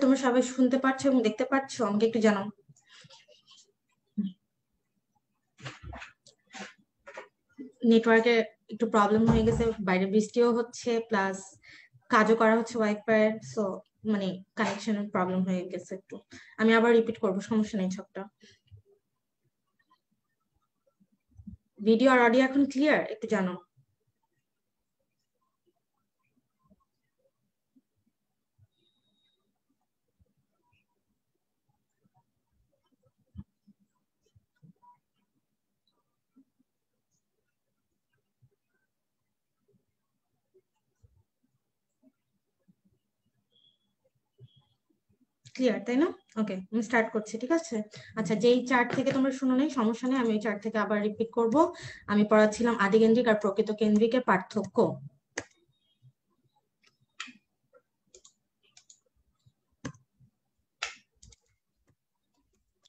তোমরা সবাই শুনতে পাচ্ছ এবং দেখতে পাচ্ছ আমাকে একটু জানাও নেটওয়ার্কে একটু প্রবলেম হয়ে গেছে বাইরে বৃষ্টিও হচ্ছে প্লাস কাজও করা হচ্ছে ওয়াইফাই সো মানে কানেকশনের প্রবলেম হয়ে গেছে একটু আমি আবার রিপিট করবো সমস্যা নেই ছকটা ভিডিও আর অডিও এখন ক্লিয়ার একটু জানাও ক্লিয়ার তাই না ওকে আমি স্টার্ট করছি ঠিক আছে আচ্ছা যেই চার্ট থেকে তোমরা শুনো নাই সমস্যা নেই আমি ওই চার্ট থেকে আবার রিপিট করব আমি পড়াচ্ছিলাম আদিকেন্দ্রিক আর প্রকৃত কেন্দ্রিকের পার্থক্য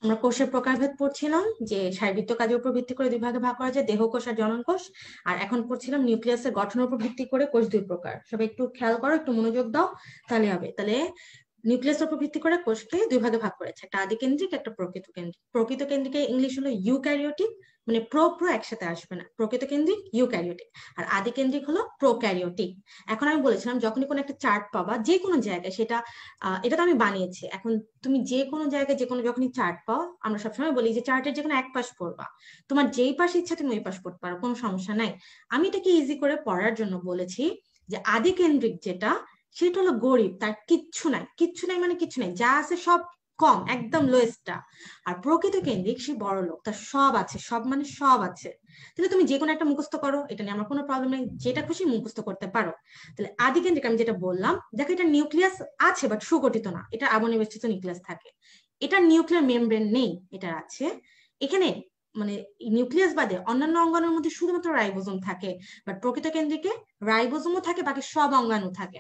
আমরা কোষের প্রকারভেদ পড়ছিলাম যে শারীরবৃত্ত কাজের উপর ভিত্তি করে দুই ভাগে ভাগ করা যায় দেহ কোষ আর জনন কোষ আর এখন পড়ছিলাম নিউক্লিয়াসের গঠনের উপর ভিত্তি করে কোষ দুই প্রকার সবাই একটু খেয়াল করো একটু মনোযোগ দাও তাহলে হবে তাহলে নিউক্লিয়াস উপর ভিত্তি করে কোষকে দুই ভাগে ভাগ করেছে একটা আদি কেন্দ্রিক একটা প্রকৃত কেন্দ্রিক প্রকৃত কেন্দ্রিক ইংলিশ হলো ইউক্যারিওটিক মানে প্রো প্রো একসাথে আসবে না প্রকৃত কেন্দ্রিক ইউক্যারিওটিক আর আদি কেন্দ্রিক হলো প্রোক্যারিওটিক এখন আমি বলেছিলাম যখনই কোনো একটা চার্ট পাবা যে কোনো জায়গায় সেটা এটা তো আমি বানিয়েছি এখন তুমি যে কোনো জায়গায় যে কোনো যখনই চার্ট পাও আমরা সবসময় বলি যে চার্টের যে কোনো এক পাশ পড়বা তোমার যেই পাশ ইচ্ছা তুমি ওই পাশ পড়তে পারো কোনো সমস্যা নাই আমি এটাকে ইজি করে পড়ার জন্য বলেছি যে আদি কেন্দ্রিক যেটা সেটা হলো গরিব তার কিচ্ছু নাই কিচ্ছু নাই মানে কিচ্ছু নাই যা আছে সব কম একদম লোয়েস্টটা আর প্রকৃত কেন্দ্রিক সে বড় লোক তার সব আছে সব মানে সব আছে তাহলে তুমি যে কোনো একটা মুখস্থ করো এটা নিয়ে আমার কোনো প্রবলেম নেই যেটা খুশি মুখস্থ করতে পারো তাহলে আদি কেন্দ্রিক আমি যেটা বললাম দেখো এটা নিউক্লিয়াস আছে বাট সুগঠিত না এটা আবনিবেষ্টিত নিউক্লিয়াস থাকে এটা নিউক্লিয়ার মেমব্রেন নেই এটা আছে এখানে মানে নিউক্লিয়াস বাদে অন্যান্য অঙ্গাণুর মধ্যে শুধুমাত্র রাইবোজোম থাকে বাট প্রকৃত কেন্দ্রিকে রাইবোজোমও থাকে বাকি সব অঙ্গাণু থাকে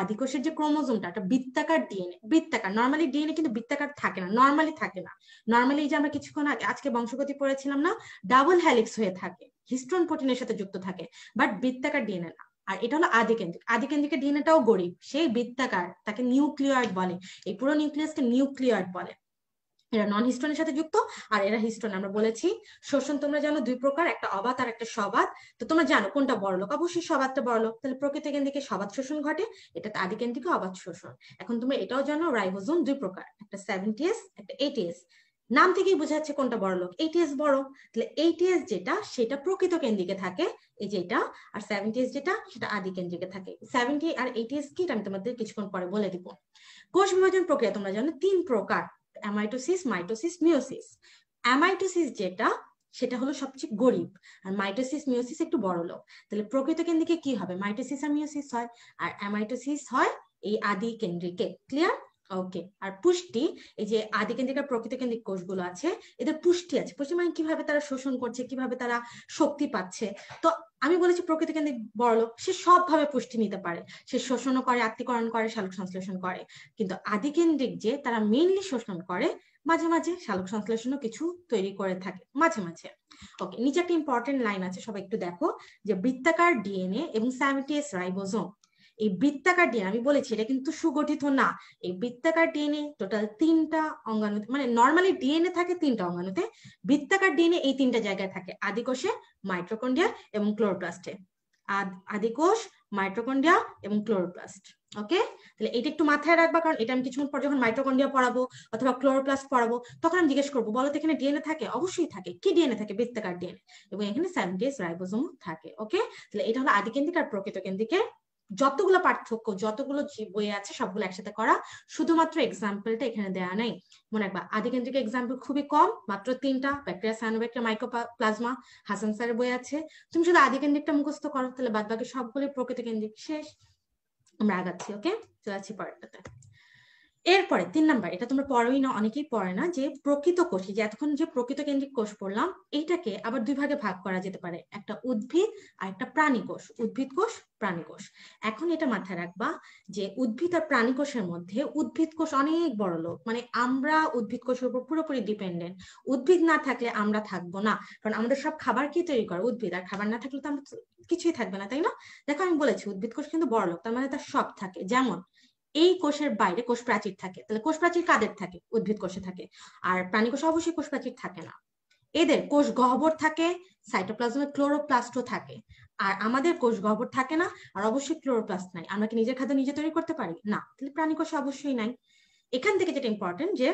আদিকোষের যে ক্রোমোজোমটা একটা বৃত্তাকার ডিএনএ বৃত্তাকার নর্মালি ডিএনএ কিন্তু বৃত্তাকার থাকে না নর্মালি থাকে না নর্মালি যে আমরা কিছুক্ষণ আগে আজকে বংশগতি পড়েছিলাম না ডাবল হ্যালিক্স হয়ে থাকে হিস্ট্রন প্রোটিনের সাথে যুক্ত থাকে বাট বৃত্তাকার ডিএনএ না আর এটা হলো আদিকেন্দ্রিক আদিকেন্দ্রিকের ডিএনএটাও গরিব সেই বৃত্তাকার তাকে নিউক্লিয়ার বলে এই পুরো নিউক্লিয়াসকে নিউক্লিয়ার বলে এরা নন হিস্টোনের সাথে যুক্ত আর এরা হিস্টোন আমরা বলেছি শোষণ তোমরা জানো দুই প্রকার একটা অবাত আর একটা সবাত তো তোমরা জানো কোনটা বড়লোক অবশ্যই বড় বড়লোক তাহলে প্রকৃতি কেন্দ্রিকে সবাদ শোষণ ঘটে এটা আদি কেন্দ্রিকে অবাত শোষণ এখন তোমরা এটাও জানো রাইবোজোম দুই প্রকার একটা সেভেন্টিএস একটা এইটিএস নাম থেকেই বোঝা যাচ্ছে কোনটা বড় লোক এইটিএস বড় তাহলে এইটিএস যেটা সেটা প্রকৃত কেন্দ্রিকে থাকে এই যে এটা আর সেভেন্টিএস যেটা সেটা আদি কেন্দ্রিকে থাকে সেভেন্টি আর এইটিএস কি আমি তোমাদের কিছুক্ষণ পরে বলে দিব কোষ বিভাজন প্রক্রিয়া তোমরা জানো তিন প্রকার অ্যামাইটোসিস মাইটোসিস মিওসিস অ্যামাইটোসিস যেটা সেটা হলো সবচেয়ে গরিব আর মাইটোসিস মিওসিস একটু বড় লোক তাহলে প্রকৃত কেন্দ্রিকে কি হবে মাইটোসিস আর মিওসিস হয় আর অ্যামাইটোসিস হয় এই আদি কেন্দ্রিকে ক্লিয়ার ওকে আর পুষ্টি এই যে আদি কেন্দ্রিক আর প্রকৃত কেন্দ্রিক কোষগুলো আছে এদের পুষ্টি আছে পুষ্টি মানে কিভাবে তারা শোষণ করছে কিভাবে তারা শক্তি পাচ্ছে তো আমি বলেছি প্রকৃত কেন্দ্রিক বড়লোক সে সবভাবে পুষ্টি নিতে পারে সে শোষণও করে আত্মীকরণ করে শালক সংশ্লেষণ করে কিন্তু আদি কেন্দ্রিক যে তারা মেইনলি শোষণ করে মাঝে মাঝে শালক সংশ্লেষণও কিছু তৈরি করে থাকে মাঝে মাঝে ওকে নিচে একটা ইম্পর্টেন্ট লাইন আছে সবাই একটু দেখো যে বৃত্তাকার ডিএনএ এবং স্যামিটিএস রাইবোজোম এই বৃত্তাকার ডিএনএ আমি বলেছি এটা কিন্তু সুগঠিত না এই বৃত্তাকার ডিএনএ টোটাল তিনটা অঙ্গাণুতে মানে নর্মালি ডিএনএ থাকে তিনটা অঙ্গাণুতে বৃত্তাকার ডিএনএ এই তিনটা জায়গায় থাকে আদিকোষে মাইট্রোকন্ডিয়া এবং ক্লোরোপ্লাস্টে আদিকোষ মাইট্রোকন্ডিয়া এবং ক্লোরোপ্লাস্ট ওকে তাহলে এটা একটু মাথায় রাখবা কারণ এটা আমি কিছুক্ষণ পর যখন মাইট্রোকন্ডিয়া পড়াবো অথবা ক্লোরোপ্লাস্ট পড়াবো তখন আমি জিজ্ঞেস করবো বলো তো এখানে ডিএনএ থাকে অবশ্যই থাকে কি ডিএনএ থাকে বৃত্তাকার ডিএনএ এবং এখানে সেভেন্টি রাইবোজোম থাকে ওকে তাহলে এটা হলো আদিকেন্দ্রিক আর প্রকৃত কেন্দ্রিকের যতগুলো পার্থক্য যতগুলো বই আছে সবগুলো একসাথে করা শুধুমাত্র এক্সাম্পলটা এখানে দেয়া নাই মনে রাখবা আদিকেন্দ্রিক এক্সাম্পল খুবই কম মাত্র তিনটা ব্যাকটেরিয়া মাইক্রো মাইক্রোপ্লাজমা হাসান স্যারের বই আছে তুমি শুধু আদিকেন্দ্রিকটা মুখস্থ করো তাহলে বাদ বাকি সবগুলো প্রকৃতি কেন্দ্রিক শেষ আমরা আগাচ্ছি ওকে চলে আছি পরেরটাতে এরপরে তিন নাম্বার এটা তোমরা পড়োই না অনেকেই পড়ে না যে প্রকৃত কোষ যে এতক্ষণ যে প্রকৃত কেন্দ্রিক কোষ পড়লাম এইটাকে আবার দুই ভাগে ভাগ করা যেতে পারে একটা উদ্ভিদ আর একটা প্রাণী কোষ উদ্ভিদ কোষ প্রাণী কোষ এখন এটা মাথায় রাখবা যে উদ্ভিদ আর প্রাণী কোষের মধ্যে উদ্ভিদ কোষ অনেক বড় লোক মানে আমরা উদ্ভিদ কোষের উপর পুরোপুরি ডিপেন্ডেন্ট উদ্ভিদ না থাকলে আমরা থাকবো না কারণ আমাদের সব খাবার কি তৈরি করে উদ্ভিদ আর খাবার না থাকলে তো আমরা কিছুই থাকবে না তাই না দেখো আমি বলেছি উদ্ভিদ কোষ কিন্তু বড় লোক তার মানে তার সব থাকে যেমন এই কোষের বাইরে কোষ প্রাচীর থাকে তাহলে কোষ প্রাচীর কাদের থাকে উদ্ভিদ কোষে থাকে আর প্রাণী কোষে অবশ্যই কোষ প্রাচীর থাকে না এদের কোষ গহ্বর থাকে সাইটোপ্লাজমে ক্লোরোপ্লাস্টও থাকে আর আমাদের কোষ গহ্বর থাকে না আর অবশ্যই ক্লোরোপ্লাস্ট নাই আমরা কি নিজের খাদ্য নিজে তৈরি করতে পারি না তাহলে প্রাণী কোষে অবশ্যই নাই এখান থেকে যেটা ইম্পর্টেন্ট যে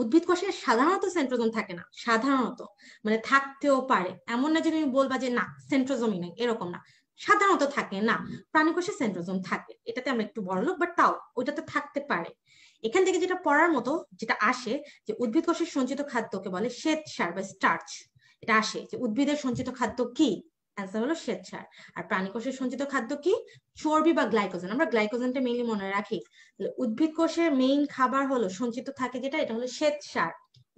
উদ্ভিদ কোষে সাধারণত সেন্ট্রোজম থাকে না সাধারণত মানে থাকতেও পারে এমন না যে তুমি বলবা যে না সেন্ট্রোজমই নাই এরকম না সাধারণত থাকে না কোষে সেন্ট্রোজোম থাকে এটাতে আমরা একটু বড় লোক বাট তাও ওইটাতে থাকতে পারে এখান থেকে যেটা পড়ার মতো যেটা আসে যে উদ্ভিদ কোষের সঞ্চিত খাদ্যকে বলে শ্বেত সার বা স্টার্চ এটা আসে যে উদ্ভিদের সঞ্চিত খাদ্য কি অ্যান্সার হলো আর প্রাণী কোষের সঞ্চিত খাদ্য কি চর্বি বা গ্লাইকোজেন আমরা গ্লাইকোজেনটা মেইনলি মনে রাখি উদ্ভিদ কোষের মেইন খাবার হলো সঞ্চিত থাকে যেটা এটা হলো শ্বেতসার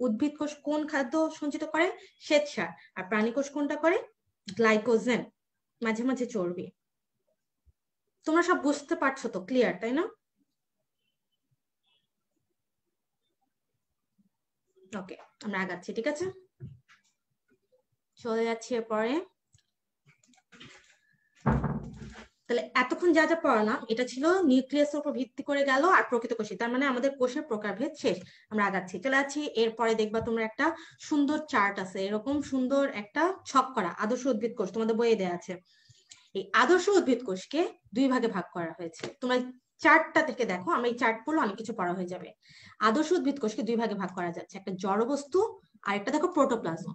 উদ্ভিদ কোষ কোন খাদ্য সঞ্চিত করে শ্বেতসার আর প্রাণী কোষ কোনটা করে গ্লাইকোজেন মাঝে মাঝে চড়বে তোমরা সব বুঝতে পারছো তো ক্লিয়ার তাই না ওকে আমরা আগাচ্ছি ঠিক আছে চলে যাচ্ছি এরপরে তাহলে এতক্ষণ যা যা পড়ালাম এটা ছিল নিউক্লিয়াসের উপর ভিত্তি করে গেল আর প্রকৃত কোষে তার মানে আমাদের কোষের প্রকারভেদ শেষ আমরা আগাচ্ছি চলে আছি এরপরে দেখবা তোমরা একটা সুন্দর চার্ট আছে এরকম সুন্দর একটা ছক করা আদর্শ উদ্ভিদ কোষ তোমাদের বইয়ে দেওয়া আছে এই আদর্শ উদ্ভিদ কোষকে দুই ভাগে ভাগ করা হয়েছে তোমরা চার্টটা থেকে দেখো আমরা এই চার্ট পড়লে অনেক কিছু পড়া হয়ে যাবে আদর্শ উদ্ভিদ কোষকে দুই ভাগে ভাগ করা যাচ্ছে একটা জড় বস্তু আরেকটা দেখো প্রোটোপ্লাজম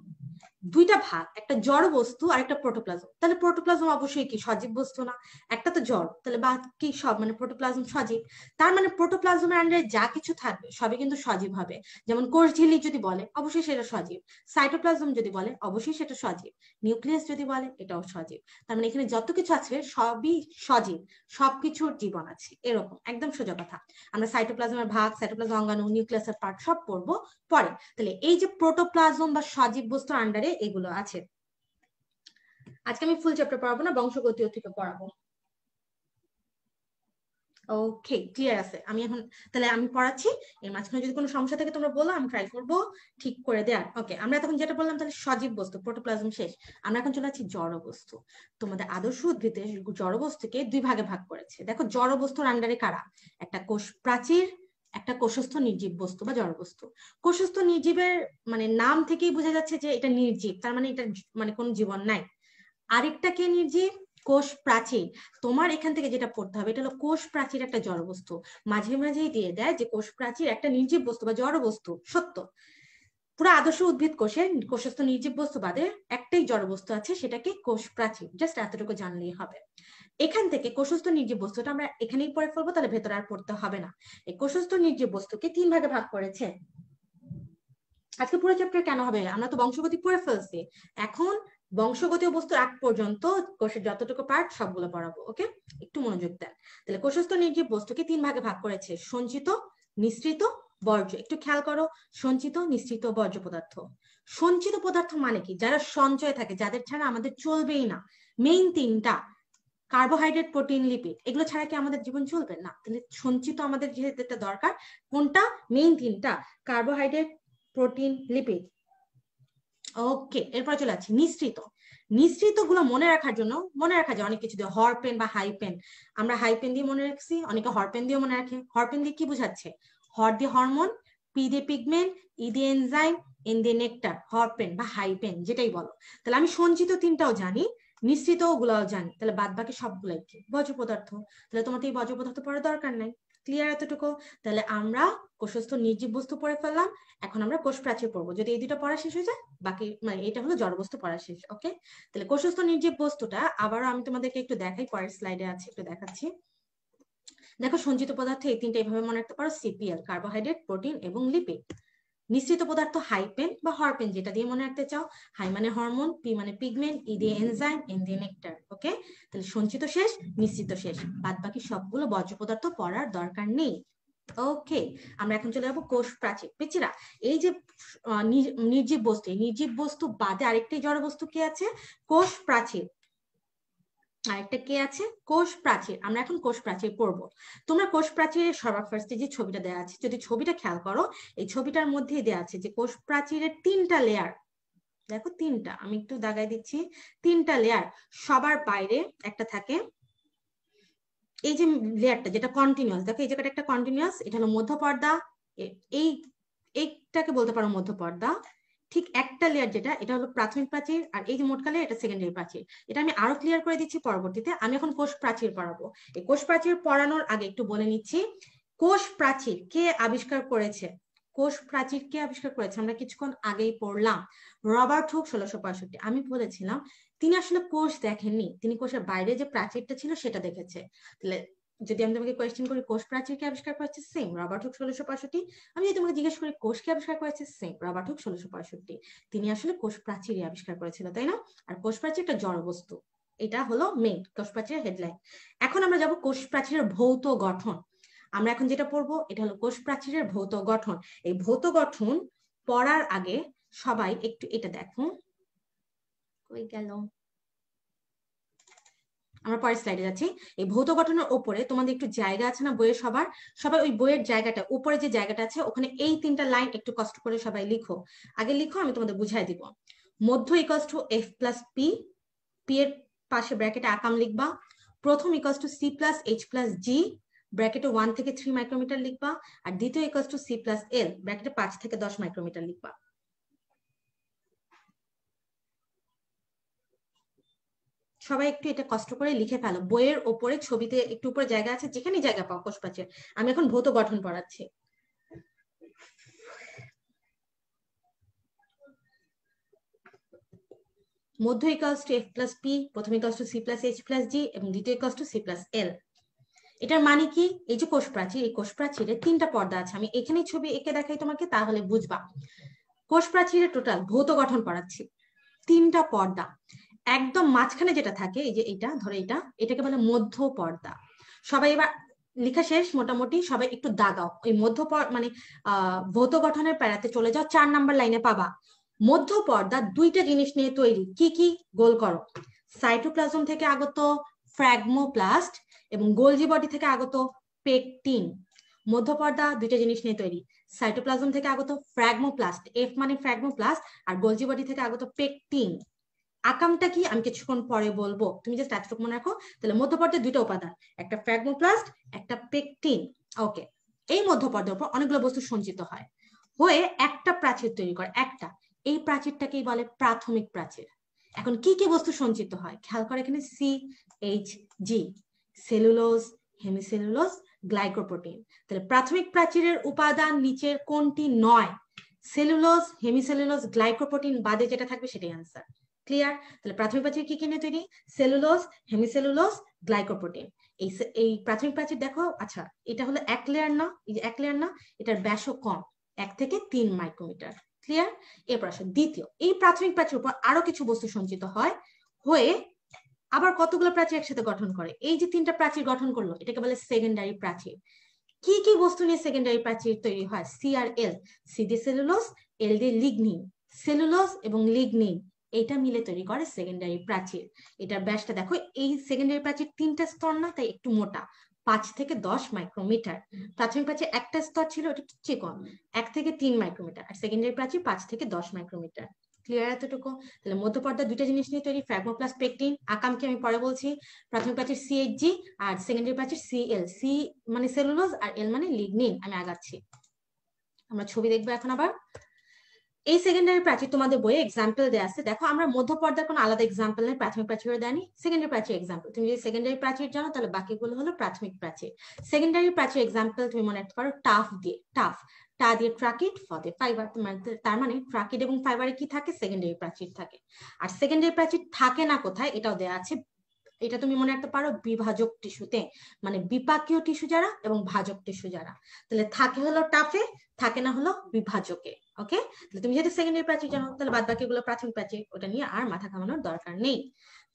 দুইটা ভাগ একটা জড় বস্তু আর একটা প্রোটোপ্লাজম তাহলে প্রোটোপ্লাজম অবশ্যই কি সজীব বস্তু না একটা তো জড় তাহলে বাকি সব মানে প্রোটোপ্লাজম সজীব তার মানে প্রোটোপ্লাজমের আন্ডারে যা কিছু থাকবে সবই কিন্তু সজীব হবে যেমন কোষঝিল্লি যদি বলে অবশ্যই সেটা সজীব সাইটোপ্লাজম যদি বলে অবশ্যই সেটা সজীব নিউক্লিয়াস যদি বলে এটাও সজীব তার মানে এখানে যত কিছু আছে সবই সজীব সবকিছুর জীবন আছে এরকম একদম সোজা কথা আমরা সাইটোপ্লাজমের ভাগ সাইটোপ্লাজম অঙ্গাণু নিউক্লিয়াসের পার্ট সব পড়বো পরে তাহলে এই যে প্রোটো প্রোটোপ্লাজম বা সজীব বস্তুর আন্ডারে এগুলো আছে আজকে আমি ফুল চ্যাপ্টার পড়াবো না বংশগতি থেকে পড়াবো ওকে ক্লিয়ার আছে আমি এখন তাহলে আমি পড়াচ্ছি এর মাঝখানে যদি কোনো সমস্যা থাকে তোমরা বলো আমি ট্রাই করবো ঠিক করে দেওয়ার ওকে আমরা তখন যেটা বললাম তাহলে সজীব বস্তু প্রোটোপ্লাজম শেষ আমরা এখন চলে আছি জড় বস্তু তোমাদের আদর্শ উদ্ভিদের জড় বস্তুকে দুই ভাগে ভাগ করেছে দেখো জড় বস্তুর আন্ডারে কারা একটা কোষ প্রাচীর একটা কোষস্থ নির্জীব বস্তু বা জড় বস্তু কোষস্থ নির্জীবের মানে নাম থেকেই বোঝা যাচ্ছে যে এটা নির্জীব তার মানে এটা মানে কোনো জীবন নাই আরেকটা কে নির্জীব কোষ প্রাচীর তোমার এখান থেকে যেটা পড়তে হবে এটা হলো কোষ প্রাচীর একটা জড় বস্তু মাঝে মাঝেই দিয়ে দেয় যে কোষ প্রাচীর একটা নির্জীব বস্তু বা জড় বস্তু সত্য পুরো আদর্শ উদ্ভিদ কোষের কোষস্থ নির্জীব বস্তু বাদে একটাই জড় বস্তু আছে সেটাকে কোষ প্রাচীর জাস্ট এতটুকু জানলেই হবে এখান থেকে কোষস্থ নির্জীব বস্তুটা আমরা এখানেই পরে ফেলবো তাহলে ভেতরে আর পড়তে হবে না এই কোষস্থ নির্জীব বস্তুকে তিন ভাগে ভাগ করেছে আজকে পুরো চ্যাপ্টার কেন হবে আমরা তো বংশগতি পড়ে ফেলছি এখন বংশগতীয় বস্তু এক পর্যন্ত কোষের যতটুকু পার্ট সবগুলো পড়াবো ওকে একটু মনোযোগ দেন তাহলে কোষস্থ নির্জীব বস্তুকে তিন ভাগে ভাগ করেছে সঞ্চিত মিশ্রিত বর্জ্য একটু খেয়াল করো সঞ্চিত নিশ্চিত বর্জ্য পদার্থ সঞ্চিত পদার্থ মানে কি যারা সঞ্চয় থাকে যাদের ছাড়া আমাদের চলবেই না মেইন তিনটা কার্বোহাইড্রেট প্রোটিন লিপিড এগুলো ছাড়া কি আমাদের জীবন চলবে না তাহলে সঞ্চিত আমাদের যেহেতু দরকার কোনটা মেইন তিনটা কার্বোহাইড্রেট প্রোটিন লিপিড ওকে এরপর চলে আছি নিশ্চিত নিশ্চিত গুলো মনে রাখার জন্য মনে রাখা যায় অনেক কিছু দিয়ে হরপেন বা হাইপেন আমরা হাইপেন দিয়ে মনে রাখছি অনেকে হরপেন দিয়ে মনে রাখে হরপেন দিয়ে কি বোঝাচ্ছে হর দি হরমোন পি দি পিগমেন্ট ই দি এনজাইম ইন দি নেকটার হরপেন বা হাইপেন যেটাই বলো তাহলে আমি সঞ্চিত তিনটাও জানি মিশ্রিত ওগুলাও জানি তাহলে বাদ বাকি সবগুলাই কি বজ পদার্থ তাহলে তোমার এই বজ পদার্থ পড়ার দরকার নাই ক্লিয়ার এতটুকু তাহলে আমরা কোষস্থ নির্জীব বস্তু পড়ে ফেললাম এখন আমরা কোষ প্রাচীর পড়বো যদি এই দুটো পড়া শেষ হয়ে যায় বাকি মানে এটা হলো জড় বস্তু পড়া শেষ ওকে তাহলে কোষস্থ নির্জীব বস্তুটা আবারও আমি তোমাদেরকে একটু দেখাই পরের স্লাইডে আছে একটু দেখাচ্ছি দেখো সঞ্চিত পদার্থ এই তিনটা এভাবে মনে রাখতে পারো সিপিএল কার্বোহাইড্রেট প্রোটিন এবং লিপিড নিশ্চিত পদার্থ হাইপেন বা হরপেন যেটা দিয়ে মনে রাখতে চাও হাই মানে হরমোন পি মানে পিগমেন্ট ই e দিয়ে এনজাইম এন দিয়ে নেকটার ওকে তাহলে সঞ্চিত শেষ নিশ্চিত শেষ বাদ বাকি সবগুলো বর্জ্য পদার্থ পড়ার দরকার নেই ওকে আমরা এখন চলে যাবো কোষ প্রাচীর পিচিরা এই যে নির্জীব বস্তু এই নির্জীব বস্তু বাদে আরেকটি জড় বস্তু কি আছে কোষ প্রাচীর আরেকটা কে আছে কোষ প্রাচীর আমরা এখন কোষ প্রাচীর পড়বো তোমরা কোষ প্রাচীরের সবার ফার্স্টে যে ছবিটা দেওয়া আছে যদি ছবিটা খেয়াল করো এই ছবিটার মধ্যেই দেওয়া আছে যে কোষ প্রাচীরের তিনটা লেয়ার দেখো তিনটা আমি একটু দাগাই দিচ্ছি তিনটা লেয়ার সবার বাইরে একটা থাকে এই যে লেয়ারটা যেটা কন্টিনিউয়াস দেখো এই জায়গাটা একটা কন্টিনিউয়াস এটা হলো মধ্য পর্দা এই এইটাকে বলতে পারো মধ্য পর্দা ঠিক একটা লেয়ার যেটা এটা হলো প্রাথমিক প্রাচীর আর এই যে মোটকালে এটা সেকেন্ডারি প্রাচীর এটা আমি আরো ক্লিয়ার করে দিচ্ছি পরবর্তীতে আমি এখন কোষ প্রাচীর পড়াবো এই কোষ প্রাচীর পড়ানোর আগে একটু বলে নিচ্ছি কোষ প্রাচীর কে আবিষ্কার করেছে কোষ প্রাচীর কে আবিষ্কার করেছে আমরা কিছুক্ষণ আগেই পড়লাম রবার্ট হুক ষোলোশো পঁয়ষট্টি আমি বলেছিলাম তিনি আসলে কোষ দেখেননি তিনি কোষের বাইরে যে প্রাচীরটা ছিল সেটা দেখেছে যদি আমি তোমাকে কোয়েশ্চেন করি কোষ প্রাচীর কে আবিষ্কার করেছে সেম রবার্ট হুক ষোলোশো পঁয়ষট্টি আমি যদি তোমাকে জিজ্ঞেস করি কোষ কে আবিষ্কার করেছে সেম রবার্ট হুক ষোলোশো পঁয়ষট্টি তিনি আসলে কোষ প্রাচীরই আবিষ্কার করেছিল তাই না আর কোষ প্রাচীর একটা জড় বস্তু এটা হলো মেন কোষ প্রাচীরের হেডলাইন এখন আমরা যাব কোষ প্রাচীরের ভৌত গঠন আমরা এখন যেটা পড়বো এটা হলো কোষ প্রাচীরের ভৌত গঠন এই ভৌত গঠন পড়ার আগে সবাই একটু এটা দেখো কই গেল আমরা পরের স্লাইডে যাচ্ছি এই ভৌত গঠনের ওপরে তোমাদের একটু জায়গা আছে না বইয়ের সবার সবাই ওই বইয়ের জায়গাটা উপরে যে জায়গাটা আছে ওখানে এই তিনটা লাইন একটু কষ্ট করে সবাই লিখো আগে লিখো আমি তোমাদের বুঝাই দিব মধ্য equals to F plus P P এর পাশে ব্র্যাকেটে আকাম লিখবা প্রথম equals to C plus H plus G ব্র্যাকেটে ওয়ান থেকে থ্রি মাইক্রোমিটার লিখবা আর দ্বিতীয় equals to C plus L ব্র্যাকেটে পাঁচ থেকে দশ মাইক্রোমিটার লিখবা সবাই একটু এটা কষ্ট করে লিখে ফেলো বইয়ের ওপরে ছবিতে একটু উপরে জায়গা আছে যেখানে জায়গা পাও কোষ আমি এখন ভৌত গঠন পড়াচ্ছি মধ্য equals to F plus P প্রথম equals to C plus H plus G এবং দ্বিতীয় equals to C plus L এটার মানে কি এই যে কোষ প্রাচীর এই কোষ প্রাচীরে তিনটা পর্দা আছে আমি এখানে ছবি এঁকে দেখাই তোমাকে তাহলে বুঝবা কোষ প্রাচীরে টোটাল ভৌত গঠন পড়াচ্ছি তিনটা পর্দা একদম মাঝখানে যেটা থাকে এই যে এটা ধরো এটা এটাকে বলে মধ্য পর্দা সবাই এবার লিখা শেষ মোটামুটি সবাই একটু দাগাও ওই মধ্য মানে আহ ভৌত গঠনের প্যারাতে চলে যাও চার নাম্বার লাইনে পাবা মধ্য পর্দা দুইটা জিনিস নিয়ে তৈরি কি কি গোল করো সাইটোপ্লাজম থেকে আগত ফ্র্যাগমোপ্লাস্ট এবং গোলজি বডি থেকে আগত পেকটিন পর্দা দুইটা জিনিস নিয়ে তৈরি সাইটোপ্লাজম থেকে আগত ফ্র্যাগমোপ্লাস্ট এফ মানে ফ্র্যাগমোপ্লাস্ট আর গোলজি বডি থেকে আগত পেকটিন আকামটা কি আমি কিছুক্ষণ পরে বলবো তুমি জাস্ট এতটুকু মনে রাখো তাহলে মধ্যপর্দে দুইটা উপাদান একটা ফ্যাগমোপ্লাস্ট একটা পেকটিন ওকে এই মধ্যপর্দার উপর অনেকগুলো বস্তু সঞ্চিত হয় হয়ে একটা প্রাচীর তৈরি করে একটা এই প্রাচীরটাকেই বলে প্রাথমিক প্রাচীর এখন কি কি বস্তু সঞ্চিত হয় খেয়াল করে এখানে C H G cellulose hemicellulose glycoprotein তাহলে প্রাথমিক প্রাচীরের উপাদান নিচের কোনটি নয় সেলুলোজ হেমিসেলুলোজ গ্লাইকোপ্রোটিন বাদে যেটা থাকবে সেটাই আনসার ক্লিয়ার তাহলে প্রাথমিক প্রাচীর কি কি নিয়ে তৈরি সেলুলোস হেমিসেলুলোস গ্লাইকোপ্রোটিন এই এই প্রাথমিক প্রাচীর দেখো আচ্ছা এটা হলো এক লেয়ার না এই যে এক লেয়ার না এটার ব্যাসও কম এক থেকে তিন মাইক্রোমিটার ক্লিয়ার এরপর আসে দ্বিতীয় এই প্রাথমিক প্রাচীর উপর আরো কিছু বস্তু সঞ্চিত হয় হয়ে আবার কতগুলো প্রাচীর একসাথে গঠন করে এই যে তিনটা প্রাচীর গঠন করলো এটাকে বলে সেকেন্ডারি প্রাচীর কি কি বস্তু নিয়ে সেকেন্ডারি প্রাচীর তৈরি হয় সিআরএল সিডি সেলুলোস এলডি লিগনিন সেলুলোস এবং লিগনিন এটা মিলে তৈরি করে সেকেন্ডারি প্রাচীর এটার ব্যাসটা দেখো এই সেকেন্ডারি প্রাচীর তিনটা স্তর না তাই একটু মোটা পাঁচ থেকে দশ মাইক্রোমিটার প্রাথমিক প্রাচীর একটা স্তর ছিল ওটা একটু চিকন এক থেকে তিন মাইক্রোমিটার আর সেকেন্ডারি প্রাচীর পাঁচ থেকে দশ মাইক্রোমিটার ক্লিয়ার এতটুকু তাহলে মধ্যপর্দা দুইটা জিনিস নিয়ে তৈরি ফ্র্যাগমোপ্লাস পেকটিন আকামকে আমি পরে বলছি প্রাথমিক প্রাচীর সিএইচজি আর সেকেন্ডারি প্রাচীর সিএল সি মানে সেলুলোজ আর এল মানে লিগনিন আমি আগাচ্ছি আমরা ছবি দেখবো এখন আবার এই সেকেন্ডারি প্রাচীর তোমাদের বইয়ে এক্সাম্পল দেওয়া আছে দেখো আমরা মধ্য পর্দার কোনো আলাদা এক্সাম্পল নেই প্রাথমিক প্রাচীর দেয়নি সেকেন্ডারি প্রাচীর এক্সাম্পল তুমি যদি সেকেন্ডারি প্রাচীর জানো তাহলে বাকিগুলো হলো প্রাথমিক প্রাচীর সেকেন্ডারি প্রাচীর এক্সাম্পল তুমি মনে রাখতে পারো টাফ দিয়ে টাফ টা দিয়ে ট্রাকিট ফতে ফাইবার তার মানে ট্রাকিড এবং ফাইবারে কি থাকে সেকেন্ডারি প্রাচীর থাকে আর সেকেন্ডারি প্রাচীর থাকে না কোথায় এটাও দেওয়া আছে এটা তুমি মনে রাখতে পারো বিভাজক টিস্যুতে মানে বিপাকীয় টিস্যু যারা এবং ভাজক টিস্যু যারা তাহলে থাকে হলো টাফে থাকে না হলো বিভাজকে ওকে তাহলে তুমি যেহেতু সেকেন্ডারি প্রাচীর জানো তাহলে বাদ বাকি গুলো প্রাথমিক প্রাচীর ওটা নিয়ে আর মাথা ঘামানোর দরকার নেই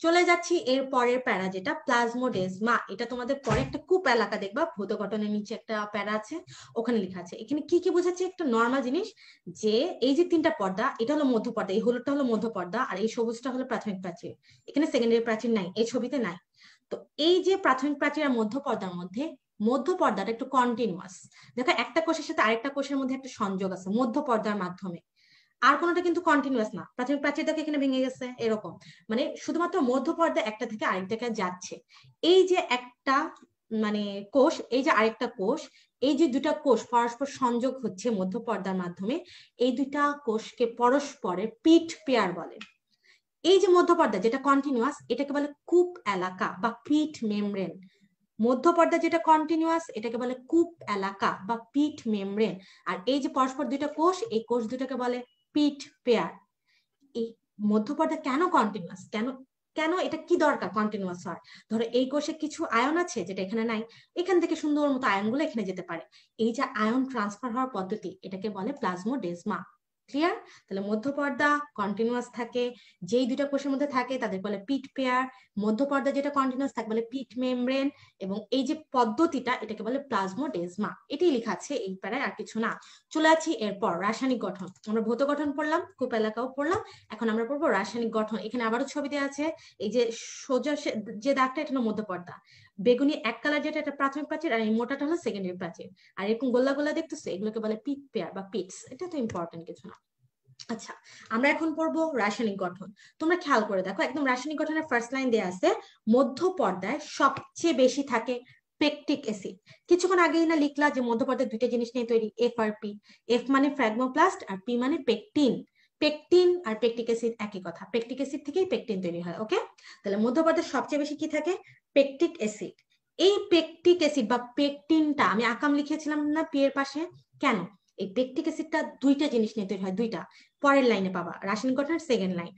চলে যাচ্ছি এর পরের প্যারা যেটা প্লাজমোডেজমা এটা তোমাদের পরে একটা কূপ এলাকা দেখবা ভূত গঠনের নিচে একটা প্যারা আছে ওখানে লেখা আছে এখানে কি কি বোঝাচ্ছে একটা নর্মাল জিনিস যে এই যে তিনটা পর্দা এটা হলো মধ্য পর্দা এই হলুদটা হলো মধ্য পর্দা আর এই সবুজটা হলো প্রাথমিক প্রাচীর এখানে সেকেন্ডারি প্রাচীর নাই এই ছবিতে নাই তো এই যে প্রাথমিক প্রাচীর আর মধ্য পর্দার মধ্যে মধ্য পর্দাটা একটু কন্টিনিউয়াস দেখো একটা কোষের সাথে আরেকটা কোষের মধ্যে একটা সংযোগ আছে মধ্য পর্দার মাধ্যমে আর কোনোটা কিন্তু কন্টিনিউয়াস না প্রাথমিক প্রাচীর দেখে এখানে ভেঙে গেছে এরকম মানে শুধুমাত্র মধ্য পর্দা একটা থেকে আরেকটাকে যাচ্ছে এই যে একটা মানে কোষ এই যে আরেকটা কোষ এই যে দুটা কোষ পরস্পর সংযোগ হচ্ছে মধ্য পর্দার মাধ্যমে এই দুটা কোষকে পরস্পরের পিট পেয়ার বলে এই যে মধ্য পর্দা যেটা কন্টিনিউয়াস এটাকে বলে কূপ এলাকা বা পিট মেমব্রেন মধ্যপর্দা যেটা কন্টিনিউয়াস এটাকে বলে কুপ এলাকা বা পিট মেমব্রেন আর এই যে পরস্পর দুইটা কোষ এই কোষ দুটাকে বলে পিট পেয়ার এই মধ্যপর্দা কেন কন্টিনিউয়াস কেন কেন এটা কি দরকার কন্টিনিউয়াস হওয়ার ধরো এই কোষে কিছু আয়ন আছে যেটা এখানে নাই এখান থেকে সুন্দর মতো আয়নগুলো এখানে যেতে পারে এই যে আয়ন ট্রান্সফার হওয়ার পদ্ধতি এটাকে বলে প্লাজমোডেজমা ক্লিয়ার তাহলে মধ্যপর্দা কন্টিনিউয়াস থাকে যেই দুইটা কোষের মধ্যে থাকে তাদের বলে পিট পেয়ার পর্দা যেটা কন্টিনিউয়াস থাকে বলে পিট মেমব্রেন এবং এই যে পদ্ধতিটা এটাকে বলে প্লাজমোডেজমা এটাই লেখা আছে এই প্যারায় আর কিছু না চলে আছি এরপর রাসায়নিক গঠন আমরা ভৌত গঠন পড়লাম কূপ এলাকাও পড়লাম এখন আমরা পড়বো রাসায়নিক গঠন এখানে আবারও ছবিতে আছে এই যে সোজা যে দাগটা এটা মধ্যপর্দা বেগুনি এক কালার যেটা একটা প্রাথমিক প্রাচীর আর এই মোটাটা হলো সেকেন্ডারি প্রাচীর আর এরকম গোল্লা গোল্লা দেখতেছে এগুলোকে বলে পিট পেয়ার বা পিটস এটা তো ইম্পর্টেন্ট কিছু না আচ্ছা আমরা এখন পড়বো রাসায়নিক গঠন তোমরা খেয়াল করে দেখো একদম রাসায়নিক গঠনের ফার্স্ট লাইন দেয়া আছে মধ্য পর্দায় সবচেয়ে বেশি থাকে পেকটিক অ্যাসিড কিছুক্ষণ আগেই না লিখলা যে মধ্যপর্দায় দুইটা জিনিস নিয়ে তৈরি এফ আর পি এফ মানে ফ্র্যাগমোপ্লাস্ট আর পি মানে পেকটিন পেকটিন আর পেকটিক অ্যাসিড একই কথা পেকটিক অ্যাসিড থেকেই পেকটিন তৈরি হয় ওকে তাহলে মধ্যপর্দায় সবচেয়ে বেশি কি থাকে পেকটিক অ্যাসিড এই পেকটিক অ্যাসিড বা পেকটিনটা আমি আকাম লিখেছিলাম না পিয়ের পাশে কেন এই পেকটিক অ্যাসিডটা দুইটা জিনিস নিয়ে তৈরি হয় দুইটা পরের লাইনে পাবা রাসায়নিক গঠনের সেকেন্ড লাইন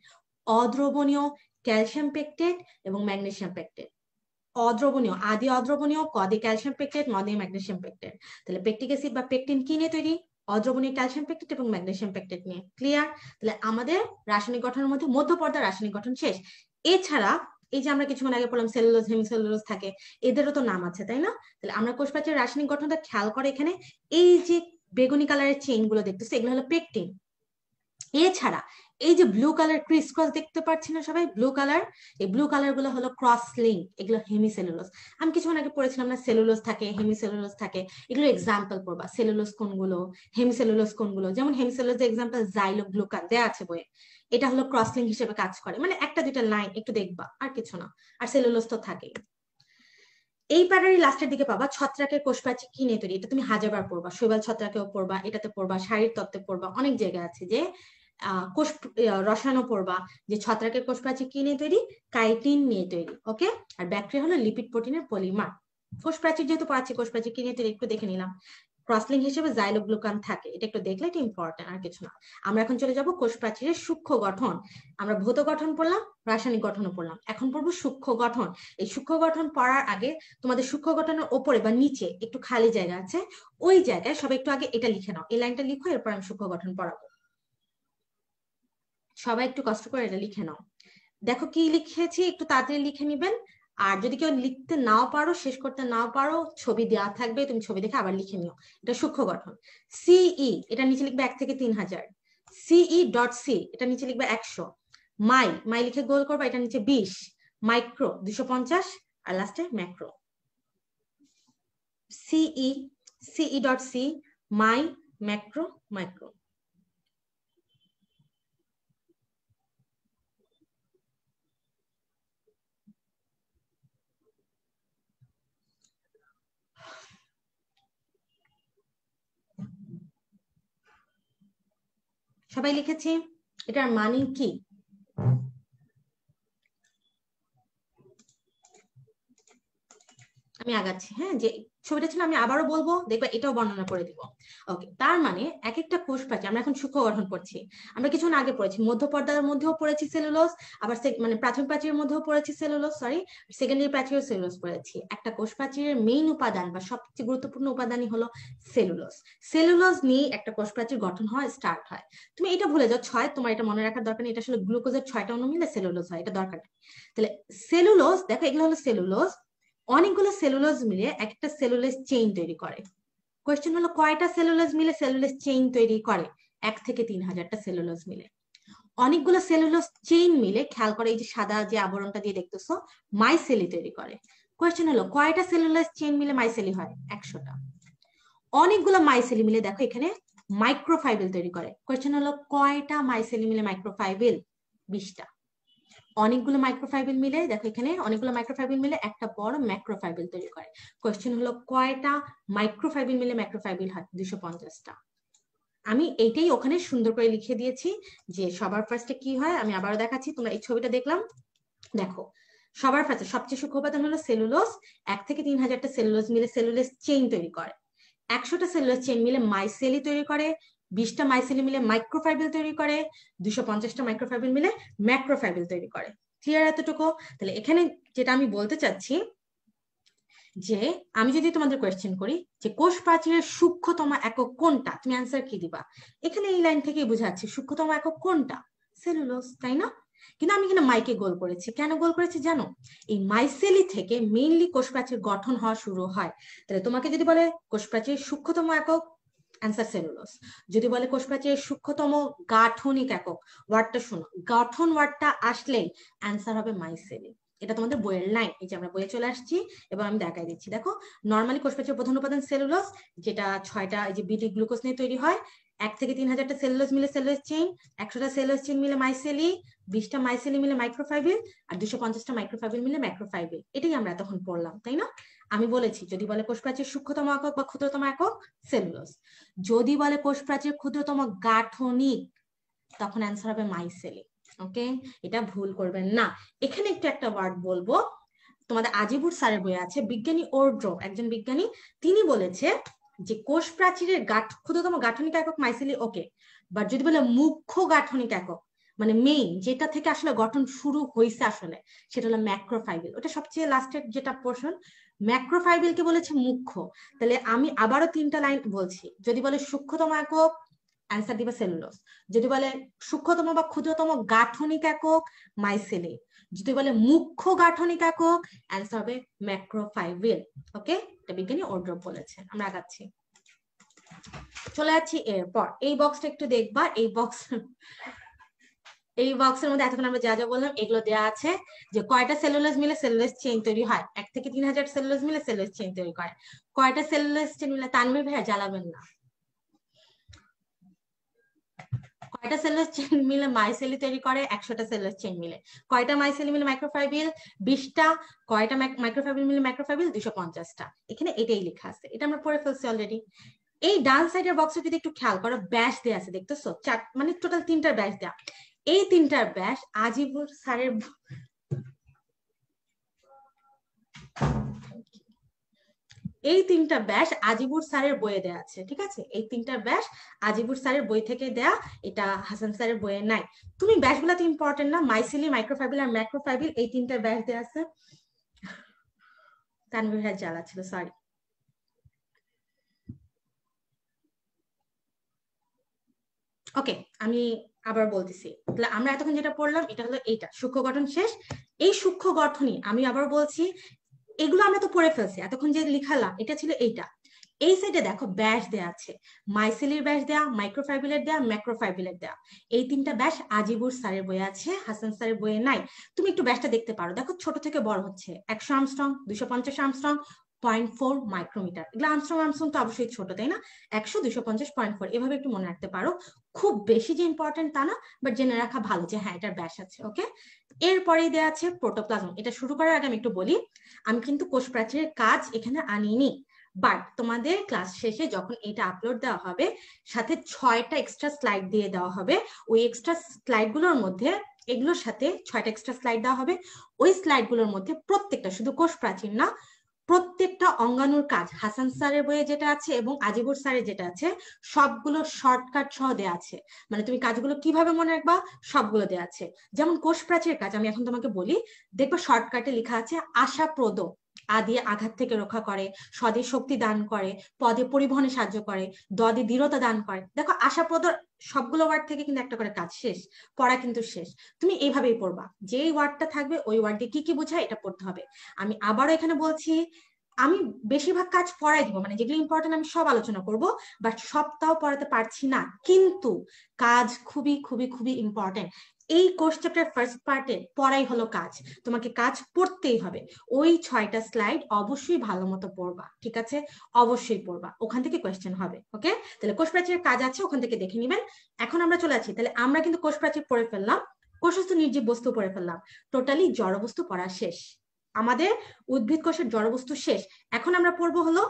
অদ্রবণীয় ক্যালসিয়াম পেকটেট এবং ম্যাগনেসিয়াম পেকটেট অদ্রবণীয় আদি অদ্রবণীয় কদে ক্যালসিয়াম পেকটেট মদে ম্যাগনেসিয়াম পেকটেট তাহলে পেকটিক অ্যাসিড বা পেকটিন কি নিয়ে তৈরি অদ্রবণীয় ক্যালসিয়াম পেকটেট এবং ম্যাগনেসিয়াম পেকটেট নিয়ে ক্লিয়ার তাহলে আমাদের রাসায়নিক গঠনের মধ্যে মধ্যপর্দার রাসায়নিক গঠন শেষ এছাড়া এই যে আমরা কিছুক্ষণ আগে বললাম সেলুলোজ হেমিসেলুলোজ থাকে এদেরও তো নাম আছে তাই না তাহলে আমরা কোষ প্রাচীর রাসায়নিক গঠনটা খেয়াল করে এখানে এই যে বেগুনি কালারের চেইন গুলো দেখতেছে এগুলো হলো পেকটিন এছাড়া এই যে ব্লু কালার ক্রিস ক্রস দেখতে পাচ্ছি না সবাই ব্লু কালার এই ব্লু কালার গুলো হলো ক্রস লিঙ্ক এগুলো হেমিসেলুলোজ আমি কিছুক্ষণ আগে পড়েছিলাম না সেলুলোজ থাকে হেমিসেলুলোজ থাকে এগুলো এক্সাম্পল পড়বা সেলুলোজ কোনগুলো হেমিসেলুলোজ কোনগুলো যেমন হেমিসেলুলোজ এক্সাম্পল জাইলো গ্লুকান দেয়া আছে বইয়ে এটা হলো ক্রসলিং হিসেবে কাজ করে মানে একটা দুইটা লাইন একটু দেখবা আর কিছু না আর সেলুলোস তো থাকে এই প্যাটারি লাস্টের দিকে পাবা ছত্রাকের কোষপ্রাচী কি নিয়ে তৈরি এটা তুমি হাজারবার পড়বা শৈবাল ছত্রাকেও পড়বা এটাতে পড়বা শারীর তত্ত্বে পড়বা অনেক জায়গা আছে যে আহ কোষ রসায়নও পড়বা যে ছত্রাকের কোষপ্রাচী কি তৈরি কাইটিন নিয়ে তৈরি ওকে আর ব্যাকটেরিয়া হলো লিপিড প্রোটিনের পলিমার প্রাচীর যেহেতু পড়াচ্ছি কোষপ্রাচীর কি নিয়ে তৈরি একটু দেখে নিলাম ক্রসলিং হিসেবে জাইলোগ্লুকান থাকে এটা একটু দেখলে এটা ইম্পর্টেন্ট আর কিছু না আমরা এখন চলে যাব কোষ প্রাচীরের সূক্ষ্ম গঠন আমরা ভৌত গঠন পড়লাম রাসায়নিক গঠনও পড়লাম এখন পড়বো সূক্ষ্ম গঠন এই সূক্ষ্ম গঠন পড়ার আগে তোমাদের সূক্ষ্ম গঠনের ওপরে বা নিচে একটু খালি জায়গা আছে ওই জায়গায় সবাই একটু আগে এটা লিখে নাও এই লাইনটা লিখো এরপর আমি সূক্ষ্ম গঠন পড়াবো সবাই একটু কষ্ট করে এটা লিখে নাও দেখো কি লিখেছি একটু তাড়াতাড়ি লিখে নিবেন আর যদি কেউ লিখতে নাও পারো শেষ করতে নাও পারো ছবি দেওয়া থাকবে তুমি ছবি দেখে আবার লিখে নিও এটা সূক্ষ্ম গঠন সিই e, এটা নিচে লিখবে এক থেকে তিন হাজার সিই ডট সি এটা নিচে লিখবে একশো মাই মাই লিখে গোল করবো এটা নিচে বিশ মাইক্রো দুশো পঞ্চাশ আর লাস্টে macro C C dot C my macro micro সবাই লিখেছি এটার মানে কি আমি আগাচ্ছি হ্যাঁ যে ছবিটা ছিল আমি আবারও বলবো দেখবা এটাও বর্ণনা করে দিব ওকে তার মানে এক একটা কোষ প্রাচীর আমরা এখন সূক্ষ্ম গঠন করছি আমরা কিছুদিন আগে পড়েছি মধ্য পর্দার মধ্যেও পড়েছি সেলুলোস আবার মানে প্রাথমিক প্রাচীরের মধ্যেও পড়েছি সেলুলোস সরি সেকেন্ডারি প্রাচীর সেলুলোস পড়েছি একটা কোষ প্রাচীরের মেইন উপাদান বা সবচেয়ে গুরুত্বপূর্ণ উপাদানই হলো সেলুলোস সেলুলোস নিয়ে একটা কোষ প্রাচীর গঠন হয় স্টার্ট হয় তুমি এটা ভুলে যাও ছয় তোমার এটা মনে রাখার দরকার নেই এটা আসলে গ্লুকোজের ছয়টা অণু মিলে সেলুলোস হয় এটা দরকার তাহলে সেলুলোস দেখো এগুলো হলো সেলুলোস অনেকগুলো সেলুলোজ মিলে একটা সেলুলোজ চেইন তৈরি করে কোয়েশ্চেন হলো কয়টা সেলুলোজ মিলে সেলুলোজ চেইন তৈরি করে এক থেকে তিন হাজারটা সেলুলোজ মিলে অনেকগুলো সেলুলোজ চেইন মিলে খেয়াল করে এই যে সাদা যে আবরণটা দিয়ে দেখতেছো মাইসেলি তৈরি করে কোয়েশ্চেন হলো কয়টা সেলুলোজ চেইন মিলে মাইসেলি হয় একশোটা অনেকগুলো মাইসেলি মিলে দেখো এখানে মাইক্রোফাইবেল তৈরি করে কোয়েশ্চেন হলো কয়টা মাইসেলি মিলে মাইক্রোফাইবেল বিশটা অনেকগুলো মাইক্রোফাইবেল মিলে দেখো এখানে অনেকগুলো মাইক্রোফাইবিল মিলে একটা বড় ম্যাক্রোফাইবিল তৈরি করে কোয়েশ্চেন হলো কয়টা মাইক্রোফাইবিল মিলে ম্যাক্রোফাইবেল হয় দুশো পঞ্চাশটা আমি এইটাই ওখানে সুন্দর করে লিখে দিয়েছি যে সবার ফার্স্টে কি হয় আমি আবারও দেখাচ্ছি তোমরা এই ছবিটা দেখলাম দেখো সবার ফার্স্টে সবচেয়ে সুখ উপাদান হলো সেলুলোস এক থেকে তিন হাজারটা সেলুলোস মিলে সেলুলোস চেইন তৈরি করে একশোটা সেলুলোস চেইন মিলে মাইসেলি তৈরি করে বিশটা মাইসেলি মিলে মাইক্রোফাইবিল তৈরি করে দুশো পঞ্চাশটা মাইক্রোফাইবিল মিলে ম্যাক্রোফাইবিল তৈরি করে ক্লিয়ার এতটুকু তাহলে এখানে যেটা আমি বলতে চাচ্ছি যে আমি যদি তোমাদের কোয়েশ্চেন করি যে কোষ প্রাচীরের সূক্ষ্মতম একক কোনটা তুমি অ্যান্সার কি দিবা এখানে এই লাইন থেকেই বোঝাচ্ছে সূক্ষ্মতম একক কোনটা সেলুলোস তাই না কিন্তু আমি এখানে মাইকে গোল করেছি কেন গোল করেছি জানো এই মাইসেলি থেকে মেইনলি কোষ প্রাচীর গঠন হওয়া শুরু হয় তাহলে তোমাকে যদি বলে কোষ প্রাচীর সূক্ষ্মতম একক অ্যান্সার সেলুলোস যদি বলে কোষ প্রাচীর সূক্ষ্মতম গাঠনিক একক ওয়ার্ডটা শোনো গঠন ওয়ার্ডটা আসলেই অ্যান্সার হবে মাইসেলি এটা তোমাদের বইয়ের লাইন এই যে আমরা বইয়ে চলে আসছি এবং আমি দেখাই দিচ্ছি দেখো নর্মালি কোষ প্রাচীরের প্রধান উপাদান সেলুলোস যেটা ছয়টা এই যে বিটি গ্লুকোজ নিয়ে তৈরি হয় এক থেকে তিন হাজারটা সেলুলোজ মিলে সেলুলোজ চেইন একশোটা সেলুলোজ চেইন মিলে মাইসেলি বিশটা মাইসেলি মিলে মাইক্রোফাইবিল আর দুশো পঞ্চাশটা মাইক্রোফাইবিল মিলে ম্যাক্রোফাইবিল এটাই আমরা এতক্ষণ পড়লাম তাই না আমি বলেছি যদি বলে কোষ প্রাচীর সূক্ষ্মতম একক বা ক্ষুদ্রতম একক সেলুলোস যদি বলে কোষ প্রাচীর ক্ষুদ্রতম গাঠনিক তখন অ্যান্সার হবে মাইসেলি ওকে এটা ভুল করবেন না এখানে একটু একটা ওয়ার্ড বলবো তোমাদের আজিবুর স্যারের বই আছে বিজ্ঞানী ওরড্রো একজন বিজ্ঞানী তিনি বলেছে যে কোষ প্রাচীরের গাঠ ক্ষুদ্রতম গাঠনিক একক মাইসেলি ওকে বাট যদি বলে মুখ্য গাঠনিক একক মানে মেইন যেটা থেকে আসলে গঠন শুরু হয়েছে আসলে সেটা হলো ম্যাক্রোফাইবিল ওটা সবচেয়ে লাস্টের যেটা পোর্শন কে বলেছে মুখ্য তাহলে আমি আবারও তিনটা লাইন বলছি যদি বলে সূক্ষ্মতম একক অ্যান্সার দিবে সেলুলোস যদি বলে সূক্ষ্মতম বা ক্ষুদ্রতম গাঠনিক একক মাইসেলে যদি বলে মুখ্য গাঠনিক একক অ্যান্সার হবে ম্যাক্রোফাইবিল ওকে এটা বিজ্ঞানী অর্ড্রপ বলেছে আমরা আগাচ্ছি চলে যাচ্ছি এরপর এই বক্সটা একটু দেখবা এই বক্স এই বক্সের মধ্যে এতক্ষণ আমরা যা যা বললাম এগুলো দেওয়া আছে যে কয়টা সেলুলোজ মিলে সেলুলোজ চেইন তৈরি হয় এক থেকে তিন হাজার সেলুলোজ মিলে সেলুলোজ চেইন তৈরি করে কয়টা সেলুলোজ চেইন মিলে তানভীর ভাইয়া জ্বালাবেন না কয়টা সেলুলোজ চেইন মিলে মাইসেলি তৈরি করে একশোটা সেলুলোজ চেইন মিলে কয়টা মাইসেলি মিলে মাইক্রোফাইবিল বিশটা কয়টা মাইক্রোফাইবিল মিলে মাইক্রোফাইবিল দুশো পঞ্চাশটা এখানে এটাই লেখা আছে এটা আমরা পড়ে ফেলছি অলরেডি এই ডান সাইডের বক্সে যদি একটু খেয়াল করো ব্যাস দেওয়া আছে দেখতেছো চার মানে টোটাল তিনটার ব্যাস দেওয়া এই তিনটার ব্যাস আজিবুর স্যারের এই তিনটা ব্যাস আজিবুর স্যারের বইয়ে দেয়া আছে ঠিক আছে এই তিনটা ব্যাস আজিবুর স্যারের বই থেকে দেয়া এটা হাসান স্যারের বইয়ে নাই তুমি ব্যাস গুলা ইম্পর্টেন্ট না মাইসিলি মাইক্রোফাইবিল আর ম্যাক্রোফাইবিল এই তিনটা ব্যাস দেয়া আছে তানভীর জ্বালা ছিল সরি ওকে আমি আবার বলতেছি তাহলে আমরা এতক্ষণ যেটা পড়লাম এটা হলো এইটা সূক্ষ্ম গঠন শেষ এই সূক্ষ্ম গঠনই আমি আবার বলছি এগুলো আমরা তো পড়ে ফেলছি এতক্ষণ যে লিখালাম এটা ছিল এইটা এই সাইডে দেখো ব্যাস দেয়া আছে মাইসেলির ব্যাস দেয়া মাইক্রোফাইবিলের দেয়া ম্যাক্রোফাইবিলের দেয়া এই তিনটা ব্যাস আজিবুর স্যারের বইয়ে আছে হাসান স্যারের বইয়ে নাই তুমি একটু ব্যাসটা দেখতে পারো দেখো ছোট থেকে বড় হচ্ছে একশো আমস্ট্রং দুশো পঞ্চাশ আমস্ট্রং পয়েন্ট ফোর মাইক্রোমিটার এগুলো তো অবশ্যই ছোট তাই না একশো দুশো পঞ্চাশ পয়েন্ট ফোর এভাবে একটু মনে রাখতে পারো খুব বেশি যে ইম্পর্টেন্ট তা না বাট জেনে রাখা ভালো যে হ্যাঁ এটার ব্যাস আছে ওকে দেওয়া আছে প্রোটোপ্লাজম এটা শুরু করার আগে আমি একটু বলি আমি কিন্তু কোষ প্রাচীরের কাজ এখানে আনিনি বাট তোমাদের ক্লাস শেষে যখন এটা আপলোড দেওয়া হবে সাথে ছয়টা এক্সট্রা স্লাইড দিয়ে দেওয়া হবে ওই এক্সট্রা গুলোর মধ্যে এগুলোর সাথে ছয়টা এক্সট্রা স্লাইড দেওয়া হবে ওই স্লাইড গুলোর মধ্যে প্রত্যেকটা শুধু কোষ প্রাচীর না প্রত্যেকটা অঙ্গাণুর কাজ হাসান স্যারের বইয়ে যেটা আছে এবং আজিবুর স্যারের যেটা আছে সবগুলো শর্টকাট সহ দেয়া আছে মানে তুমি কাজগুলো কিভাবে মনে রাখবা সবগুলো দেয়া আছে যেমন কোষ প্রাচীর কাজ আমি এখন তোমাকে বলি দেখবো শর্টকাটে লেখা আছে আশাপ্রদ আদি আঘাত থেকে রক্ষা করে সদে শক্তি দান করে পদে পরিবহনে সাহায্য করে দদে দৃঢ়তা দান করে দেখো আশাপ্রদ সবগুলো ওয়ার্ড থেকে কিন্তু একটা করে কাজ শেষ পড়া কিন্তু শেষ তুমি এইভাবেই পড়বা যেই ওয়ার্ডটা থাকবে ওই ওয়ার্ডে কি কি বোঝায় এটা পড়তে হবে আমি আবারও এখানে বলছি আমি বেশিরভাগ কাজ পড়াই দিব মানে যেগুলো ইম্পর্টেন্ট আমি সব আলোচনা করব বাট সবটাও পড়াতে পারছি না কিন্তু কাজ খুবই খুবই খুবই ইম্পর্টেন্ট এই কোর্স চ্যাপ্টার ফার্স্ট পার্টে পড়াই হলো কাজ তোমাকে কাজ পড়তেই হবে ওই ছয়টা স্লাইড অবশ্যই ভালো মতো পড়বা ঠিক আছে অবশ্যই পড়বা ওখান থেকে কোয়েশ্চেন হবে ওকে তাহলে কোষ প্রাচীর কাজ আছে ওখান থেকে দেখে নিবেন এখন আমরা চলে আসি তাহলে আমরা কিন্তু কোষ প্রাচীর পড়ে ফেললাম কোষস্থ নির্জীব বস্তু পড়ে ফেললাম টোটালি জড় বস্তু পড়া শেষ আমাদের উদ্ভিদ কোষের জড় বস্তু শেষ এখন আমরা পড়বো হলো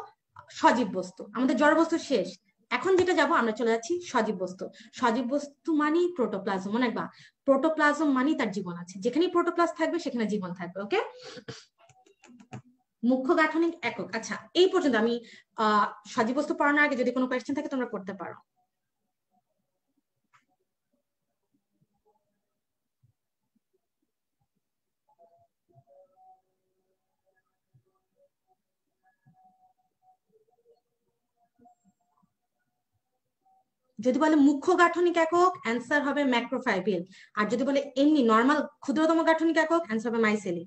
সজীব বস্তু আমাদের জড় বস্তু শেষ এখন যেটা যাব আমরা চলে যাচ্ছি সজীব বস্তু সজীব বস্তু মানে প্রোটোপ্লাজম মানে একবার প্রোটোপ্লাজম মানে তার জীবন আছে যেখানে প্রোটোপ্লাস থাকবে সেখানে জীবন থাকবে ওকে মুখ্য গাঠনিক একক আচ্ছা এই পর্যন্ত আমি আহ সজীব বস্তু পড়ানোর আগে যদি কোনো কোয়েশ্চেন থাকে তোমরা করতে পারো যদি বলে মুখ্য গাঠনিক একক অ্যান্সার হবে ম্যাক্রোফাইবিল আর যদি বলে এমনি নর্মাল ক্ষুদ্রতম গাঠনিক একক অ্যান্সার হবে মাইসেলি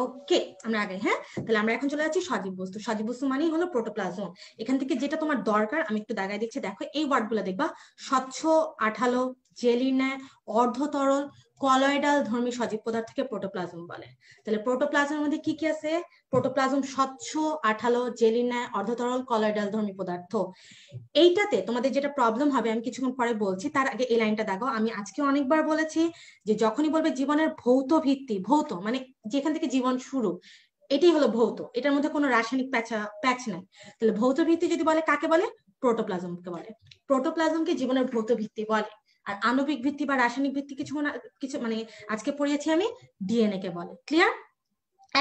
ওকে আমরা আগে হ্যাঁ তাহলে আমরা এখন চলে যাচ্ছি সজীব বস্তু সজীব বস্তু মানেই হলো প্রোটোপ্লাজম এখান থেকে যেটা তোমার দরকার আমি একটু দাগায় দিচ্ছি দেখো এই ওয়ার্ডগুলো দেখবা স্বচ্ছ আঠালো জেলিন অর্ধতরল কলয়েডাল ধর্মী সজীব পদার্থকে প্রোটোপ্লাজম বলে তাহলে প্রোটোপ্লাজমের মধ্যে কি কি আছে প্রোটোপ্লাজম স্বচ্ছ আঠালো জেলিন অর্ধতরল কলয়েডাল ধর্মী পদার্থ এইটাতে তোমাদের যেটা প্রবলেম হবে আমি কিছুক্ষণ পরে বলছি তার আগে এই লাইনটা দেখো আমি আজকে অনেকবার বলেছি যে যখনই বলবে জীবনের ভৌত ভিত্তি ভৌত মানে যেখান থেকে জীবন শুরু এটাই হলো ভৌত এটার মধ্যে কোনো রাসায়নিক প্যাচা প্যাচ নাই তাহলে ভৌত ভিত্তি যদি বলে কাকে বলে প্রোটোপ্লাজমকে বলে প্রোটোপ্লাজমকে জীবনের ভৌত ভিত্তি বলে আর আণবিক ভিত্তি বা রাসায়নিক ভিত্তি কিছু কিছু মানে আজকে পড়িয়েছি আমি ডিএনএ কে বলে ক্লিয়ার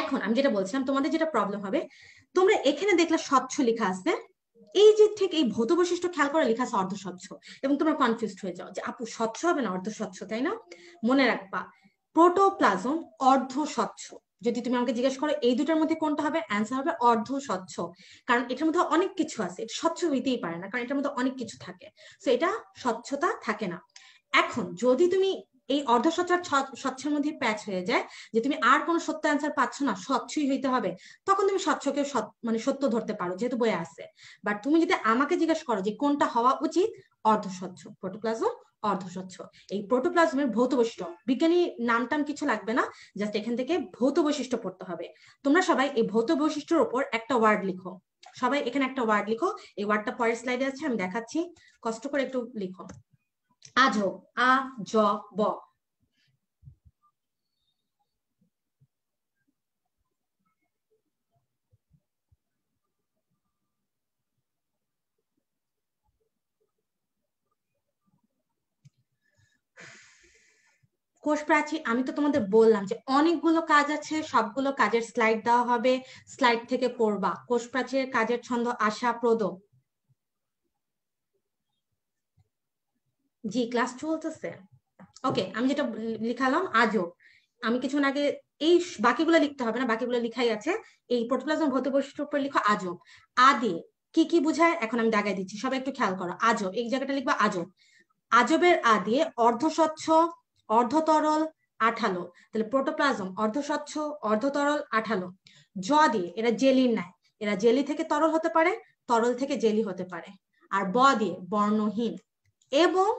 এখন আমি যেটা বলছিলাম তোমাদের যেটা প্রবলেম হবে তোমরা এখানে দেখলে স্বচ্ছ লেখা আসবে এই যে ঠিক এই ভৌত বৈশিষ্ট্য খেয়াল করে লেখা আছে অর্ধ স্বচ্ছ এবং তোমরা কনফিউজ হয়ে যাও যে আপু স্বচ্ছ হবে না অর্ধ স্বচ্ছ তাই না মনে রাখবা প্রোটোপ্লাজম অর্ধ স্বচ্ছ যদি তুমি আমাকে জিজ্ঞেস করো এই দুটার মধ্যে কোনটা হবে অ্যান্সার হবে অর্ধ স্বচ্ছ কারণ এটার মধ্যে অনেক কিছু আছে এটা স্বচ্ছ হইতেই পারে না কারণ এটার মধ্যে অনেক কিছু থাকে তো এটা স্বচ্ছতা থাকে না এখন যদি তুমি এই অর্ধ অর্ধস্বচ্ছ স্বচ্ছের মধ্যে প্যাচ হয়ে যায় যে তুমি আর কোনো সত্য অ্যান্সার পাচ্ছ না স্বচ্ছই হইতে হবে তখন তুমি স্বচ্ছকে মানে সত্য ধরতে পারো যেহেতু বয়ে আছে বাট তুমি যদি আমাকে জিজ্ঞেস করো যে কোনটা হওয়া উচিত অর্ধ ফটো প্রোটোপ্লাজম অর্ধস্বচ্ছ এই প্রোটোপ্লাজমের ভৌত বৈশিষ্ট্য বিজ্ঞানী নাম টাম কিছু লাগবে না জাস্ট এখান থেকে ভৌত বৈশিষ্ট্য পড়তে হবে তোমরা সবাই এই ভৌত বৈশিষ্ট্যের উপর একটা ওয়ার্ড লিখো সবাই এখানে একটা ওয়ার্ড লিখো এই ওয়ার্ডটা পরের স্লাইডে আছে আমি দেখাচ্ছি কষ্ট করে একটু লিখো আজ আ জ ব কোষ প্রাচী আমি তো তোমাদের বললাম যে অনেকগুলো কাজ আছে সবগুলো কাজের স্লাইড দেওয়া হবে স্লাইড থেকে পড়বা কোষ প্রাচীর কাজের ছন্দ আশাপ্রদ জি ক্লাস চলতেছে ওকে আমি যেটা লিখালাম আজও আমি কিছুক্ষণ আগে এই বাকিগুলো লিখতে হবে না বাকিগুলো লিখাই আছে এই প্রোটোপ্লাজম ভৌত বৈশিষ্ট্য উপর লিখো আজব আদি কি কি বুঝায় এখন আমি দাগাই দিচ্ছি সবাই একটু খেয়াল করো আজব এই জায়গাটা লিখবা আজব আজবের আদি অর্ধস্বচ্ছ অর্ধতরল আঠালো তাহলে প্রোটোপ্লাজম অর্ধস্বচ্ছ অর্ধতরল আঠালো জ দিয়ে এরা জেলির নেয় এরা জেলি থেকে তরল হতে পারে তরল থেকে জেলি হতে পারে আর ব দিয়ে বর্ণহীন এবং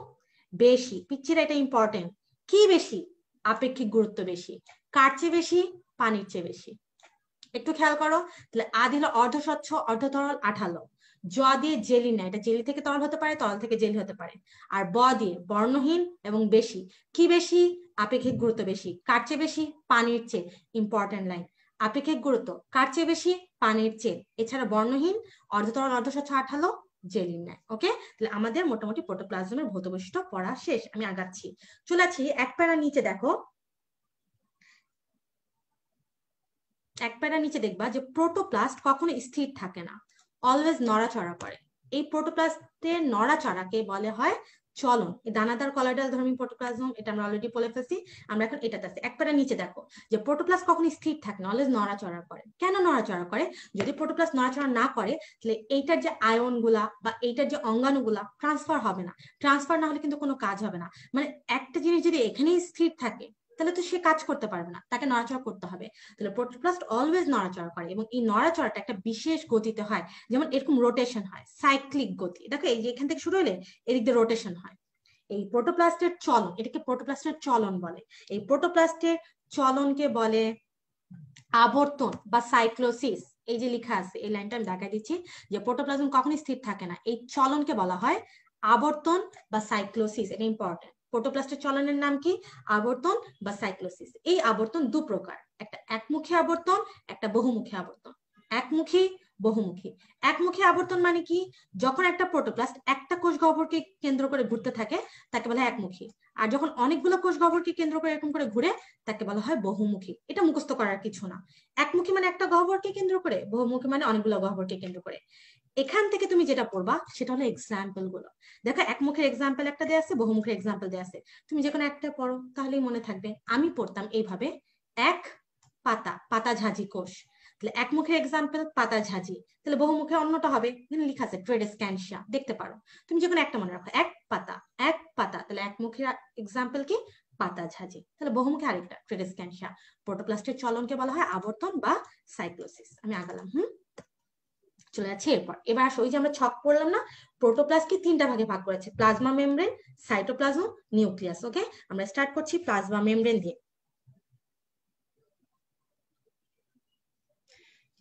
বেশি পিচ্ছির এটা ইম্পর্টেন্ট কি বেশি আপেক্ষিক গুরুত্ব বেশি কার চেয়ে বেশি পানির চেয়ে বেশি একটু খেয়াল করো তাহলে আদিল অর্ধস্বচ্ছ অর্ধতরল আঠালো জ দিয়ে জেলি না এটা জেলি থেকে তল হতে পারে তল থেকে জেলি হতে পারে আর ব দিয়ে বর্ণহীন এবং বেশি কি বেশি আপেক্ষিক গুরুত্ব বেশি কার চেয়ে বেশি পানির চেয়ে ইম্পর্টেন্ট লাইন আপেক্ষিক গুরুত্ব কার চেয়ে বেশি পানির চেয়ে এছাড়া বর্ণহীন অর্ধতর অর্ধস্বচ্ছ আঠালো জেলি নেয় ওকে তাহলে আমাদের মোটামুটি প্রোটোপ্লাজমের ভৌত বৈশিষ্ট্য পড়া শেষ আমি আগাচ্ছি চলে আছি এক প্যারা নিচে দেখো এক প্যারা নিচে দেখবা যে প্রোটোপ্লাস্ট কখনো স্থির থাকে না অলওয়েজ নড়াচড়া করে এই প্রোটোপ্লাস্টের নড়াচড়াকে বলে হয় চলন এই দানাদার কলাইডাল ধর্মী প্রোটোপ্লাজম এটা আমরা অলরেডি বলে ফেলছি আমরা এখন এটাতে আছি একবারে নিচে দেখো যে প্রোটোপ্লাস্ট কখনো স্থির থাকে না অলওয়েজ নড়াচড়া করে কেন নড়াচড়া করে যদি প্রোটোপ্লাস্ট নড়াচড়া না করে তাহলে এইটার যে আয়নগুলা বা এইটার যে অঙ্গাণুগুলা ট্রান্সফার হবে না ট্রান্সফার না হলে কিন্তু কোনো কাজ হবে না মানে একটা জিনিস যদি এখানেই স্থির থাকে তাহলে তো সে কাজ করতে পারবে না তাকে নড়াচড়া করতে হবে তাহলে প্রোটোপ্লাস্ট অলওয়েজ নড়াচড়া করে এবং এই নড়াচড়াটা একটা বিশেষ গতিতে হয় যেমন এরকম রোটেশন হয় সাইক্লিক গতি দেখো এই যে এখান থেকে শুরু হলে এদিক দিয়ে রোটেশন হয় এই প্রোটোপ্লাস্টের চলন এটাকে প্রোটোপ্লাস্টের চলন বলে এই প্রোটোপ্লাস্টের চলনকে বলে আবর্তন বা সাইক্লোসিস এই যে লেখা আছে এই লাইনটা আমি দেখা দিচ্ছি যে প্রোটোপ্লাজম কখনই স্থির থাকে না এই চলনকে বলা হয় আবর্তন বা সাইক্লোসিস এটা ইম্পর্টেন্ট পোটোপ্লাস্টের চলনের নাম কি আবর্তন বা সাইক্লোসিস এই আবর্তন দু প্রকার একটা একমুখী আবর্তন একটা বহুমুখী আবর্তন একমুখী বহুমুখী একমুখী আবর্তন মানে কি যখন একটা প্রোটোপ্লাস্ট একটা কোষ গহ্বরকে কেন্দ্র করে ঘুরতে থাকে তাকে বলা হয় একমুখী আর যখন অনেকগুলো কোষ গহ্বরকে কেন্দ্র করে এরকম করে ঘুরে তাকে বলা হয় বহুমুখী এটা মুখস্থ করার কিছু না একমুখী মানে একটা গহ্বরকে কেন্দ্র করে বহুমুখী মানে অনেকগুলো গহ্বরকে কেন্দ্র করে এখান থেকে তুমি যেটা পড়বা সেটা হলো এক্সাম্পল গুলো দেখো একমুখের এক্সাম্পল একটা দেয়া আছে বহুমুখের এক্সাম্পল দেয়া আছে তুমি যে কোনো একটা পড়ো তাহলেই মনে থাকবে আমি পড়তাম এইভাবে এক পাতা পাতা ঝাঁঝি কোষ তাহলে একমুখের এক্সাম্পল পাতা ঝাঁঝি তাহলে বহুমুখে অন্যটা হবে এখানে লিখা আছে ট্রেড স্ক্যানশিয়া দেখতে পারো তুমি যে কোনো একটা মনে রাখো এক পাতা এক পাতা তাহলে একমুখের এক্সাম্পল কি পাতা ঝাঁঝি তাহলে বহুমুখী আরেকটা ট্রেড স্ক্যানশিয়া প্রোটোপ্লাস্টের চলনকে বলা হয় আবর্তন বা সাইক্লোসিস আমি আগালাম হুম চলে যাচ্ছে এরপর এবার আসো ওই যে আমরা ছক পড়লাম না প্রোটোপ্লাস্টকে তিনটা ভাগে ভাগ করেছে plasma membrane cytoplasm nucleus okay আমরা স্টার্ট করছি প্লাজমা মেমব্রেন দিয়ে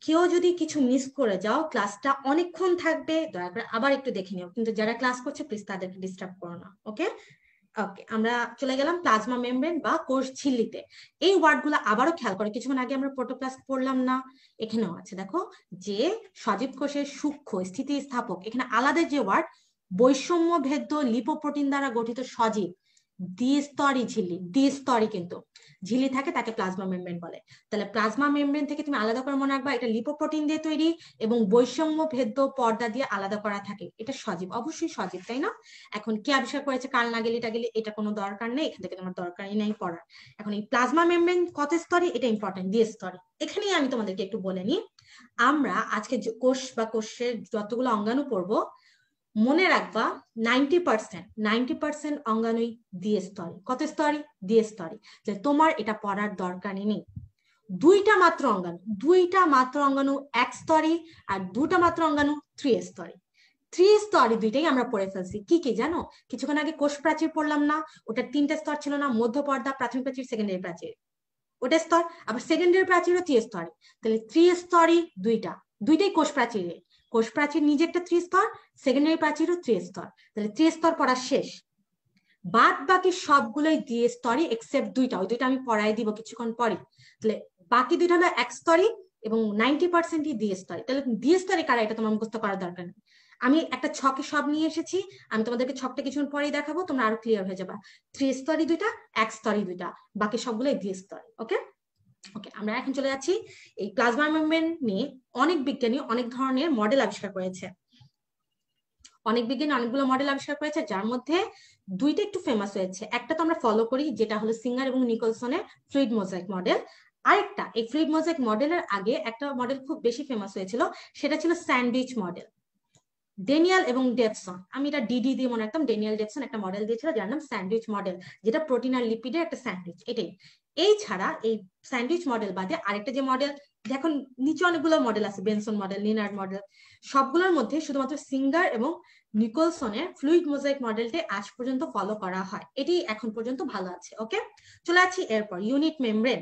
কেউ যদি কিছু মিস করে যাও ক্লাসটা অনেকক্ষণ থাকবে দয়া করে আবার একটু দেখে নিও কিন্তু যারা ক্লাস করছে প্লিজ তাদেরকে ডিস্টার্ব করো না ওকে ওকে আমরা চলে গেলাম প্লাজমা মেমব্রেন বা কোষ ঝিল্লিতে এই ওয়ার্ডগুলো আবারও খেয়াল করে কিছুক্ষণ আগে আমরা প্রোটোপ্লাস্ট পড়লাম না এখানেও আছে দেখো যে সজীব কোষের সূক্ষ্ম স্থিতিস্থাপক এখানে আলাদা যে ওয়ার্ড বৈষম্য ভেদ্য লিপোপ্রোটিন দ্বারা গঠিত সজীব দ্বিস্তরী ঝিল্লি দ্বিস্তরী কিন্তু ঝিল্লি থাকে তাকে প্লাজমা মেমব্রেন বলে তাহলে প্লাজমা মেমব্রেন থেকে তুমি আলাদা করে মনে রাখবা এটা লিপোপ্রোটিন দিয়ে তৈরি এবং বৈষম্য ভেদ্য পর্দা দিয়ে আলাদা করা থাকে এটা সজীব অবশ্যই সজীব তাই না এখন কে আবিষ্কার করেছে কাল না গেলি গেলি এটা কোনো দরকার নেই এখান থেকে তোমার দরকারই নেই পড়ার এখন এই প্লাজমা মেমব্রেন কত স্তরে এটা ইম্পর্টেন্ট দিয়ে স্তরে এখানেই আমি তোমাদেরকে একটু বলে নিই আমরা আজকে কোষ বা কোষের যতগুলো অঙ্গাণু পড়বো মনে রাখবা নাইনটি পার্সেন্ট নাইনটি পার্সেন্ট অঙ্গাণুই দিয়ে স্তরে কত স্তরে দিয়ে স্তরে যে তোমার এটা পড়ার দরকারই নেই দুইটা মাত্র অঙ্গাণু দুইটা মাত্র অঙ্গাণু এক স্তরে আর দুটা মাত্র অঙ্গাণু থ্রি স্তরে থ্রি স্তরে দুইটাই আমরা পড়ে ফেলছি কি কি জানো কিছুক্ষণ আগে কোষ প্রাচীর পড়লাম না ওটা তিনটা স্তর ছিল না মধ্য পর্দা প্রাথমিক প্রাচীর সেকেন্ডারি প্রাচীর ওটা স্তর আবার সেকেন্ডারি প্রাচীরও থ্রি স্তরে তাহলে থ্রি স্তরে দুইটা দুইটাই কোষ প্রাচীরে কোষ প্রাচীর নিজে একটা ত্রিস্তর সেকেন্ডারি প্রাচীরও ত্রিস্তর তাহলে ত্রিস্তর পড়া শেষ বাদ বাকি সবগুলোই দিয়ে স্তরে এক্সেপ্ট দুইটা ওই দুইটা আমি পড়াই দিব কিছুক্ষণ পরে তাহলে বাকি দুইটা হলো এক স্তরে এবং নাইনটি পার্সেন্টই দিয়ে স্তরে তাহলে দিয়ে স্তরে কারা এটা তোমার মুখস্থ করার দরকার নেই আমি একটা ছকে সব নিয়ে এসেছি আমি তোমাদেরকে ছকটা কিছুক্ষণ পরেই দেখাবো তোমরা আরো ক্লিয়ার হয়ে যাবা থ্রি দুইটা এক স্তরই দুইটা বাকি সবগুলোই দিয়ে স্তরে ওকে ওকে আমরা এখন চলে যাচ্ছি এই প্লাজমা মুভমেন্ট নিয়ে অনেক বিজ্ঞানী অনেক ধরনের মডেল আবিষ্কার করেছে অনেক বিজ্ঞানী অনেকগুলো মডেল আবিষ্কার করেছে যার মধ্যে দুইটা একটু ফেমাস হয়েছে একটা তো আমরা ফলো করি যেটা হলো সিঙ্গার এবং নিকলসনের ফ্লুইড মোজাইক মডেল আরেকটা এই ফ্লুইড মোজাইক মডেলের আগে একটা মডেল খুব বেশি ফেমাস হয়েছিল সেটা ছিল স্যান্ডউইচ মডেল ডেনিয়াল এবং ডেপসন আমি এটা ডিডি দিয়ে মনে রাখতাম ডেনিয়াল ডেপসন একটা মডেল দিয়েছিল যার নাম স্যান্ডউইচ মডেল যেটা প্রোটিন আর লিপিডের একটা স্যান্ডউইচ এটাই এই ছাড়া এই স্যান্ডউইচ মডেল বাদে আরেকটা যে মডেল এখন নিচে অনেকগুলো মডেল আছে বেনসন মডেল লিনার্ড মডেল সবগুলোর মধ্যে শুধুমাত্র সিঙ্গার এবং নিকোলসনের ফ্লুইড মোজাইক মডেলটি আজ পর্যন্ত ফলো করা হয় এটি এখন পর্যন্ত ভালো আছে ওকে চলে আসছি এরপর ইউনিট মেমব্রেন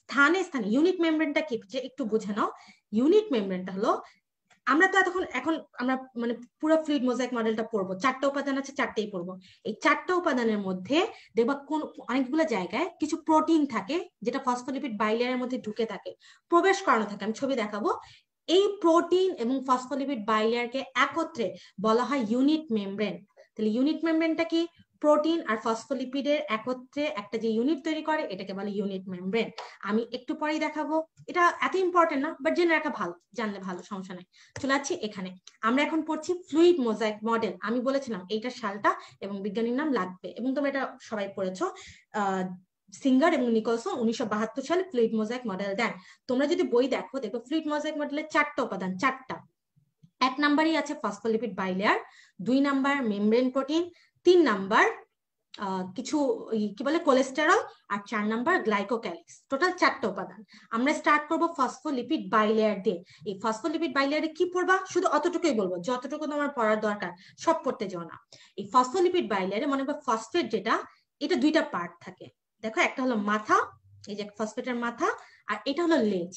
স্থানে স্থানে ইউনিট মেমব্রেনটা কি যে একটু বুঝে নাও ইউনিট মেমব্রেনটা হলো আমরা তো এতক্ষণ এখন আমরা মানে পুরো ফ্লুইড মোজাইক মডেলটা পড়বো চারটা উপাদান আছে চারটেই পড়বো এই চারটা উপাদানের মধ্যে দেখবা কোন অনেকগুলো জায়গায় কিছু প্রোটিন থাকে যেটা ফসফোলিপিড বাইলেয়ারের মধ্যে ঢুকে থাকে প্রবেশ করানো থাকে আমি ছবি দেখাবো এই প্রোটিন এবং ফসফোলিপিড বাইলেয়ারকে একত্রে বলা হয় ইউনিট মেমব্রেন তাহলে ইউনিট মেমব্রেনটা কি প্রোটিন আর ফসফোলিপিডের একত্রে একটা যে ইউনিট তৈরি করে এটাকে বলে ইউনিট মেমব্রেন আমি একটু পরেই দেখাবো এটা এত ইম্পর্টেন্ট না বাট জেনে রাখা ভালো জানলে ভালো সমস্যা নাই চলে আসছি এখানে আমরা এখন পড়ছি ফ্লুইড মোজাইক মডেল আমি বলেছিলাম এইটা সালটা এবং বিজ্ঞানীর নাম লাগবে এবং তোমরা এটা সবাই পড়েছো আহ সিঙ্গার এবং নিকলসন উনিশশো বাহাত্তর সালে ফ্লুইড মোজাইক মডেল দেন তোমরা যদি বই দেখো দেখো ফ্লুইড মোজাইক মডেলের চারটা উপাদান চারটা এক নাম্বারই আছে ফসফোলিপিড বাইলেয়ার দুই নাম্বার মেমব্রেন প্রোটিন তিন নাম্বার কিছু কি বলে কোলেস্টেরল আর চার নাম্বার গ্লাইকোক্যালিক্স টোটাল চারটা উপাদান আমরা স্টার্ট করব ফসফোলিপিড বাইলেয়ার দিয়ে এই ফসফোলিপিড বাইলেয়ারে কি পড়বা শুধু অতটুকুই বলবো যতটুকু তোমার পড়ার দরকার সব পড়তে যাও না এই ফসফোলিপিড বাইলেয়ারে মনে করো ফসফেট যেটা এটা দুইটা পার্ট থাকে দেখো একটা হলো মাথা এই যে ফসফেটের মাথা আর এটা হলো লেজ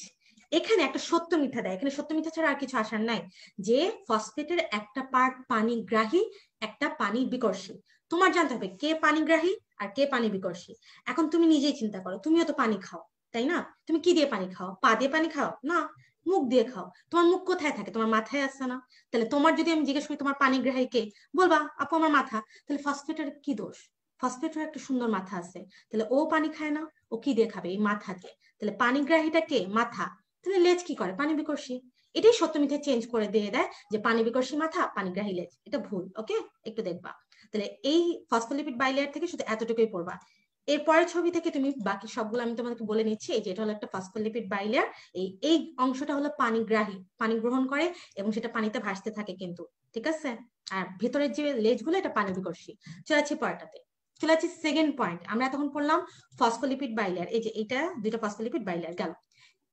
এখানে একটা সত্য মিথ্যা দেয় এখানে সত্য মিথ্যা ছাড়া আর কিছু আসার নাই যে ফসফেটের একটা পার্ট পানি গ্রাহী একটা পানি বিকর্ষী তোমার জানতে হবে কে পানিগ্রাহী আর কে পানি বিকর্ষী এখন তুমি নিজেই চিন্তা করো তুমিও তো পানি খাও তাই না তুমি কি দিয়ে পানি খাও পা দিয়ে পানি খাও না মুখ দিয়ে খাও তোমার মুখ কোথায় থাকে তোমার মাথায় আসছে না তাহলে তোমার যদি আমি জিজ্ঞেস করি তোমার পানিগ্রাহী কে বলবা আপু আমার মাথা তাহলে ফসফেটের কি দোষ ফসফেটের একটা সুন্দর মাথা আছে তাহলে ও পানি খায় না ও কি দিয়ে খাবে এই মাথা দিয়ে তাহলে পানিগ্রাহীটা কে মাথা তাহলে লেজ কি করে পানি বিকর্ষী এটাই সত্য মিথ্যে চেঞ্জ করে দিয়ে দেয় যে পানি বিকর্ষী মাথা পানিগ্রাহী লেজ এটা ভুল ওকে একটু দেখবা তাহলে এই ফসফোলিপিড বাইলেয়ার থেকে শুধু এতটুকুই পড়বা এরপরের ছবি থেকে তুমি বাকি সবগুলো আমি তোমাকে বলে নিচ্ছি এই এটা হলো একটা ফসফোলিপিড বাইলেয়ার এই এই অংশটা হলো গ্রাহী পানি গ্রহণ করে এবং সেটা পানিতে ভাসতে থাকে কিন্তু ঠিক আছে আর ভেতরের যে লেজগুলো এটা পানি বিকর্ষী চলে আছি পরটাতে চলে আছি সেকেন্ড পয়েন্ট আমরা তখন পড়লাম ফসফোলিপিড বাইলেয়ার এই যে এটা দুইটা ফসফোলিপিড বাইলেয়ার গেল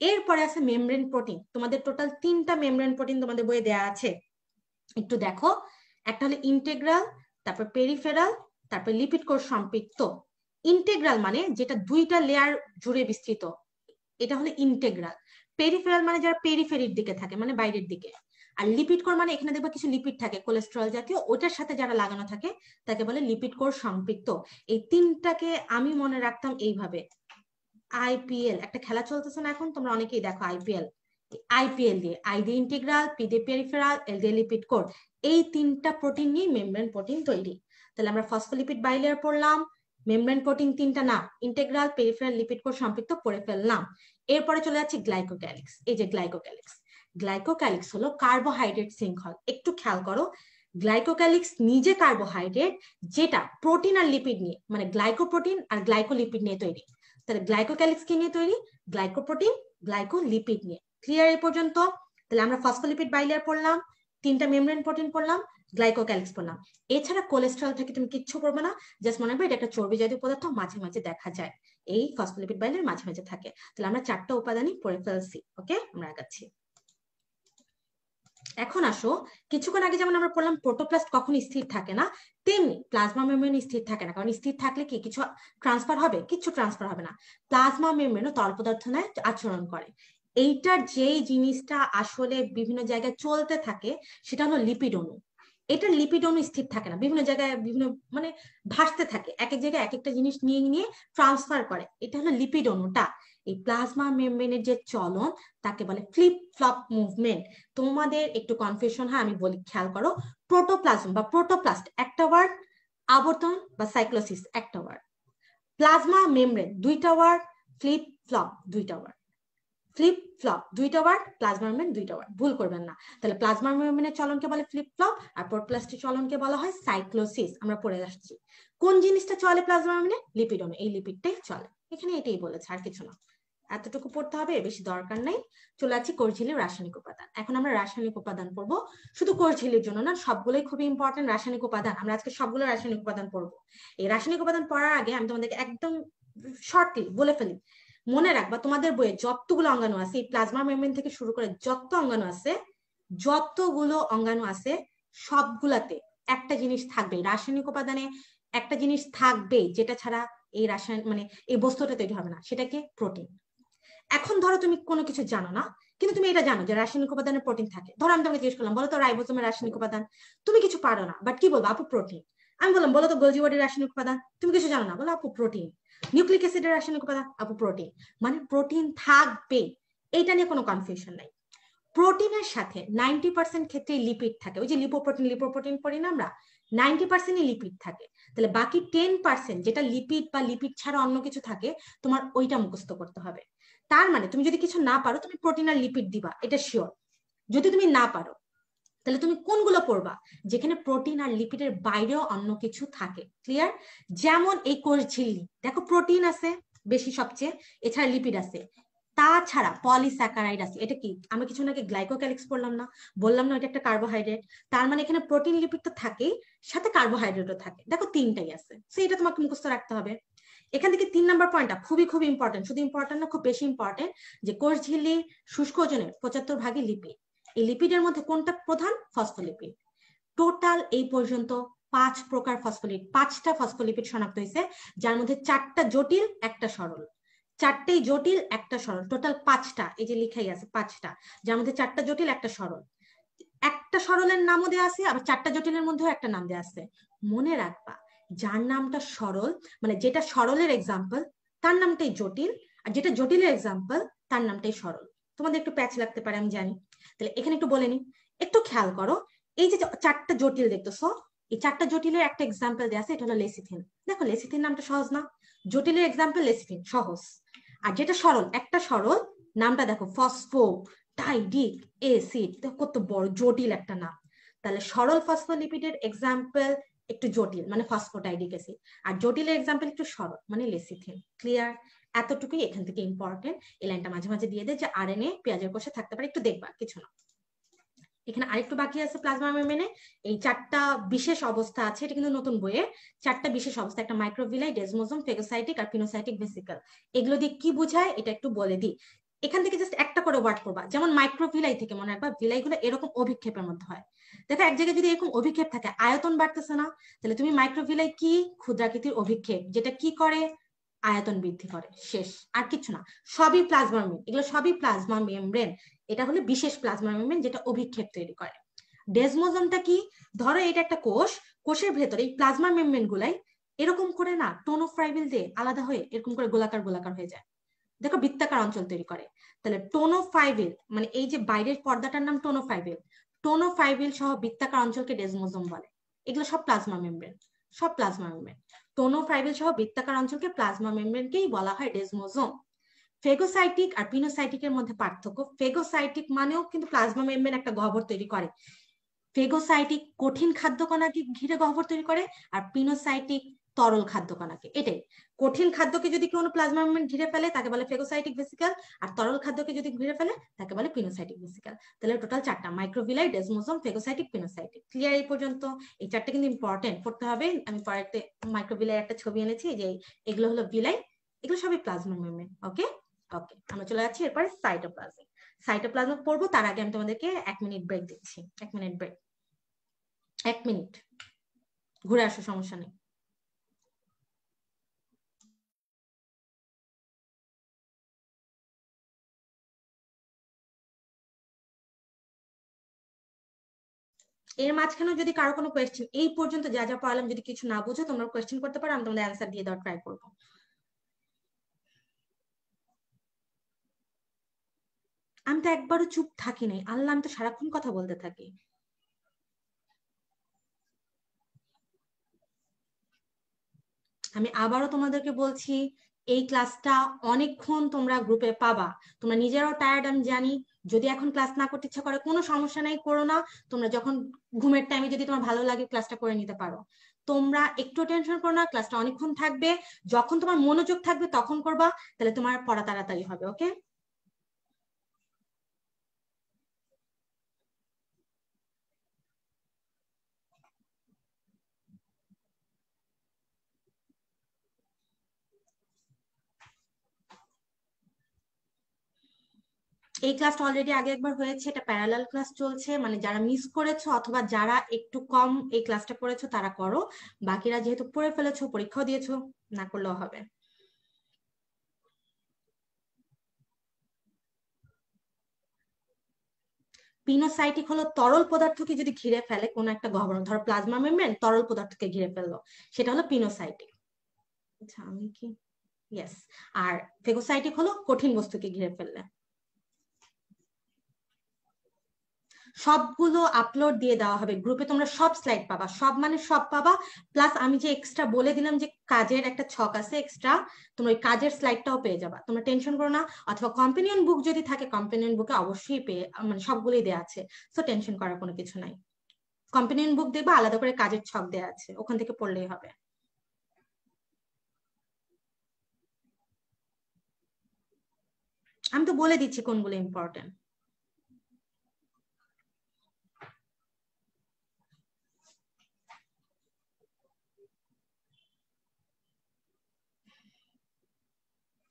এরপরে আছে মেমব্রেন প্রোটিন তোমাদের টোটাল তিনটা মেমব্রেন প্রোটিন তোমাদের বইয়ে দেয়া আছে একটু দেখো একটা হলো ইন্টেগ্রাল তারপর পেরিফেরাল তারপর লিপিড কোর সম্পৃক্ত ইন্টেগ্রাল মানে যেটা দুইটা লেয়ার জুড়ে বিস্তৃত এটা হলো ইন্টেগ্রাল পেরিফেরাল মানে যারা পেরিফেরির দিকে থাকে মানে বাইরের দিকে আর লিপিড কোর মানে এখানে দেখবা কিছু লিপিড থাকে কোলেস্ট্রল জাতীয় ওটার সাথে যারা লাগানো থাকে তাকে বলে লিপিড কোর সম্পৃক্ত এই তিনটাকে আমি মনে রাখতাম এইভাবে আইপিএল একটা খেলা চলতেছে না এখন তোমরা অনেকেই দেখো আইপিএল আইপিএল দিয়ে আই দিয়ে ইন্টিগ্রাল পি দিয়ে পেরিফেরাল এল দিয়ে লিপিড কোড এই তিনটা প্রোটিন নিয়ে মেমব্রেন প্রোটিন তৈরি তাহলে আমরা ফসফোলিপিড বাইলেয়ার পড়লাম মেমব্রেন প্রোটিন তিনটা না ইন্টেগ্রাল পেরিফেরাল লিপিড কোড সম্পৃক্ত পড়ে ফেললাম এরপরে চলে যাচ্ছে গ্লাইকোক্যালিক্স এই যে গ্লাইকোক্যালিক্স গ্লাইকোক্যালিক্স হলো কার্বোহাইড্রেট শৃঙ্খল একটু খেয়াল করো গ্লাইকোক্যালিক্স নিজে কার্বোহাইড্রেট যেটা প্রোটিন আর লিপিড নিয়ে মানে গ্লাইকোপ্রোটিন আর গ্লাইকোলিপিড নিয়ে তৈরি তাহলে গ্লাইকোক্যালিক্স কি নিয়ে তৈরি গ্লাইকোপ্রোটিন গ্লাইকোলিপিড নিয়ে ক্লিয়ার এই পর্যন্ত তাহলে আমরা ফসফোলিপিড বাইলেয়ার পড়লাম তিনটা মেমব্রেন প্রোটিন পড়লাম গ্লাইকোক্যালিক্স পড়লাম এছাড়া কোলেস্ট্রল থেকে তুমি কিচ্ছু পড়বে না জাস্ট মনে করো এটা একটা চর্বি জাতীয় পদার্থ মাঝে মাঝে দেখা যায় এই ফসফোলিপিড বাইলের মাঝে মাঝে থাকে তাহলে আমরা চারটা উপাদানই পড়ে ফেলছি ওকে আমরা আগাচ্ছি এখন আসো কিছুক্ষণ আগে যেমন আমরা বললাম প্রোটোপ্লাস্ট কখন স্থির থাকে না তেমনি প্লাজমা মেমব্রেন স্থির থাকে না কারণ স্থির থাকলে কি কিছু ট্রান্সফার হবে কিছু ট্রান্সফার হবে না প্লাজমা মেমব্রেনও তরল পদার্থ নেয় আচরণ করে এইটার যেই জিনিসটা আসলে বিভিন্ন জায়গায় চলতে থাকে সেটা হলো লিপিড অণু এটা লিপিড অণু স্থির থাকে না বিভিন্ন জায়গায় বিভিন্ন মানে ভাসতে থাকে এক এক জায়গায় এক একটা জিনিস নিয়ে নিয়ে ট্রান্সফার করে এটা হলো লিপিড অণুটা এই প্লাজমা মেমব্রেনের যে চলন তাকে বলে ফ্লিপ ফ্লপ মুভমেন্ট তোমাদের একটু কনফিউশন হয় আমি বলি খেয়াল করো প্রোটোপ্লাজম বা প্রোটোপ্লাস্ট একটা ওয়ার্ড আবর্তন বা সাইক্লোসিস একটা ওয়ার্ড প্লাজমা মেমব্রেন দুইটা ওয়ার্ড ফ্লিপ ফ্লপ দুইটা ওয়ার্ড ফ্লিপ ফ্লপ দুইটা ওয়ার্ড প্লাজমা মেমব্রেন দুইটা ওয়ার্ড ভুল করবেন না তাহলে প্লাজমা মেমব্রেনের চলনকে বলে ফ্লিপ ফ্লপ আর প্রোটোপ্লাস্টের চলনকে বলা হয় সাইক্লোসিস আমরা পড়ে আসছি কোন জিনিসটা চলে প্লাজমা মেমব্রেনে লিপিডোমে এই লিপিডটাই চলে এখানে এটাই বলেছে আর কিছু না এতটুকু পড়তে হবে বেশি দরকার নাই চলে আছি করঝিলের রাসায়নিক উপাদান এখন আমরা রাসায়নিক উপাদান পড়বো শুধু করঝিলের জন্য না সবগুলোই খুবই ইম্পর্টেন্ট রাসায়নিক উপাদান আমরা আজকে সবগুলো রাসায়নিক উপাদান পড়বো এই রাসায়নিক উপাদান পড়ার আগে আমি তোমাদেরকে একদম শর্টলি বলে ফেলি মনে রাখবা তোমাদের বইয়ে যতগুলো অঙ্গাণু আছে এই প্লাজমা মেমব্রেন থেকে শুরু করে যত অঙ্গাণু আছে যতগুলো অঙ্গাণু আছে সবগুলাতে একটা জিনিস থাকবে রাসায়নিক উপাদানে একটা জিনিস থাকবে যেটা ছাড়া এই রাসায়ন মানে এই বস্তুটা তৈরি হবে না সেটাকে প্রোটিন এখন ধরো তুমি কোনো কিছু জানো না কিন্তু তুমি এটা জানো যে রাসায়নিক উপাদানের প্রোটিন থাকে ধরো আমি তোমাকে জিজ্ঞেস করলাম বলো তো রাইবোসোমের রাসায়নিক উপাদান তুমি কিছু পারো না বাট কি বলবো আপু প্রোটিন আমি বললাম বলো তো গোলজি বডির রাসায়নিক উপাদান তুমি কিছু জানো না বলো আপু প্রোটিন নিউক্লিক অ্যাসিডের রাসায়নিক উপাদান আপু প্রোটিন মানে প্রোটিন থাকবে এইটা নিয়ে কোনো কনফিউশন নাই প্রোটিনের সাথে নাইনটি পার্সেন্ট ক্ষেত্রে লিপিড থাকে ওই যে লিপোপ্রোটিন লিপোপ্রোটিন পড়ি না আমরা নাইনটি পার্সেন্টই লিপিড থাকে তাহলে বাকি টেন পার্সেন্ট যেটা লিপিড বা লিপিড ছাড়া অন্য কিছু থাকে তোমার ওইটা মুখস্থ করতে হবে তার মানে তুমি যদি কিছু না পারো তুমি প্রোটিন আর লিপিড দিবা এটা শিওর যদি তুমি না পারো তাহলে তুমি কোনগুলো পড়বা যেখানে প্রোটিন আর লিপিডের বাইরেও অন্য কিছু থাকে ক্লিয়ার যেমন এই কোষ ঝিল্লি দেখো প্রোটিন আছে বেশি সবচেয়ে এছাড়া লিপিড আছে তাছাড়া পলিস্যাকারাইড আছে এটা কি আমি কিছু নাকি গ্লাইকোক্যালিক্স পড়লাম না বললাম না এটা একটা কার্বোহাইড্রেট তার মানে এখানে প্রোটিন লিপিড তো থাকেই সাথে কার্বোহাইড্রেটও থাকে দেখো তিনটাই আছে সে এটা তোমাকে মুখস্থ রাখতে হবে এখান থেকে তিন নাম্বার পয়েন্টটা খুবই খুব ইম্পর্টেন্ট শুধু ইম্পর্টেন্ট না খুব বেশি ইম্পর্টেন্ট যে কোষ ঝিল্লি শুষ্ক ওজনের পঁচাত্তর ভাগে লিপিড এই লিপিডের মধ্যে কোনটা প্রধান ফসফোলিপিড টোটাল এই পর্যন্ত পাঁচ প্রকার ফসফোলিপিড পাঁচটা ফসফোলিপিড শনাক্ত হয়েছে যার মধ্যে চারটা জটিল একটা সরল চারটেই জটিল একটা সরল টোটাল পাঁচটা এই যে লিখাই আছে পাঁচটা যার মধ্যে চারটা জটিল একটা সরল একটা সরলের নামও দেওয়া আছে আবার চারটা জটিলের মধ্যেও একটা নাম দেওয়া আছে মনে রাখবা যার নামটা সরল মানে যেটা সরলের এক্সাম্পল তার নামটাই জটিল আর যেটা জটিলের এক্সাম্পল তার নামটাই সরল তোমাদের একটু প্যাচ লাগতে পারে আমি জানি তাহলে এখানে একটু বলে নি একটু খেয়াল করো এই যে চারটা জটিল দেখতেছো এই চারটা জটিলের একটা এক্সাম্পল দেওয়া আছে এটা হলো লেসিথিন দেখো লেসিথিন নামটা সহজ না জটিলের এক্সাম্পল লেসিথিন সহজ আর যেটা সরল একটা সরল নামটা দেখো ফসফো টাইডিক এসিড দেখো কত বড় জটিল একটা নাম তাহলে সরল ফসফোলিপিডের এক্সাম্পল একটু জটিল মানে ফসফোটাইডিক অ্যাসিড আর জটিলের এক্সাম্পল একটু সরল মানে লেসিথিন ক্লিয়ার এতটুকুই এখান থেকে ইম্পর্টেন্ট এই লাইনটা মাঝে মাঝে দিয়ে দেয় যে আর এন এ পেঁয়াজের কোষে থাকতে পারে একটু দেখবা কিছু না এখানে আরেকটু বাকি আছে প্লাজমা মেমেনে এই চারটা বিশেষ অবস্থা আছে এটা কিন্তু নতুন বইয়ে চারটা বিশেষ অবস্থা একটা মাইক্রোভিলাই ডেসমোজম ফেগোসাইটিক আর পিনোসাইটিক ভেসিকল এগুলো দিয়ে কি বোঝায় এটা একটু বলে দিই এখান থেকে জাস্ট একটা করে ওয়ার্ড করবা যেমন মাইক্রো ভিলাই থেকে মনে রাখবা ভিলাই গুলো এরকম অভিক্ষেপের মধ্যে হয় দেখো এক জায়গায় যদি এরকম অভিক্ষেপ থাকে আয়তন বাড়তেছে না তাহলে তুমি মাইক্রো ভিলাই কি ক্ষুদ্রাকৃতির অভিক্ষেপ যেটা কি করে আয়তন বৃদ্ধি করে শেষ আর কিছু না সবই প্লাজমা মেমব্রেন এগুলো সবই প্লাজমা মেমব্রেন এটা হলো বিশেষ প্লাজমা মেমব্রেন যেটা অভিক্ষেপ তৈরি করে ডেসমোজমটা কি ধরো এটা একটা কোষ কোষের ভেতরে এই প্লাজমা মেমব্রেন গুলাই এরকম করে না টোনোফ্রাইবিল দিয়ে আলাদা হয়ে এরকম করে গোলাকার গোলাকার হয়ে যায় দেখো বৃত্তাকার অঞ্চল তৈরি করে তাহলে টোনোফাইভেল মানে এই যে বাইরের পর্দাটার নাম টোনো টোনোফাইভেল সহ বৃত্তাকার অঞ্চলকে ডেজমোজম বলে এগুলো সব প্লাজমা মেমব্রেন সব প্লাজমা মেমব্রেন টোনোফাইভেল সহ বৃত্তাকার অঞ্চলকে প্লাজমা মেমব্রেনকেই বলা হয় ডেজমোজম ফেগোসাইটিক আর পিনোসাইটিকের মধ্যে পার্থক্য ফেগোসাইটিক মানেও কিন্তু প্লাজমা মেমব্রেন একটা গহ্বর তৈরি করে ফেগোসাইটিক কঠিন কণাকে ঘিরে গহ্বর তৈরি করে আর পিনোসাইটিক তরল খাদ্য কণাকে এটাই কঠিন খাদ্যকে যদি কোনো প্লাজমা ঘিরে ফেলে তাকে বলে ফেগোসাইটিক ভেসিকাল আর তরল খাদ্যকে যদি ঘিরে ফেলে তাকে বলে পিনোসাইটিক ভেসিকাল তাহলে টোটাল চারটা microvilli desmosome phagocytic pinocytic clear এই পর্যন্ত এই চারটা কিন্তু ইম্পর্টেন্ট পড়তে হবে আমি পরে মাইক্রোভিলাই একটা ছবি এনেছি যে এগুলো হলো বিলাই এগুলো সবই প্লাজমা মেমব্রেন ওকে ওকে আমরা চলে যাচ্ছি এরপরে সাইটোপ্লাজম সাইটোপ্লাজম পড়বো তার আগে আমি তোমাদেরকে এক মিনিট ব্রেক দিচ্ছি এক মিনিট ব্রেক এক মিনিট ঘুরে আসো সমস্যা নেই এর মাঝখানে যদি কারো কোনো কোয়েশ্চেন এই পর্যন্ত যা যা পারলাম যদি কিছু না বুঝো তোমরা কোয়েশ্চেন করতে পারো আমি তোমাদের অ্যান্সার দিয়ে দেওয়ার ট্রাই করবো আমি তো একবারও চুপ থাকি নাই আল্লাহ আমি তো সারাক্ষণ কথা বলতে থাকি আমি আবারও তোমাদেরকে বলছি এই ক্লাসটা অনেকক্ষণ তোমরা গ্রুপে পাবা তোমরা নিজেরাও টায়ার্ড আমি জানি যদি এখন ক্লাস না করতে ইচ্ছা করে কোনো সমস্যা নাই করো না তোমরা যখন ঘুমের টাইমে যদি তোমার ভালো লাগে ক্লাসটা করে নিতে পারো তোমরা একটু টেনশন করো না ক্লাসটা অনেকক্ষণ থাকবে যখন তোমার মনোযোগ থাকবে তখন করবা তাহলে তোমার পড়া তাড়াতাড়ি হবে ওকে এই ক্লাসটা অলরেডি আগে একবার হয়েছে এটা প্যারালাল ক্লাস চলছে মানে যারা মিস করেছো অথবা যারা একটু কম এই ক্লাসটা করেছো তারা করো বাকিরা যেহেতু পড়ে ফেলেছো পরীক্ষাও দিয়েছো না করলেও হবে পিনোসাইটিক হলো তরল পদার্থকে যদি ঘিরে ফেলে কোন একটা গভর্ন ধরো প্লাজমা মেমব্রেন তরল পদার্থকে ঘিরে ফেললো সেটা হলো পিনোসাইটিক আচ্ছা আমি কি ইয়েস আর ফেগোসাইটিক হলো কঠিন বস্তুকে ঘিরে ফেললে সবগুলো আপলোড দিয়ে দেওয়া হবে গ্রুপে তোমরা সব স্লাইড পাবা সব মানে সব পাবা প্লাস আমি যে এক্সট্রা বলে দিলাম যে কাজের একটা ছক আছে এক্সট্রা তোমরা ওই কাজের স্লাইডটাও পেয়ে যাবা তোমরা টেনশন করো না অথবা কম্পেনিয়ন বুক যদি থাকে কম্পেনিয়ন বুকে অবশ্যই পেয়ে মানে সবগুলোই দেওয়া আছে সো টেনশন করার কোনো কিছু নাই কম্পেনিয়ন বুক দেখবা আলাদা করে কাজের ছক দেওয়া আছে ওখান থেকে পড়লেই হবে আমি তো বলে দিচ্ছি কোনগুলো ইম্পর্টেন্ট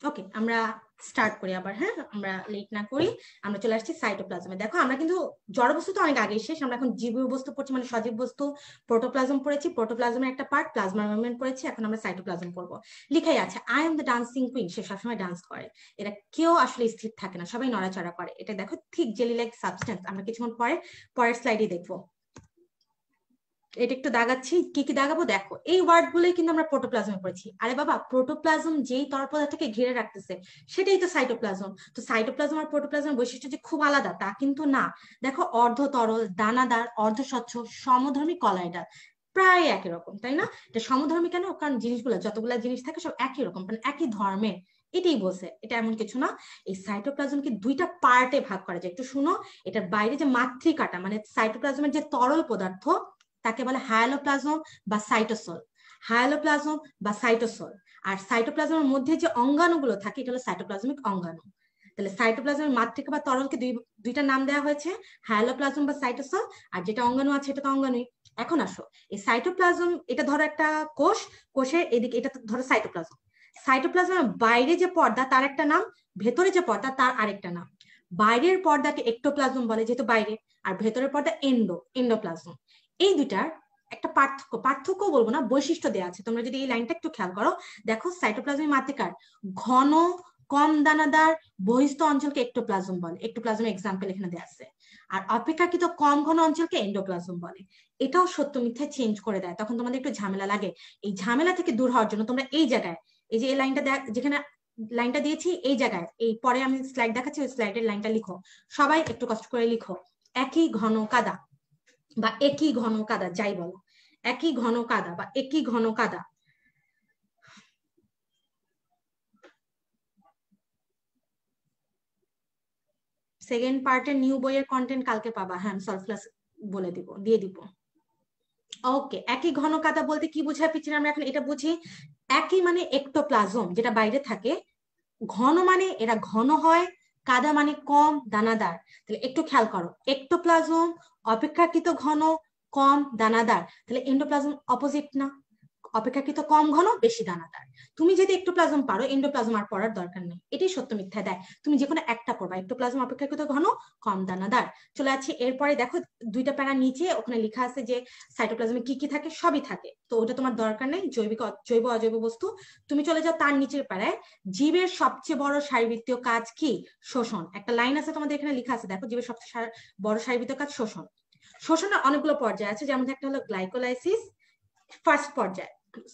ওকে আমরা স্টার্ট করি আবার হ্যাঁ আমরা লেট না করি আমরা চলে আসছি সাইটোপ্লাজমে দেখো আমরা কিন্তু জড় বস্তু তো অনেক আগে শেষ আমরা এখন জীব বস্তু পড়ছি মানে সজীব বস্তু প্রোটোপ্লাজম পড়েছি প্রোটোপ্লাজমের একটা পার্ট প্লাজমা মুভমেন্ট পড়েছি এখন আমরা সাইটোপ্লাজম পড়বো লিখাই আছে I am the dancing queen সে সবসময় ডান্স করে এটা কেউ আসলে স্থির থাকে না সবাই নড়াচড়া করে এটা দেখো ঠিক জেলি লাইক সাবস্টেন্স আমরা কিছুক্ষণ পরে পরের স্লাইডে দেখবো এটা একটু দাগাচ্ছি কি কি দাগাবো দেখো এই ওয়ার্ড গুলোই কিন্তু আমরা প্রোটোপ্লাজমে পড়েছি আরে বাবা প্রোটোপ্লাজম যেই পদার্থকে ঘিরে রাখতেছে সেটাই তো সাইটোপ্লাজম তো সাইটোপ্লাজম আর প্রোটোপ্লাজমের বৈশিষ্ট্য যে খুব আলাদা তা কিন্তু না দেখো অর্ধ তরল দানাদার অর্ধ স্বচ্ছ সমধর্মী কলাইডার প্রায় একই রকম তাই না এটা সমধর্মী কেন কারণ জিনিসগুলো যতগুলো জিনিস থাকে সব একই রকম মানে একই ধর্মের এটাই বলছে এটা এমন কিছু না এই সাইটোপ্লাজমকে দুইটা পার্টে ভাগ করা যায় একটু শুনো এটার বাইরে যে মাতৃকাটা মানে সাইটোপ্লাজমের যে তরল পদার্থ তাকে বলে হায়ালোপ্লাজম বা সাইটোসল হায়ালোপ্লাজম বা সাইটোসল আর সাইটোপ্লাজমের মধ্যে যে অঙ্গাণুগুলো থাকে এটা হলো সাইটোপ্লাজমিক অঙ্গাণু তাহলে সাইটোপ্লাজমের মাতৃকা বা তরলকে দুই দুইটা নাম দেওয়া হয়েছে হায়ালোপ্লাজম বা সাইটোসল আর যেটা অঙ্গাণু আছে এটা তো অঙ্গাণুই এখন আসো এই সাইটোপ্লাজম এটা ধরো একটা কোষ কোষের এদিকে এটা ধরো সাইটোপ্লাজম সাইটোপ্লাজমের বাইরে যে পর্দা তার একটা নাম ভেতরে যে পর্দা তার আরেকটা নাম বাইরের পর্দাকে একটোপ্লাজম বলে যেহেতু বাইরে আর ভেতরের পর্দা এন্ডো এন্ডোপ্লাজম এই দুইটার একটা পার্থক্য পার্থক্য বলবো না বৈশিষ্ট্য দেওয়া আছে তোমরা যদি এই লাইনটা একটু খেয়াল করো দেখো সাইটোপ্লাজমিক মাতৃকার ঘন কম দানাদার বহিস্থ অঞ্চলকে একটোপ্লাজম বলে একটোপ্লাজম এক্সাম্পল এখানে দেওয়া আছে আর অপেক্ষাকৃত কম ঘন অঞ্চলকে এন্ডোপ্লাজম বলে এটাও সত্য মিথ্যা চেঞ্জ করে দেয় তখন তোমাদের একটু ঝামেলা লাগে এই ঝামেলা থেকে দূর হওয়ার জন্য তোমরা এই জায়গায় এই যে এই লাইনটা যেখানে লাইনটা দিয়েছি এই জায়গায় এই পরে আমি স্লাইড দেখাচ্ছি ওই স্লাইডের লাইনটা লিখো সবাই একটু কষ্ট করে লিখো একই ঘন কাদা বা একই ঘন কাদা যাই বলো একই ঘন কাদা বা একই ঘন কাদা সেকেন্ড পার্টে নিউ বইয়ের কন্টেন্ট কালকে পাবা হ্যাঁ সলফ্লাস বলে দিব দিয়ে দিব ওকে একই ঘন কাদা বলতে কি বোঝায় পিছনে আমরা এখন এটা বুঝি একই মানে একটোপ্লাজম যেটা বাইরে থাকে ঘন মানে এরা ঘন হয় কাদা মানে কম দানাদার তাহলে একটু খেয়াল করো একটোপ্লাজম অপেক্ষাকৃত ঘন কম দানাদার তাহলে এন্ডোপ্লাজম অপোজিট না অপেক্ষাকৃত কম ঘন বেশি দানাদার তুমি যদি একটু প্লাজম পারো এন্ডোপ্লাজম আর পড়ার দরকার নেই এটাই সত্য মিথ্যা দেয় তুমি যে কোনো একটা পড়বা প্লাজম অপেক্ষাকৃত ঘন কম দানাদার চলে আসছি এরপরে দেখো দুইটা প্যারা নিচে ওখানে লেখা আছে যে সাইটোপ্লাজমে কি কি থাকে সবই থাকে তো ওটা তোমার দরকার নেই জৈবিক জৈব অজৈব বস্তু তুমি চলে যাও তার নিচের প্যারায় জীবের সবচেয়ে বড় শারীরবৃত্তীয় কাজ কি শোষণ একটা লাইন আছে তোমাদের এখানে লেখা আছে দেখো জীবের সবচেয়ে বড় শারীরবৃত্তীয় কাজ শোষণ শোষণের অনেকগুলো পর্যায় আছে যেমন একটা হলো গ্লাইকোলাইসিস ফার্স্ট পর্যায়ে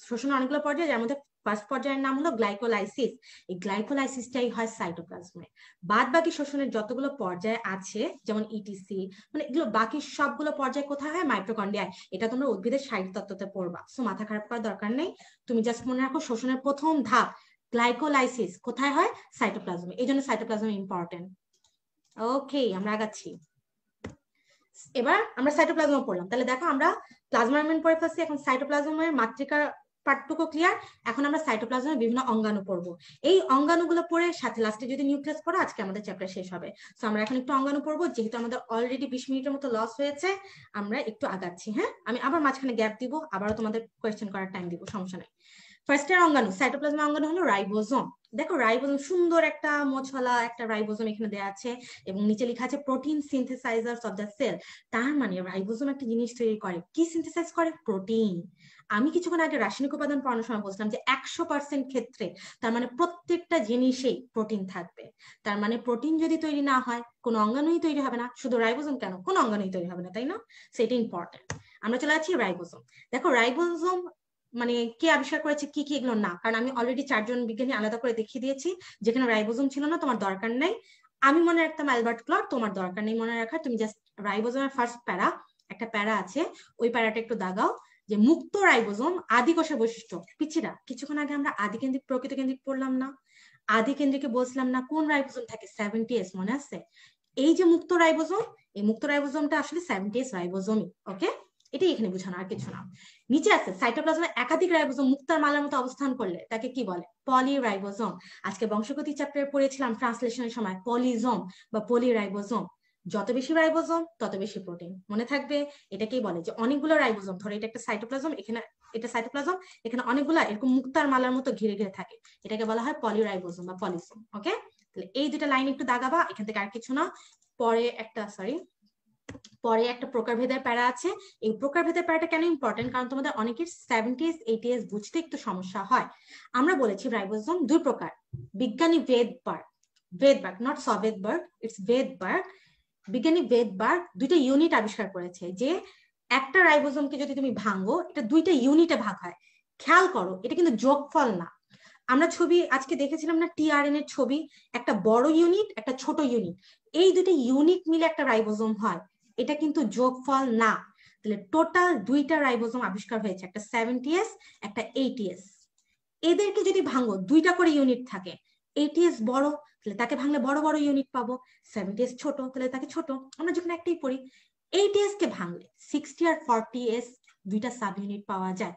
শোষণের অনেকগুলো পর্যায়ে যার মধ্যে ফার্স্ট পর্যায়ের নাম হলো গ্লাইকোলাইসিস এই গ্লাইকোলাইসিসটাই হয় সাইটোপ্লাজমে বাদ বাকি শোষণের যতগুলো পর্যায় আছে যেমন ইটিসি e মানে এগুলো বাকি সবগুলো পর্যায় কোথায় হয় মাইক্রোকন্ডিয়ায় এটা তোমরা উদ্ভিদের তত্ত্বতে পড়বা সো মাথা খারাপ করার দরকার নেই তুমি জাস্ট মনে রাখো শোষণের প্রথম ধাপ গ্লাইকোলাইসিস কোথায় হয় সাইটোপ্লাজমে এই জন্য সাইটোপ্লাজম ইম্পর্টেন্ট ওকে আমরা আগাচ্ছি এবার আমরা সাইটোপ্লাজম পড়লাম তাহলে দেখো আমরা প্লাজমা রেমেন্ট পরে ফেলছি এখন সাইটোপ্লাজমের মাতৃকার পার্টটুকু ক্লিয়ার এখন আমরা সাইটোপ্লাজমের বিভিন্ন অঙ্গাণু পড়বো এই অঙ্গাণুগুলো পড়ে সাথে লাস্টে যদি নিউক্লিয়াস পড়ো আজকে আমাদের চ্যাপ্টার শেষ হবে তো আমরা এখন একটু অঙ্গাণু পড়বো যেহেতু আমাদের অলরেডি বিশ মিনিটের মতো লস হয়েছে আমরা একটু আগাচ্ছি হ্যাঁ আমি আবার মাঝখানে গ্যাপ দিব আবারও তোমাদের কোয়েশ্চেন করার টাইম দিব সমস্যা নেই ফার্স্টের অঙ্গাণু সাইটোপ্লাজমা অঙ্গাণু হলো রাইবোজম দেখো রাইবোজম সুন্দর একটা মোছলা একটা রাইবোজম এখানে দেয়া আছে এবং নিচে লেখা আছে protein synthesiser of the cell তার মানে রাইবোজোম একটা জিনিস তৈরি করে কি সিনথেসাইজ করে প্রোটিন আমি কিছুক্ষণ আগে রাসায়নিক উপাদান পড়ানোর সময় বলছিলাম যে একশো পার্সেন্ট ক্ষেত্রে তার মানে প্রত্যেকটা জিনিসেই প্রোটিন থাকবে তার মানে প্রোটিন যদি তৈরি না হয় কোনো অঙ্গাণুই তৈরি হবে না শুধু রাইবোজোম কেন কোনো অঙ্গাণুই তৈরি হবে না তাই না সেটা ইম্পর্টেন্ট আমরা চলে আছি রাইবোজোম দেখো রাইবোজম মানে কে আবিষ্কার করেছে কি কি এগুলো না কারণ আমি অলরেডি চারজন বিজ্ঞানী আলাদা করে দেখিয়ে দিয়েছি যেখানে রাইবোজোম ছিল না তোমার দরকার নেই আমি মনে রাখতাম অ্যালবার্ট ক্লট তোমার দরকার নেই মনে রাখা তুমি জাস্ট রাইবোজোমের ফার্স্ট প্যারা একটা প্যারা আছে ওই প্যারাটা একটু দাগাও যে মুক্ত রাইবোজোম আদিকোষের বৈশিষ্ট্য পিছিরা কিছুক্ষণ আগে আমরা আদিকেন্দ্রিক প্রকৃত কেন্দ্রিক পড়লাম না আদিকেন্দ্রিকে বলছিলাম না কোন রাইবোজোম থাকে সেভেন্টি এস মনে আছে এই যে মুক্ত রাইবোজোম এই মুক্ত রাইবোজোমটা আসলে সেভেন্টি এস রাইবোজোমই ওকে এটাই এখানে বোঝানো আর কিছু না নিচে আছে সাইটোপ্লাজমে একাধিক রাইবোজোম মুক্তার মালার মতো অবস্থান করলে তাকে কি বলে পলিরাইবোজোম আজকে বংশগতি চ্যাপ্টারে পড়েছিলাম ট্রান্সলেশনের সময় পলিজোম বা পলিরাইবোজোম যত বেশি রাইবোজোম তত বেশি প্রোটিন মনে থাকবে এটাকেই বলে যে অনেকগুলো রাইবোজোম ধরে এটা একটা সাইটোপ্লাজম এখানে এটা সাইটোপ্লাজম এখানে অনেকগুলো এরকম মুক্তার মালার মতো ঘিরে ঘিরে থাকে এটাকে বলা হয় পলিরাইবোজোম বা পলিজম ওকে তাহলে এই দুটা লাইন একটু দাগাবা এখান থেকে আর কিছু না পরে একটা সরি পরে একটা প্রকারভেদের প্যারা আছে এই প্রকারভেদের প্যারাটা কেন ইম্পর্টেন্ট কারণ তোমাদের অনেকের সেভেন্টিএস এইটিএস বুঝতে একটু সমস্যা হয় আমরা বলেছি রাইবোজোম দুই প্রকার বিজ্ঞানী বেদ বার্গ নট বার্গ ইটস বার্গ বিজ্ঞানী বার্গ দুইটা ইউনিট আবিষ্কার করেছে যে একটা রাইবোজোমকে যদি তুমি ভাঙো এটা দুইটা ইউনিটে ভাগ হয় খেয়াল করো এটা কিন্তু যোগফল না আমরা ছবি আজকে দেখেছিলাম না টিআরএন এর ছবি একটা বড় ইউনিট একটা ছোট ইউনিট এই দুটো ইউনিট মিলে একটা রাইবোজোম হয় এটা কিন্তু যোগফল না তাহলে টোটাল দুইটা রাইবোজোম আবিষ্কার হয়েছে একটা সেভেন্টি এস একটা এইটি এস এদেরকে যদি ভাঙো দুইটা করে ইউনিট থাকে এইটি এস বড় তাহলে তাকে ভাঙলে বড় বড় ইউনিট পাবো সেভেন্টি এস ছোট তাহলে তাকে ছোট আমরা যখন একটাই পড়ি এইটি এস কে ভাঙলে সিক্সটি আর ফর্টি এস দুইটা সাব ইউনিট পাওয়া যায়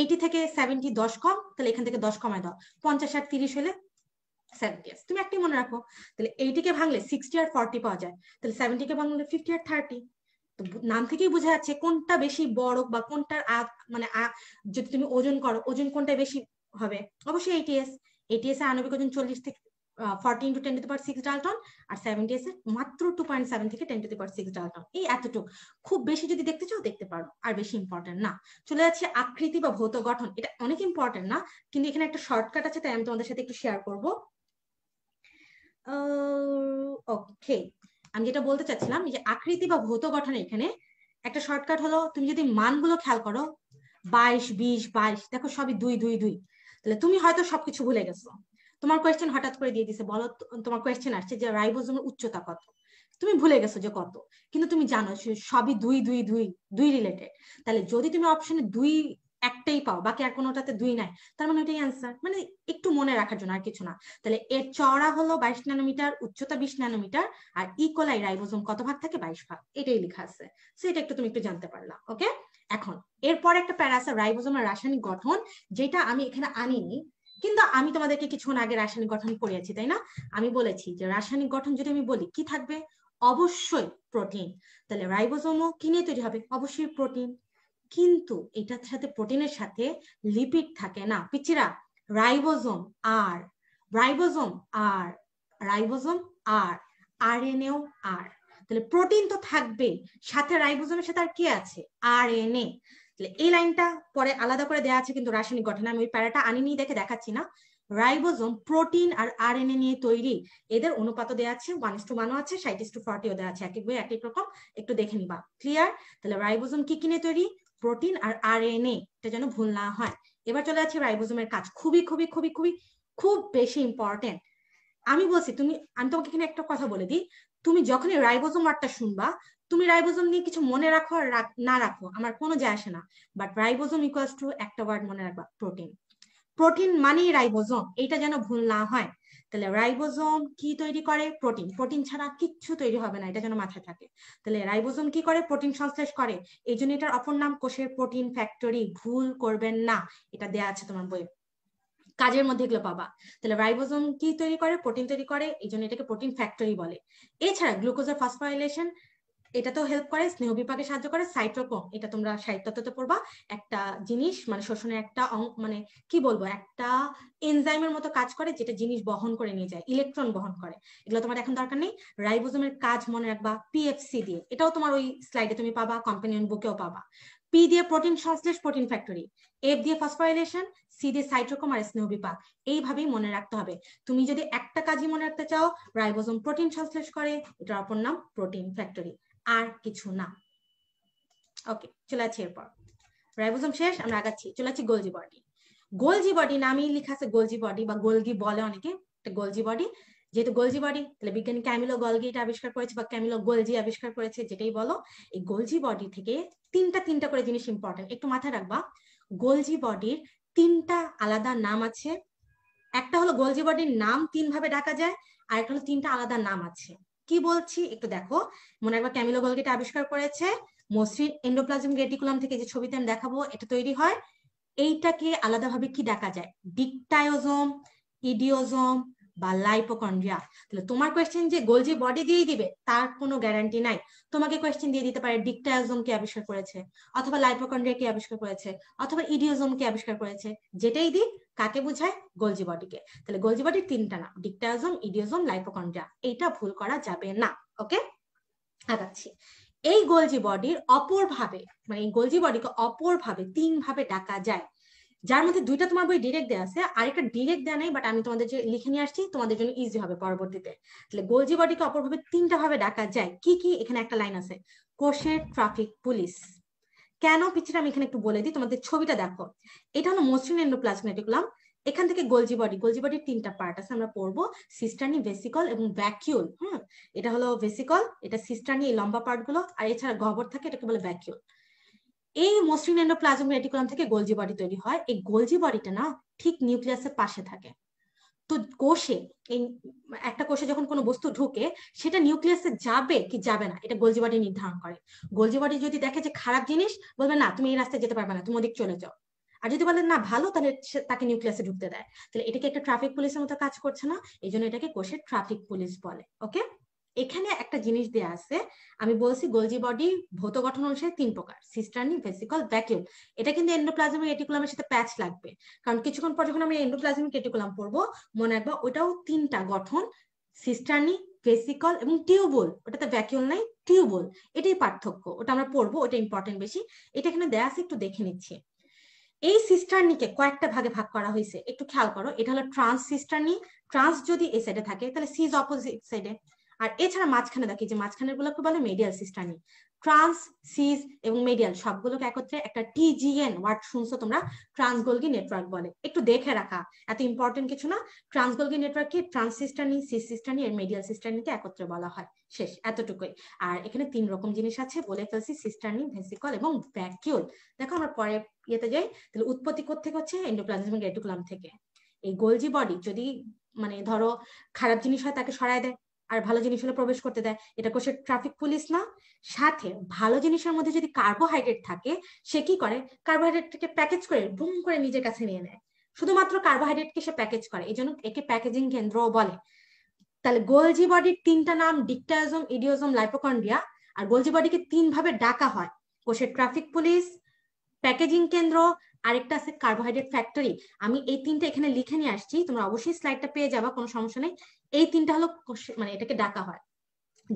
এইটি থেকে সেভেন্টি দশ কম তাহলে এখান থেকে দশ কমায় দাও পঞ্চাশ আর তিরিশ হলে সেভেন্টি আছে তুমি একটি মনে রাখো তাহলে এইটিকে ভাঙলে সিক্সটি আর ফর্টি পাওয়া যায় তাহলে সেভেন্টিকে ভাঙলে ফিফটি আর থার্টি তো নাম থেকেই বোঝা যাচ্ছে কোনটা বেশি বড় বা কোনটার মানে যদি তুমি ওজন করো ওজন কোনটা বেশি হবে অবশ্যই এইটিএস এইটিএস এর আণবিক ওজন চল্লিশ থেকে forty into ten to power six dalton আর সেভেন্টি এস এর মাত্র টু পয়েন্ট সেভেন থেকে ten to power six dalton এই এতটুক খুব বেশি যদি দেখতে চাও দেখতে পারো আর বেশি ইম্পর্টেন্ট না চলে যাচ্ছে আকৃতি বা ভৌত গঠন এটা অনেক ইম্পর্টেন্ট না কিন্তু এখানে একটা শর্টকাট আছে তাই আমি তোমাদের সাথে একটু শেয়ার করবো ওকে আমি যেটা বলতে চাচ্ছিলাম যে আকৃতি বা ভৌত গঠন এখানে একটা শর্টকাট হলো তুমি যদি মানগুলো খেয়াল করো বাইশ বিশ বাইশ দেখো সবই দুই দুই দুই তাহলে তুমি হয়তো সবকিছু ভুলে গেছো তোমার কোয়েশ্চেন হঠাৎ করে দিয়ে দিছে বলো তোমার কোয়েশ্চেন আসছে যে রাইবোজোমের উচ্চতা কত তুমি ভুলে গেছো যে কত কিন্তু তুমি জানো সবই দুই দুই দুই দুই রিলেটেড তাহলে যদি তুমি অপশনে দুই একটাই পাও বাকি আর কোনোটাতে দুই নাই তার মানে ওইটাই অ্যান্সার মানে একটু মনে রাখার জন্য আর কিছু না তাহলে এর চওড়া হলো বাইশ ন্যানোমিটার উচ্চতা বিশ ন্যানোমিটার আর ইকোলাই রাইবোজোম কত ভাগ থাকে বাইশ ভাগ এটাই লেখা আছে সো এটা একটু তুমি একটু জানতে পারলা ওকে এখন এরপর একটা প্যারাসা আছে রাইবোজোমের রাসায়নিক গঠন যেটা আমি এখানে আনিনি কিন্তু আমি তোমাদেরকে কিছুক্ষণ আগে রাসায়নিক গঠন করিয়েছি তাই না আমি বলেছি যে রাসায়নিক গঠন যদি আমি বলি কি থাকবে অবশ্যই প্রোটিন তাহলে রাইবোজোমও কি নিয়ে তৈরি হবে অবশ্যই প্রোটিন কিন্তু এটার সাথে প্রোটিনের সাথে লিপিড থাকে না পিচিরা রাইবোজোম আর রাইবোজোম আর রাইবোজোম আর আর এনেও আর তাহলে প্রোটিন তো থাকবে সাথে রাইবোজোমের সাথে আর কি আছে আর এন এই লাইনটা পরে আলাদা করে দেওয়া আছে কিন্তু রাসায়নিক গঠন আমি ওই প্যারাটা আনিনি দেখে দেখাচ্ছি না রাইবোজোম প্রোটিন আর আর এন নিয়ে তৈরি এদের অনুপাত দেওয়া আছে ওয়ান ইস টু ওয়ানও আছে সাইট ইস টু ফর্টিও দেওয়া আছে এক এক বই এক এক রকম একটু দেখে নিবা ক্লিয়ার তাহলে রাইবোজোম কি কিনে তৈরি প্রোটিন আর আর এটা যেন ভুল না হয় এবার চলে যাচ্ছে রাইবোজোমের কাজ খুবই খুবই খুবই খুবই খুব বেশি ইম্পর্টেন্ট আমি বলছি তুমি আমি তোমাকে এখানে একটা কথা বলে দিই তুমি যখনই রাইবোজোম ওয়ার্ডটা শুনবা তুমি রাইবোজোম নিয়ে কিছু মনে রাখো আর না রাখো আমার কোনো যায় আসে না বাট রাইবোজোম ইকুয়ালস টু একটা ওয়ার্ড মনে রাখবা প্রোটিন প্রোটিন মানেই রাইবোজোম এটা যেন ভুল না হয় তাহলে রাইবোজোম কি তৈরি করে প্রোটিন প্রোটিন ছাড়া কিচ্ছু তৈরি হবে না এটা যেন মাথায় থাকে তাহলে রাইবোজোম কি করে প্রোটিন সংশ্লেষ করে এই জন্য এটার অপর নাম কোষের প্রোটিন ফ্যাক্টরি ভুল করবেন না এটা দেয়া আছে তোমার বইয়ে কাজের মধ্যে এগুলো পাবা তাহলে রাইবোজোম কি তৈরি করে প্রোটিন তৈরি করে এই জন্য এটাকে প্রোটিন ফ্যাক্টরি বলে এছাড়া গ্লুকোজের ফসফোরাইলেশন এটা তো হেল্প করে স্নেহ বিপাকে সাহায্য করে সাইট্রোকম এটা তোমরা সাহিত্যতে পড়বা একটা জিনিস মানে শোষণের একটা মানে কি বলবো একটা এনজাইমের মতো কাজ করে যেটা জিনিস বহন করে নিয়ে যায় ইলেকট্রন বহন করে এগুলো তোমার এখন দরকার নেই রাইবোজোমের কাজ মনে রাখবা পিএফসি দিয়ে এটাও তোমার ওই স্লাইডে তুমি পাবা কম্পানিয়ন বুকেও পাবা পি দিয়ে প্রোটিন সংশ্লেষ প্রোটিন ফ্যাক্টরি এফ দিয়ে ফসফাইলেশন সি দিয়ে সাইট্রোকম আর স্নেহ বিপাক এইভাবেই মনে রাখতে হবে তুমি যদি একটা কাজই মনে রাখতে চাও রাইবোজোম প্রোটিন সংশ্লেষ করে এটার অপর নাম প্রোটিন ফ্যাক্টরি আর কিছু না ওকে চলে আসছি এরপর রাইবোজম শেষ আমরা আগাচ্ছি চলে আসছি গোলজি বডি গোলজি বডি নামই লেখা আছে গোলজি বডি বা গোলগি বলে অনেকে গোলজি বডি যেহেতু গোলজি বডি তাহলে বিজ্ঞানী ক্যামিলো গলগি এটা আবিষ্কার করেছে বা ক্যামিলো গোলজি আবিষ্কার করেছে যেটাই বলো এই গোলজি বডি থেকে তিনটা তিনটা করে জিনিস ইম্পর্টেন্ট একটু মাথায় রাখবা গোলজি বডির তিনটা আলাদা নাম আছে একটা হলো গোলজি বডির নাম তিন ভাবে ডাকা যায় আর একটা হলো তিনটা আলাদা নাম আছে কি বলছি একটু দেখো মনে রাখবা ক্যামিলো গোলগেটা আবিষ্কার করেছে মসৃণ এন্ডোপ্লাজম রেটিকুলাম থেকে যে ছবিতে আমি দেখাবো এটা তৈরি হয় এইটাকে আলাদাভাবে কি দেখা যায় ডিকটায়োজম ইডিওজম বা লাইপোকন্ড্রিয়া তাহলে তোমার কোয়েশ্চেন যে গোলজি বডি দিয়ে দিবে তার কোনো গ্যারান্টি নাই তোমাকে কোয়েশ্চেন দিয়ে দিতে পারে ডিকটায়াজম কে আবিষ্কার করেছে অথবা লাইপোকন্ড্রিয়া কে আবিষ্কার করেছে অথবা ইডিওজম কে আবিষ্কার করেছে যেটাই দিক কাকে বোঝায় গোলজি বডিকে তাহলে গোলজি বডির তিনটা নাম ডিকটায়াজম ইডিওজম লাইপোকন্ড্রিয়া এইটা ভুল করা যাবে না ওকে আগাচ্ছি এই গোলজি বডির অপর ভাবে মানে এই গোলজি বডিকে অপর ভাবে তিন ভাবে ডাকা যায় যার মধ্যে দুইটা তোমার বই ডিরেক্ট দেওয়া আছে আরেকটা ডিরেক্ট দেয়া নেই বাট আমি তোমাদের যে লিখে নিয়ে আসছি তোমাদের জন্য ইজি হবে পরবর্তীতে তাহলে গোলজি বডিকে অপরভাবে তিনটা ভাবে ডাকা যায় কি কি এখানে একটা লাইন আছে কোষের ট্রাফিক পুলিশ কেন পিছিয়ে আমি এখানে একটু বলে দিই তোমাদের ছবিটা দেখো এটা হলো মসৃণ এন্ডোপ্লাজমেটিকুলাম এখান থেকে গোলজি বডি গোলজি বডির তিনটা পার্ট আছে আমরা পড়বো সিস্টানি ভেসিকল এবং ভ্যাকিউল হম এটা হলো ভেসিকল এটা সিস্টানি এই লম্বা পার্ট গুলো আর এছাড়া গহবর থাকে এটাকে বলে ভ্যাকিউল এই মসৃণ এন্ডোপ্লাজম রেটিকুলাম থেকে গোলজি বডি তৈরি হয় এই গোলজি বডিটা না ঠিক নিউক্লিয়াসের পাশে থাকে তো কোষে এই একটা কোষে যখন কোনো বস্তু ঢুকে সেটা নিউক্লিয়াসে যাবে কি যাবে না এটা গোলজি বডি নির্ধারণ করে গোলজি বডি যদি দেখে যে খারাপ জিনিস বলবে না তুমি এই রাস্তায় যেতে পারবে না তুমি ওদিক চলে যাও আর যদি বলে না ভালো তাহলে তাকে নিউক্লিয়াসে ঢুকতে দেয় তাহলে এটাকে একটা ট্রাফিক পুলিশের মতো কাজ করছে না এই জন্য এটাকে কোষের ট্রাফিক পুলিশ বলে ওকে এখানে একটা জিনিস দেয়া আছে আমি বলছি গোলজি বডি ভৌত গঠন অনুসারে তিন প্রকার সিস্টার্নি ভেসিকল ভ্যাকিউম এটা কিন্তু এন্ডোপ্লাজমিক রেটিকুলামের সাথে প্যাচ লাগবে কারণ কিছুক্ষণ পর যখন আমরা এন্ডোপ্লাজমিক রেটিকুলাম পড়বো মনে রাখবা ওটাও তিনটা গঠন সিস্টার্নি ভেসিকল এবং টিউবল ওটাতে ভ্যাকিউল নাই টিউবল এটাই পার্থক্য ওটা আমরা পড়বো ওটা ইম্পর্টেন্ট বেশি এটা এখানে দেয়া আছে একটু দেখে নিচ্ছি এই সিস্টার্নিকে কয়েকটা ভাগে ভাগ করা হয়েছে একটু খেয়াল করো এটা হলো ট্রান্স সিস্টার্নি ট্রান্স যদি এই সাইডে থাকে তাহলে সিজ অপোজিট সাইডে আর এছাড়া মাঝখানে দেখি যে মাঝখানের গুলোকে বলে মেডিয়াল সিস্টানি ট্রান্স সিস এবং মেডিয়াল সবগুলোকে একত্রে একটা টিজিএন ওয়ার্ড শুনছো তোমরা ট্রান্সগোলগি নেটওয়ার্ক বলে একটু দেখে রাখা এত ইম্পর্টেন্ট কিছু না ট্রান্সগোলগি নেটওয়ার্ককে ট্রান্স সিস্টানি আর মেডিয়াল সিস্টানিকে একত্রে বলা হয় শেষ এতটুকুই আর এখানে তিন রকম জিনিস আছে বলে ফেলছি সিস্টানি ভেসিকল এবং ভ্যাকিউল দেখো আমরা পরে ইয়েতে যাই তাহলে উৎপত্তি থেকে হচ্ছে এন্ডোপ্লাজমিক রেটিকুলাম থেকে এই গোলজি বডি যদি মানে ধরো খারাপ জিনিস হয় তাকে সরায় দেয় আর ভালো জিনিসগুলো প্রবেশ করতে দেয় এটা কোষের ট্রাফিক পুলিশ না সাথে ভালো জিনিসের মধ্যে যদি কার্বোহাইড্রেট থাকে সে কি করে কার্বোহাইড্রেটকে প্যাকেজ করে বুম করে নিজের কাছে নিয়ে নেয় শুধুমাত্র কার্বোহাইড্রেটকে সে প্যাকেজ করে এই জন্য একে প্যাকেজিং কেন্দ্র বলে তাহলে গোলজি বডির তিনটা নাম ডিকটাইজম ইডিওজম লাইপোকন্ডিয়া আর গোলজি বডিকে তিন ভাবে ডাকা হয় কোষের ট্রাফিক পুলিশ প্যাকেজিং কেন্দ্র আরেকটা আছে কার্বোহাইড্রেট ফ্যাক্টরি আমি এই তিনটা এখানে লিখে নিয়ে আসছি তোমরা অবশ্যই স্লাইডটা পেয়ে যাবা কোনো সমস্যা নেই এই তিনটা হলো মানে এটাকে ডাকা হয়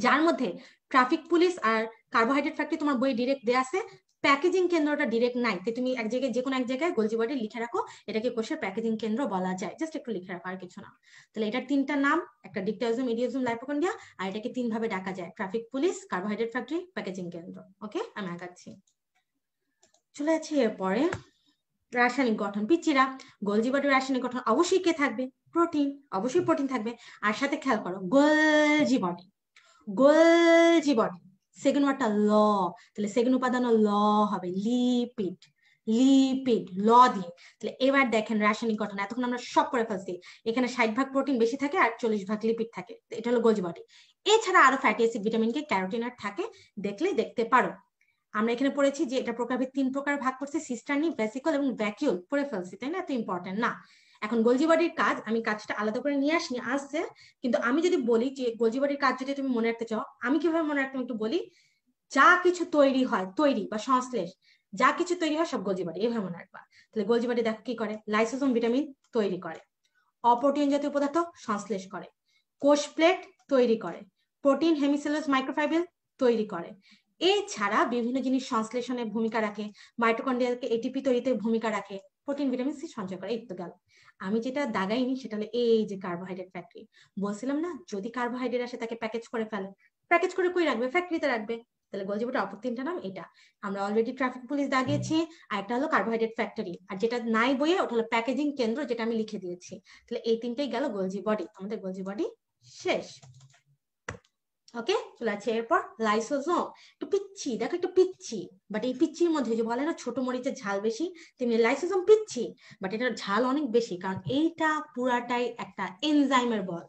যার মধ্যে ট্রাফিক পুলিশ আর কার্বোহাইড্রেট ফ্যাক্টরি তোমার বই ডিরেক্ট দেয়া আছে প্যাকেজিং কেন্দ্রটা ডিরেক্ট নাই তো তুমি এক জায়গায় যে কোনো এক জায়গায় গোলজিবাটি লিখে রাখো এটাকে কোষের প্যাকেজিং কেন্দ্র বলা যায় জাস্ট একটু লিখে রাখো আর কিছু না তাহলে এটার তিনটা নাম একটা ডিকটাইজম ইডিওজম লাইপোকন্ডিয়া আর এটাকে তিন ভাবে ডাকা যায় traffic police carbohydrate factory packaging কেন্দ্র ওকে আমি আগাচ্ছি চলে আছি এরপরে রাসায়নিক গঠন পিচ্ছিরা গোলজি বডির রাসায়নিক গঠন অবশ্যই কে থাকবে প্রোটিন অবশ্যই প্রোটিন থাকবে আর সাথে খেয়াল করো Golgi body Golgi body second ওয়ার্ডটা ল তাহলে সেকেন্ড উপাদান ল হবে লিপিড লিপিড ল দিয়ে তাহলে এবার দেখেন রাসায়নিক গঠন এতক্ষণ আমরা সব করে ফেলছি এখানে ষাট ভাগ প্রোটিন বেশি থাকে আর চল্লিশ ভাগ লিপিড থাকে এটা হলো গোলজি বডি এছাড়া আরো fatty acid vitamin K carotene থাকে দেখলে দেখতে পারো আমরা এখানে পড়েছি যে এটা প্রকারভেদ তিন প্রকার ভাগ করছে সিস্টার্নি ভেসিকল এবং ভ্যাকিউল পড়ে ফেলছি তাই না এত ইম্পর্টেন্ট না এখন গোলজিবাড়ির কাজ আমি কাজটা আলাদা করে নিয়ে আসিনি আসছে কিন্তু আমি যদি বলি যে গোলজিবাড়ির কাজ যদি তুমি মনে রাখতে চাও আমি কিভাবে মনে রাখতাম একটু বলি যা কিছু তৈরি হয় তৈরি বা সংশ্লেষ যা কিছু তৈরি হয় সব গোলজিবাটি এভাবে মনে রাখবা তাহলে গোলজিবাটি দেখো কি করে লাইসোসোম ভিটামিন তৈরি করে অপ্রোটিন জাতীয় পদার্থ সংশ্লেষ করে কোষ প্লেট তৈরি করে প্রোটিন হেমিসেলোস মাইক্রোফাইবেল তৈরি করে এছাড়া বিভিন্ন জিনিস সংশ্লেষণের ভূমিকা রাখে মাইটোকন্ড্রিয়াকে এটিপি তৈরিতে ভূমিকা রাখে প্রোটিন ভিটামিন সি সঞ্চয় করে এই তো গেল আমি যেটা দাগাইনি সেটা হলো এই যে কার্বোহাইড্রেট ফ্যাক্টরি বলছিলাম না যদি কার্বোহাইড্রেট আসে তাকে প্যাকেজ করে ফেলে প্যাকেজ করে কই রাখবে ফ্যাক্টরিতে রাখবে তাহলে গোলজিবুটের অপর তিনটা নাম এটা আমরা অলরেডি ট্রাফিক পুলিশ দাগিয়েছি আর একটা হলো কার্বোহাইড্রেট ফ্যাক্টরি আর যেটা নাই বইয়ে ওটা হলো প্যাকেজিং কেন্দ্র যেটা আমি লিখে দিয়েছি তাহলে এই তিনটাই গেল গোলজি বডি আমাদের গোলজি বডি শেষ ওকে চলে আসছে এরপর লাইসোজোম একটু পিচ্ছি দেখো একটু পিচ্ছি বাট এই পিচ্ছির মধ্যে যে বলে না ছোট মরিচের ঝাল বেশি তেমনি লাইসোজোম পিচ্ছি বাট এটার ঝাল অনেক বেশি কারণ এইটা পুরাটাই একটা এনজাইমের বল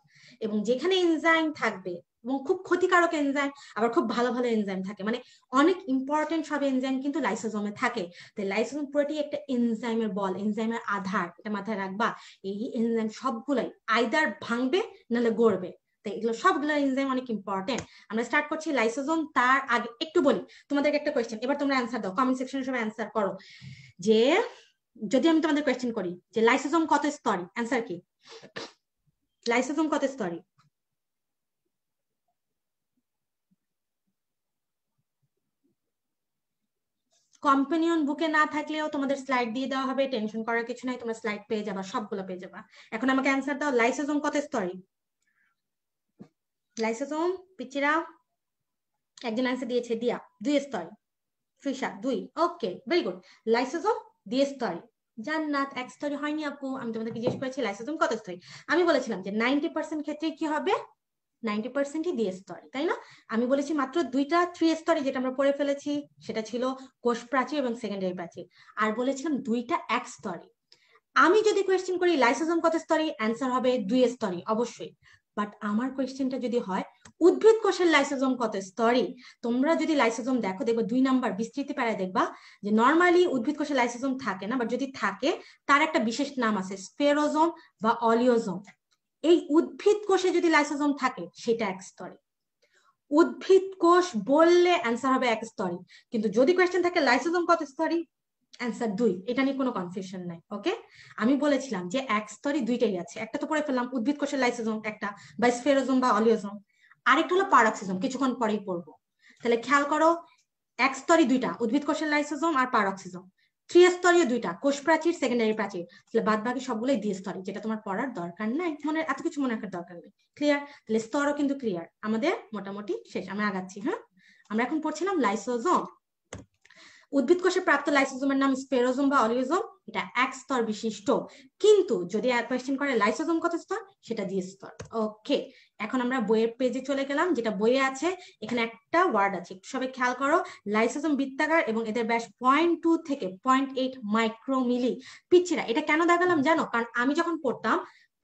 এবং যেখানে এনজাইম থাকবে এবং খুব ক্ষতিকারক এনজাইম আবার খুব ভালো ভালো এনজাইম থাকে মানে অনেক ইম্পর্টেন্ট সব এনজাইম কিন্তু লাইসোজমে থাকে তো লাইসোজম পুরাটাই একটা এনজাইমের বল এনজাইমের আধার এটা মাথায় রাখবা এই এনজাইম সবগুলাই আইদার ভাঙবে নাহলে গড়বে তো এগুলো সবগুলো এনজাইম অনেক ইম্পর্টেন্ট আমরা স্টার্ট করছি লাইসোজোম তার আগে একটু বলি তোমাদেরকে একটা কোয়েশ্চেন এবার তোমরা অ্যান্সার দাও কমেন্ট সেকশনে সবাই অ্যান্সার করো যে যদি আমি তোমাদের কোয়েশ্চেন করি যে লাইসোজোম কত স্তরে অ্যান্সার কি লাইসোজোম কত স্তরে কম্পেনিয়ন বুকে না থাকলেও তোমাদের স্লাইড দিয়ে দেওয়া হবে টেনশন করার কিছু নাই তোমরা স্লাইড পেয়ে যাবা সবগুলো পেয়ে যাবা এখন আমাকে অ্যান্সার দাও লাইসোজোম কত স্তরে লাইসোসোম পিচিরা একজন আনসার দিয়েছে দিয়া দুই স্তরে ফিশা দুই ওকে ভেরি গুড লাইসোসোম দুই স্তরে জান্নাত এক স্তরে হয়নি আপু আমি তোমাদেরকে জিজ্ঞেস করেছি লাইসোসোম কত স্তরে আমি বলেছিলাম যে নাইনটি পার্সেন্ট ক্ষেত্রে কি হবে নাইনটি পার্সেন্টই দিয়ে স্তরে তাই না আমি বলেছি মাত্র দুইটা থ্রি স্তরে যেটা আমরা পড়ে ফেলেছি সেটা ছিল কোষ প্রাচীর এবং সেকেন্ডারি প্রাচীর আর বলেছিলাম দুইটা এক স্তরে আমি যদি কোয়েশ্চেন করি লাইসোসোম কত স্তরে অ্যান্সার হবে দুই স্তরে অবশ্যই বাট আমার কোয়েশ্চেনটা যদি হয় উদ্ভিদ কোষের লাইসোজম কত স্তরে তোমরা যদি লাইসোজম দেখো দেখবে দুই নাম্বার বিস্তৃতি পাড়ায় দেখবা যে নর্মালি উদ্ভিদ কোষের লাইসোজম থাকে না বাট যদি থাকে তার একটা বিশেষ নাম আছে স্পেরোজম বা অলিওজোম এই উদ্ভিদ কোষে যদি লাইসোজম থাকে সেটা এক স্তরে উদ্ভিদ কোষ বললে অ্যান্সার হবে এক স্তরে কিন্তু যদি কোয়েশ্চেন থাকে লাইসোজম কত স্তরে অ্যান্সার দুই এটা নিয়ে কোনো কনফিউশন নাই ওকে আমি বলেছিলাম যে এক স্তরে দুইটাই আছে একটা তো পড়ে ফেললাম উদ্ভিদ কোষের লাইসোজোম একটা বা স্ফেরোজোম বা অলিওজোম আরেকটা হলো পারক্সিজম কিছুক্ষণ পরেই পড়বো তাহলে খেয়াল করো এক স্তরই দুইটা উদ্ভিদ কোষের লাইসোজোম আর পারক্সিজম থ্রি স্তরীয় দুইটা কোষ প্রাচীর সেকেন্ডারি প্রাচীর তাহলে বাদ বাকি সবগুলোই দ্বি স্তরে যেটা তোমার পড়ার দরকার নাই মনে এত কিছু মনে রাখার দরকার নেই ক্লিয়ার তাহলে স্তরও কিন্তু ক্লিয়ার আমাদের মোটামুটি শেষ আমি আগাচ্ছি হ্যাঁ আমরা এখন পড়ছিলাম লাইসোজোম উদ্ভিদ কোষে প্রাপ্ত লাইসোজোমের নাম স্পেরোজম বা অলিওজোম এটা এক স্তর বিশিষ্ট কিন্তু যদি কোয়েশ্চেন করে লাইসোজম কত স্তর সেটা দিয়ে স্তর ওকে এখন আমরা বইয়ের পেজে চলে গেলাম যেটা বইয়ে আছে এখানে একটা ওয়ার্ড আছে সবাই খেয়াল করো লাইসোজম বৃত্তাকার এবং এদের ব্যাস পয়েন্ট টু থেকে পয়েন্ট এইট মাইক্রোমিলি পিচ্ছিরা এটা কেন দেখালাম জানো কারণ আমি যখন পড়তাম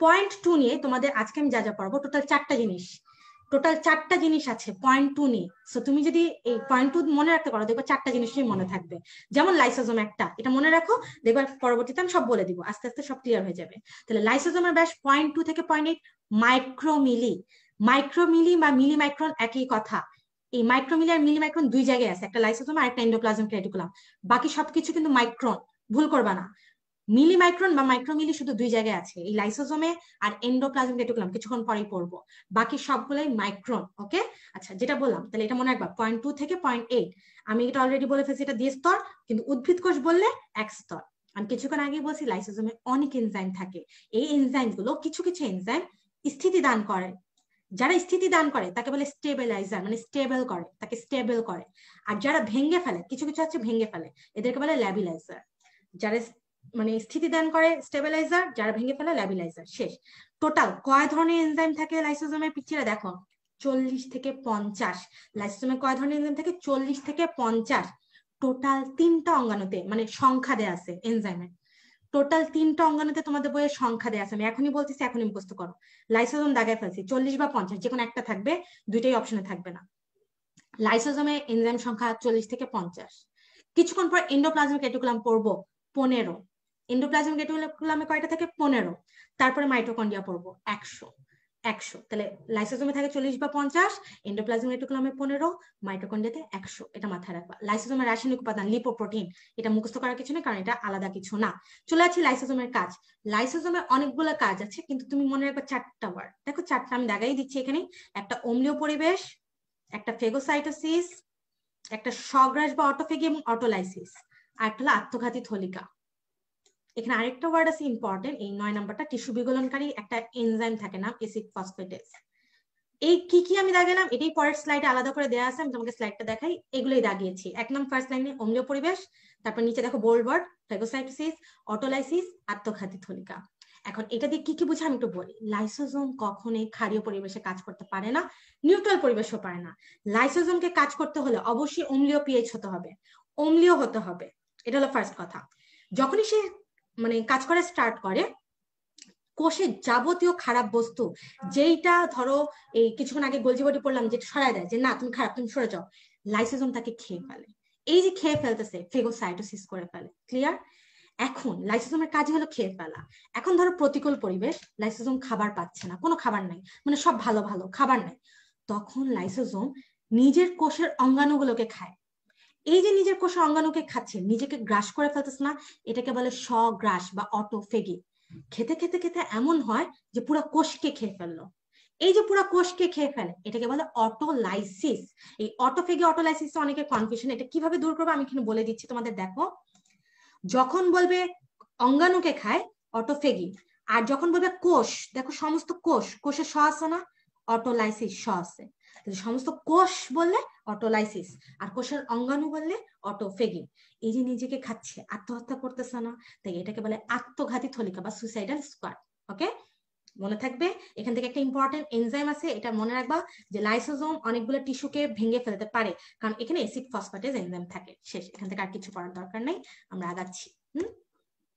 পয়েন্ট টু নিয়ে তোমাদের আজকে আমি যা যা পড়বো টোটাল চারটা জিনিস টোটাল চারটা জিনিস আছে পয়েন্ট টু নিয়ে সো তুমি যদি এই পয়েন্ট টু মনে রাখতে পারো দেখবে চারটা জিনিসই মনে থাকবে যেমন লাইসোজম একটা এটা মনে রাখো দেখবার পরবর্তীতে আমি সব বলে দিব আস্তে আস্তে সব ক্লিয়ার হয়ে যাবে তাহলে লাইসোজমের ব্যাস পয়েন্ট টু থেকে পয়েন্ট এইট মাইক্রোমিলি মাইক্রোমিলি বা মিলি মাইক্রন একই কথা এই মাইক্রোমিলি আর মিলি মাইক্রন দুই জায়গায় আছে একটা লাইসোজম আর একটা এন্ডোপ্লাজম ক্যাটিকুলাম বাকি সবকিছু কিন্তু মাইক্রন ভুল করবা না মিলি মাইক্রন বা মাইক্রোমিলি শুধু দুই জায়গায় আছে এই লাইসোজোমে আর এন্ডোপ্লাজম দেখলাম কিছুক্ষণ পরেই পড়বো বাকি সবগুলোই মাইক্রন ওকে আচ্ছা যেটা বললাম তাহলে এটা মনে রাখবা পয়েন্ট টু থেকে পয়েন্ট এইট আমি এটা অলরেডি বলে ফেলছি এটা দিয়ে স্তর কিন্তু উদ্ভিদ কোষ বললে এক স্তর আমি কিছুক্ষণ আগে বলছি লাইসোজোমে অনেক এনজাইম থাকে এই এনজাইম গুলো কিছু কিছু এনজাইম স্থিতি দান করে যারা স্থিতি দান করে তাকে বলে স্টেবিলাইজার মানে স্টেবল করে তাকে স্টেবল করে আর যারা ভেঙে ফেলে কিছু কিছু আছে ভেঙে ফেলে এদেরকে বলে ল্যাবিলাইজার যারা মানে স্থিতি দান করে স্টেবিলাইজার যারা ভেঙে ফেলে ল্যাবিলাইজার শেষ টোটাল কয় ধরনের এনজাইম থাকে লাইসোজোমের পিছিয়ে দেখো চল্লিশ থেকে পঞ্চাশ লাইসোজোমে কয় ধরনের এনজাইম থাকে চল্লিশ থেকে পঞ্চাশ টোটাল তিনটা অঙ্গাণুতে মানে সংখ্যা দেয়া আছে এনজাইমের টোটাল তিনটা অঙ্গাণুতে তোমাদের বইয়ের সংখ্যা দেওয়া আছে আমি এখনই বলতেছি এখনই মুখস্থ করো লাইসোজোম দাগায় ফেলছি চল্লিশ বা পঞ্চাশ যে কোনো একটা থাকবে দুইটাই অপশনে থাকবে না লাইসোজোমে এনজাইম সংখ্যা চল্লিশ থেকে পঞ্চাশ কিছুক্ষণ পর এন্ডোপ্লাজমিক এটুকুলাম পড়বো পনেরো এন্ডোপ্লাজম গেটুলামে কয়টা থাকে পনেরো তারপরে মাইটোকন্ডিয়া পড়বো একশো একশো তাহলে লাইসোজোমে থাকে চল্লিশ বা পঞ্চাশ এন্ডোপ্লাজম রেটিকুলামে পনেরো মাইটোকন্ডিয়াতে একশো এটা মাথায় রাখবা লাইসোজোমের রাসায়নিক উপাদান লিপোপ্রোটিন এটা মুখস্থ করার কিছু না কারণ এটা আলাদা কিছু না চলে আসি লাইসোজোমের কাজ লাইসোজোমের অনেকগুলো কাজ আছে কিন্তু তুমি মনে রাখবা চারটা ওয়ার্ড দেখো চারটা আমি দেখাই দিচ্ছি এখানে একটা অম্লীয় পরিবেশ একটা ফেগোসাইটোসিস একটা সগ্রাস বা অটোফেগি এবং অটোলাইসিস আর একটা হলো আত্মঘাতী থলিকা এখানে আরেকটা ওয়ার্ড আছে ইম্পর্টেন্ট এই নয় নাম্বারটা টিস্যু বিগলনকারী একটা এনজাইম থাকে না এসিড ফসফেটেস এই কি কি আমি দাগালাম এটাই পরের স্লাইডে আলাদা করে দেওয়া আছে আমি তোমাকে স্লাইডটা দেখাই এগুলোই দাগিয়েছি এক নাম ফার্স্ট লাইনে অম্লীয় পরিবেশ তারপর নিচে দেখো বোলবার্ড ফ্যাগোসাইটোসিস অটোলাইসিস আত্মঘাতী থলিকা এখন এটা দিয়ে কি কি বুঝে আমি একটু বলি লাইসোজোম কখনোই ক্ষারীয় পরিবেশে কাজ করতে পারে না নিউট্রাল পরিবেশও পারে না লাইসোজোমকে কাজ করতে হলে অবশ্যই অম্লীয় পিএইচ হতে হবে অম্লীয় হতে হবে এটা হলো ফার্স্ট কথা যখনই সে মানে কাজ করা স্টার্ট করে কোষে যাবতীয় খারাপ বস্তু যেইটা ধরো এই কিছুক্ষণ আগে গোলজি বটি পড়লাম যেটা সরাই দেয় যে না তুমি খারাপ তুমি সরে যাও লাইসোজোম তাকে খেয়ে ফেলে এই যে খেয়ে ফেলতেছে ফেগোসাইটোসিস করে ফেলে ক্লিয়ার এখন লাইসোজোমের কাজ হলো খেয়ে ফেলা এখন ধরো প্রতিকূল পরিবেশ লাইসোজোম খাবার পাচ্ছে না কোনো খাবার নাই মানে সব ভালো ভালো খাবার নাই তখন লাইসোজোম নিজের কোষের অঙ্গাণুগুলোকে খায় এই যে নিজের কোষ অঙ্গাণুকে খাচ্ছে নিজেকে গ্রাস করে ফেলতেছে না এটাকে বলে স্বগ্রাস বা অটো ফেগি খেতে খেতে খেতে এমন হয় যে পুরো কোষকে খেয়ে ফেললো এই যে পুরো কোষকে খেয়ে ফেলে এটাকে বলে অটোলাইসিস এই অটোফেগি অটোলাইসিস অনেকে কনফিউশন এটা কিভাবে দূর করবো আমি এখানে বলে দিচ্ছি তোমাদের দেখো যখন বলবে অঙ্গাণুকে খায় অটোফেগি আর যখন বলবে কোষ দেখো সমস্ত কোষ কোষের স আছে না অটোলাইসিস স আছে সমস্ত কোষ বললে অটোলাইসিস আর কোষের অঙ্গাণু বললে অটোফেগি এই যে নিজেকে খাচ্ছে আত্মহত্যা করতেছে না তাই এটাকে বলে আত্মঘাতী থলিকা বা সুইসাইডাল স্কোয়াড ওকে মনে থাকবে এখান থেকে একটা ইম্পর্টেন্ট এনজাইম আছে এটা মনে রাখবা যে লাইসোজোম অনেকগুলো টিস্যুকে ভেঙে ফেলতে পারে কারণ এখানে এসিড ফসফেটেজ এনজাইম থাকে শেষ এখান থেকে আর কিছু করার দরকার নাই আমরা আগাচ্ছি হুম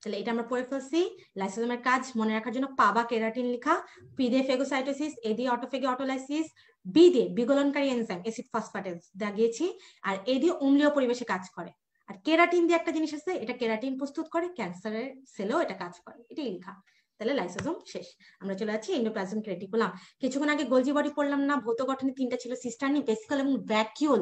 তাহলে এটা আমরা পড়ে ফেলছি লাইসোজোমের কাজ মনে রাখার জন্য পাবা কেরাটিন লেখা পিদে ফেগোসাইটোসিস এডি অটোফেগি অটোলাইসিস বি ডে বিগলনকারী এনজাইম এসিড ফসফাটেজ গিয়েছি আর এ দিয়ে অম্লীয় পরিবেশে কাজ করে আর কেরাটিন দিয়ে একটা জিনিস আছে এটা কেরাটিন প্রস্তুত করে ক্যান্সারের সেলেও এটা কাজ করে এটাই লেখা তাহলে লাইসোজোম শেষ আমরা চলে যাচ্ছি এন্ডোপ্লাজম ক্রেটিকুলাম কিছুক্ষণ আগে গোলজি বডি পড়লাম না ভৌত গঠনে তিনটা ছিল সিস্টার্নি ভেসিকল এবং ভ্যাকিউল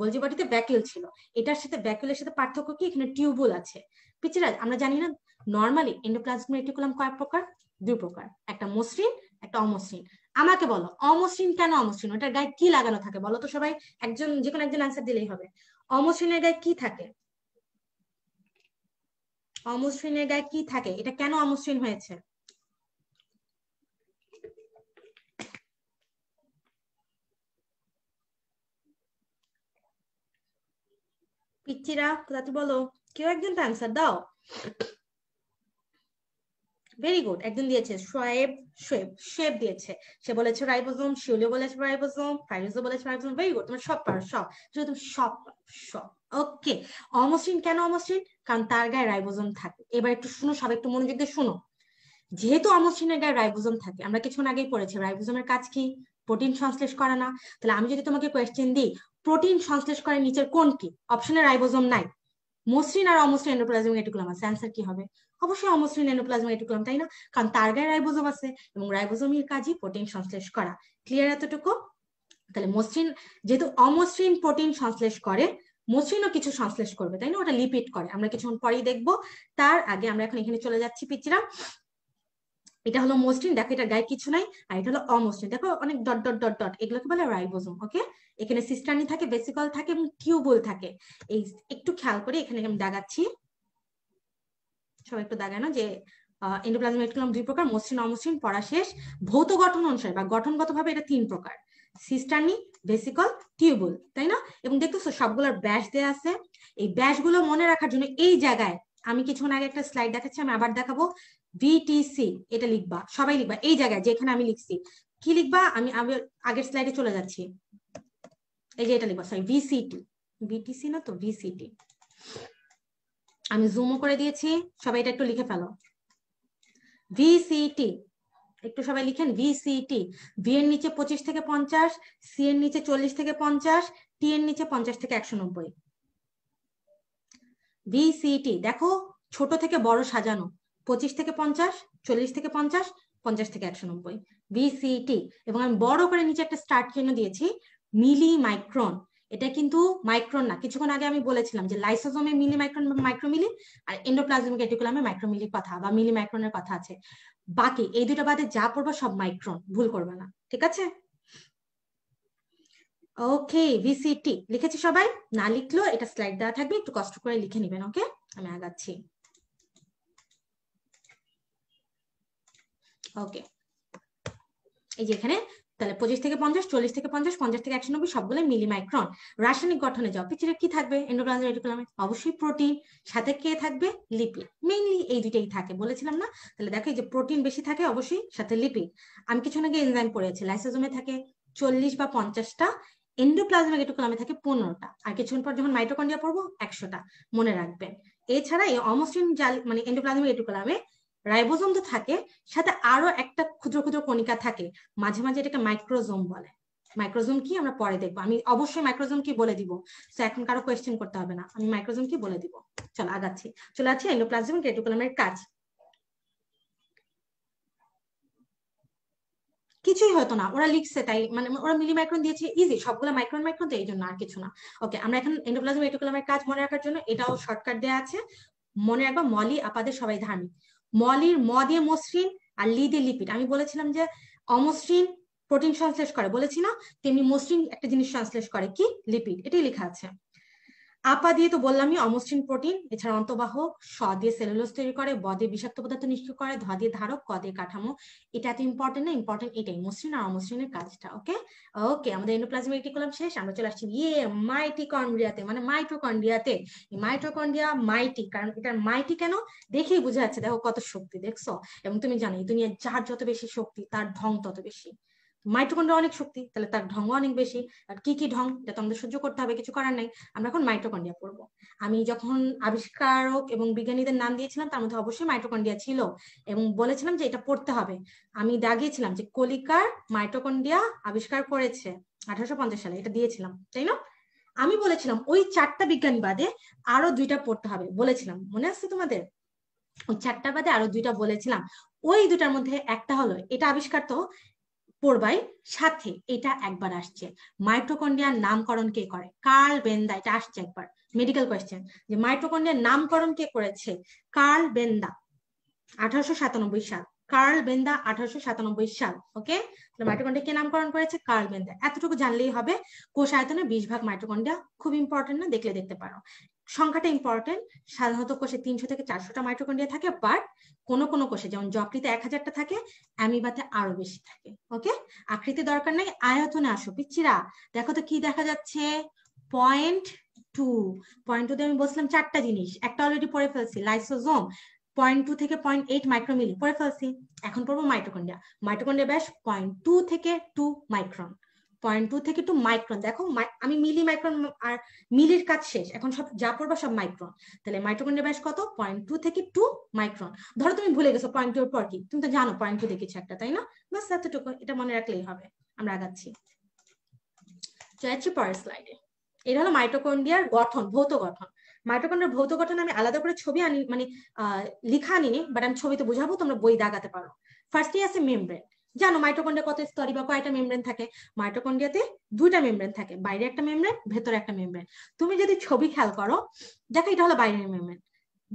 গোলজি বডিতে ভ্যাকিউল ছিল এটার সাথে ভ্যাকিউলের সাথে পার্থক্য কি এখানে টিউবুল আছে পিচরাজ আমরা জানি না নর্মালি এন্ডোপ্লাজম রেটিকুলাম কয় প্রকার দুই প্রকার একটা মসৃণ একটা অমসৃণ আমাকে বলো অমসৃণ কেন অমসৃণ ওটার গায়ে কি লাগানো থাকে বলো তো সবাই একজন যে কোনো একজন আনসার দিলেই হবে অমসৃণের গায়ে কি থাকে অমসৃণের গায়ে কি থাকে এটা কেন অমসৃণ হয়েছে পিচ্ছিরা তাতে বলো কেউ একজন তো অ্যান্সার দাও ভেরি গুড একজন দিয়েছে শোয়েব শোয়েব সেব দিয়েছে সে বলেছে রাইবোজোম শিউলিও বলেছে রাইবোজোম ফাইরোজো বলেছে রাইবোজোম ভেরি গুড তোমার সব পারো সব যদি তুমি সব সব ওকে অমসৃণ কেন অমসৃণ কারণ তার গায়ে রাইবোজোম থাকে এবার একটু শুনো সব একটু মনোযোগ দিয়ে শুনো যেহেতু অমসৃণের গায়ে রাইবোজোম থাকে আমরা কিছুক্ষণ আগেই পড়েছি রাইবোজোমের কাজ কি প্রোটিন সংশ্লেষ করা না তাহলে আমি যদি তোমাকে কোয়েশ্চেন দিই প্রোটিন সংশ্লেষ করে নিচের কোনটি অপশনে রাইবোজোম নাই মসৃণ আর অমসৃণ এন্ডোপ্লাজমিক এটুকুলাম আছে অ্যান্সার কি হবে অবশ্যই অমসৃণ এন্ডোপ্লাজমিক এটুকুলাম তাই না কারণ তার গায়ে রাইবোজম আছে এবং রাইবোজোমের কাজই প্রোটিন সংশ্লেষ করা ক্লিয়ার এতটুকু তাহলে মসৃণ যেহেতু অমসৃণ প্রোটিন সংশ্লেষ করে মসৃণও কিছু সংশ্লেষ করবে তাই না ওটা লিপিড করে আমরা কিছুক্ষণ পরেই দেখবো তার আগে আমরা এখন এখানে চলে যাচ্ছি পিচিরা এটা হলো মসৃণ দেখো এটা গায়ে কিছু নাই আর এটা হলো অমসৃণ দেখো অনেক ডট ডট ডট ডট এগুলোকে বলে রাইবোজোম ওকে এখানে সিস্টানি থাকে বেসিকল থাকে এবং টিউবল থাকে এই একটু খেয়াল করে এখানে আমি দাগাচ্ছি সবাই একটু দাগানো যে এন্ডোপ্লাজমিক রেটিকুলাম দুই প্রকার মসৃণ অমসৃণ পড়া শেষ ভৌত গঠন অনুসারে বা গঠনগতভাবে এটা তিন প্রকার সিস্টানি বেসিকল টিউবল তাই না এবং দেখতেছো সবগুলোর ব্যাস দেয়া আছে এই ব্যাসগুলো মনে রাখার জন্য এই জায়গায় আমি কিছুক্ষণ আগে একটা স্লাইড দেখাচ্ছি আমি আবার দেখাবো ভিটিসি এটা লিখবা সবাই লিখবা এই জায়গায় যেখানে আমি লিখছি কি লিখবা আমি আগের স্লাইডে চলে যাচ্ছি এই যে এটা লিখবা সরি ভিসিটি ভিটিসি না তো ভিসিটি আমি জুমও করে দিয়েছি সবাই এটা একটু লিখে ফেলো ভিসিটি একটু সবাই লিখেন ভিসিটি ভি এর নিচে পঁচিশ থেকে পঞ্চাশ সি এর নিচে চল্লিশ থেকে পঞ্চাশ টি এর নিচে পঞ্চাশ থেকে একশো নব্বই ভিসিটি দেখো ছোট থেকে বড় সাজানো পঁচিশ থেকে পঞ্চাশ চল্লিশ থেকে পঞ্চাশ পঞ্চাশ থেকে একশো নব্বই বিসিটি এবং আমি বড় করে নিচে একটা স্টার্ট চিহ্ন দিয়েছি মিলি মাইক্রন এটা কিন্তু মাইক্রন না কিছুক্ষণ আগে আমি বলেছিলাম যে লাইসোজোমে মিলি মাইক্রন বা মাইক্রোমিলি আর এন্ডোপ্লাজমিক এটিকুলামে মাইক্রোমিলির কথা বা মিলি মাইক্রনের কথা আছে বাকি এই দুটো বাদে যা পড়বো সব মাইক্রন ভুল করবে না ঠিক আছে ওকে ভিসিটি লিখেছি সবাই না লিখলো এটা স্লাইড দেওয়া থাকবে একটু কষ্ট করে লিখে নেবেন ওকে আমি আগাচ্ছি ওকে এই যে এখানে তাহলে পঁচিশ থেকে পঞ্চাশ চল্লিশ থেকে পঞ্চাশ পঞ্চাশ থেকে একশো নব্বই সবগুলো মিলি মাইক্রন রাসায়নিক গঠনে যাও পিছিয়ে কি থাকবে এন্ডোপ্লাজম রেটিকুলামে অবশ্যই প্রোটিন সাথে কে থাকবে লিপিড মেইনলি এই দুটাই থাকে বলেছিলাম না তাহলে দেখো এই যে প্রোটিন বেশি থাকে অবশ্যই সাথে লিপিড আমি কিছু আগে এনজাইম পড়েছি লাইসোজোমে থাকে চল্লিশ বা পঞ্চাশটা এন্ডোপ্লাজমিক রেটিকুলামে থাকে পনেরোটা আর কিছুক্ষণ পর যখন মাইটোকন্ডিয়া পড়বো একশোটা মনে রাখবেন এছাড়া এই অমসৃণ জাল মানে এন্ডোপ্লাজমিক রেটিকুলামে রাইবোজোম তো থাকে সাথে আরো একটা ক্ষুদ্র ক্ষুদ্র কণিকা থাকে মাঝে মাঝে এটাকে মাইক্রোজোম বলে মাইক্রোজোম কি আমরা পরে দেখবো আমি অবশ্যই মাইক্রোজোম কি বলে দিব তো এখন কারো কোয়েশ্চেন করতে হবে না আমি মাইক্রোজোম কি বলে দিব চলো আগাচ্ছি চলে আছি এন্ডোপ্লাজম রেটিকুলামের কাজ কিছুই হতো না ওরা লিখছে তাই মানে ওরা মিলি মাইক্রন দিয়েছে ইজি সবগুলো মাইক্রন মাইক্রন তো এই জন্য আর কিছু না ওকে আমরা এখন এন্ডোপ্লাজম রেটিকুলামের কাজ মনে রাখার জন্য এটাও শর্টকাট দেওয়া আছে মনে রাখবা মলি আপাদের সবাই ধার্মিক মলির মদে মসৃণ আর লিদে লিপিড আমি বলেছিলাম যে অমসৃণ প্রোটিন সংশ্লেষ করে বলেছি না তেমনি মসৃণ একটা জিনিস সংশ্লেষ করে কি লিপিড এটাই লেখা আছে আপা দিয়ে তো বললামই অমসৃণ প্রোটিন এছাড়া অন্তবাহ স দিয়ে সেলুলোস তৈরি করে ব দিয়ে বিষাক্ত পদার্থ নিষ্ক্রিয় করে ধ দিয়ে ধারক ক দিয়ে কাঠামো এটা এত ইম্পর্টেন্ট না ইম্পর্টেন্ট এটাই মসৃণ আর অমসৃণের কাজটা ওকে ওকে আমাদের এন্ডোপ্লাজমিক রেটিকুলাম শেষ আমরা চলে আসছি ইয়ে মাইটি কন্ড্রিয়াতে মানে মাইটোকন্ড্রিয়াতে মাইটোকন্ড্রিয়া মাইটি কারণ এটার মাইটি কেন দেখেই বোঝা যাচ্ছে দেখো কত শক্তি দেখছো এবং তুমি জানো এই দুনিয়ার যার যত বেশি শক্তি তার ঢং তত বেশি মাইটোকন্ড্রিয়া অনেক শক্তি তাহলে তার ঢং অনেক বেশি আর কি কি ঢং এটা তো আমাদের সহ্য করতে হবে কিছু করার নাই আমরা এখন মাইটোকন্ড্রিয়া পড়বো আমি যখন আবিষ্কারক এবং বিজ্ঞানীদের নাম দিয়েছিলাম তার মধ্যে অবশ্যই মাইটোকন্ড্রিয়া ছিল এবং বলেছিলাম যে এটা পড়তে হবে আমি দাগিয়েছিলাম যে কলিকার মাইটোকন্ড্রিয়া আবিষ্কার করেছে আঠারোশো সালে এটা দিয়েছিলাম তাই না আমি বলেছিলাম ওই চারটা বিজ্ঞানী বাদে আরো দুইটা পড়তে হবে বলেছিলাম মনে আছে তোমাদের ওই চারটা বাদে আরো দুইটা বলেছিলাম ওই দুটার মধ্যে একটা হলো এটা আবিষ্কার তো পড়বাই সাথে এটা একবার আসছে মাইটোকন্ডিয়ার নামকরণ কে করে কার্ল বেন্দা এটা আসছে একবার মেডিকেল কোয়েশ্চেন যে মাইটোকন্ডিয়ার নামকরণ কে করেছে কার্ল বেন্দা আঠারোশো সাতানব্বই সাল কার্ল বেন্দা আঠারোশো সাতানব্বই সাল ওকে মাইটোকন্ডিয়া কে নামকরণ করেছে কার্ল বেন্দা এতটুকু জানলেই হবে কোষ আয়তনে বিশ ভাগ মাইটোকন্ডিয়া খুব ইম্পর্টেন্ট না দেখলে দেখতে পারো সংখ্যাটা ইম্পর্টেন্ট সাধারণত কোষে তিনশো থেকে চারশোটা মাইটোকন্ড্রিয়া থাকে বাট কোনো কোনো কোষে যেমন যকৃতে এক হাজারটা থাকে অ্যামিবাতে আরো বেশি থাকে ওকে আকৃতি দরকার নাই আয়তনে আসো পিচ্ছিরা দেখো তো কি দেখা যাচ্ছে পয়েন্ট টু পয়েন্ট টু আমি বলছিলাম চারটা জিনিস একটা অলরেডি পড়ে ফেলছি লাইসোজোম পয়েন্ট টু থেকে পয়েন্ট এইট মাইক্রোমিলি পড়ে ফেলছি এখন পড়বো মাইটোকন্ড্রিয়া মাইটোকন্ড্রিয়া ব্যাস পয়েন্ট টু থেকে টু মাইক্রন পয়েন্ট টু থেকে টু মাইক্রন দেখো আমি মিলি মাইক্রন আর মিলির কাজ শেষ এখন সব যা পড়বো সব মাইক্রন তাহলে মাইক্রোকন্ডের ব্যাস কত পয়েন্ট টু থেকে টু মাইক্রন ধরো তুমি ভুলে গেছো পয়েন্ট টু এর পর কি তুমি তো জানো পয়েন্ট টু দেখেছো একটা তাই না বাস এতটুকু এটা মনে রাখলেই হবে আমরা আগাচ্ছি চাইছি পরের স্লাইডে এটা হলো মাইটোকন্ডিয়ার গঠন ভৌত গঠন মাইটোকন্ড্রিয়ার ভৌত গঠন আমি আলাদা করে ছবি আনি মানে লিখা আনিনি বাট আমি ছবিতে বুঝাবো তোমরা বই দাগাতে পারো ফার্স্টে আছে মেমব্রেন জানো মাইটোকন্ড্রিয়া কত স্তরী বা কয়টা মেমব্রেন থাকে মাইটোকন্ড্রিয়াতে দুইটা মেমব্রেন থাকে বাইরে একটা মেমব্রেন ভেতরে একটা মেমব্রেন তুমি যদি ছবি খেয়াল করো দেখো এটা হলো বাইরের মেমব্রেন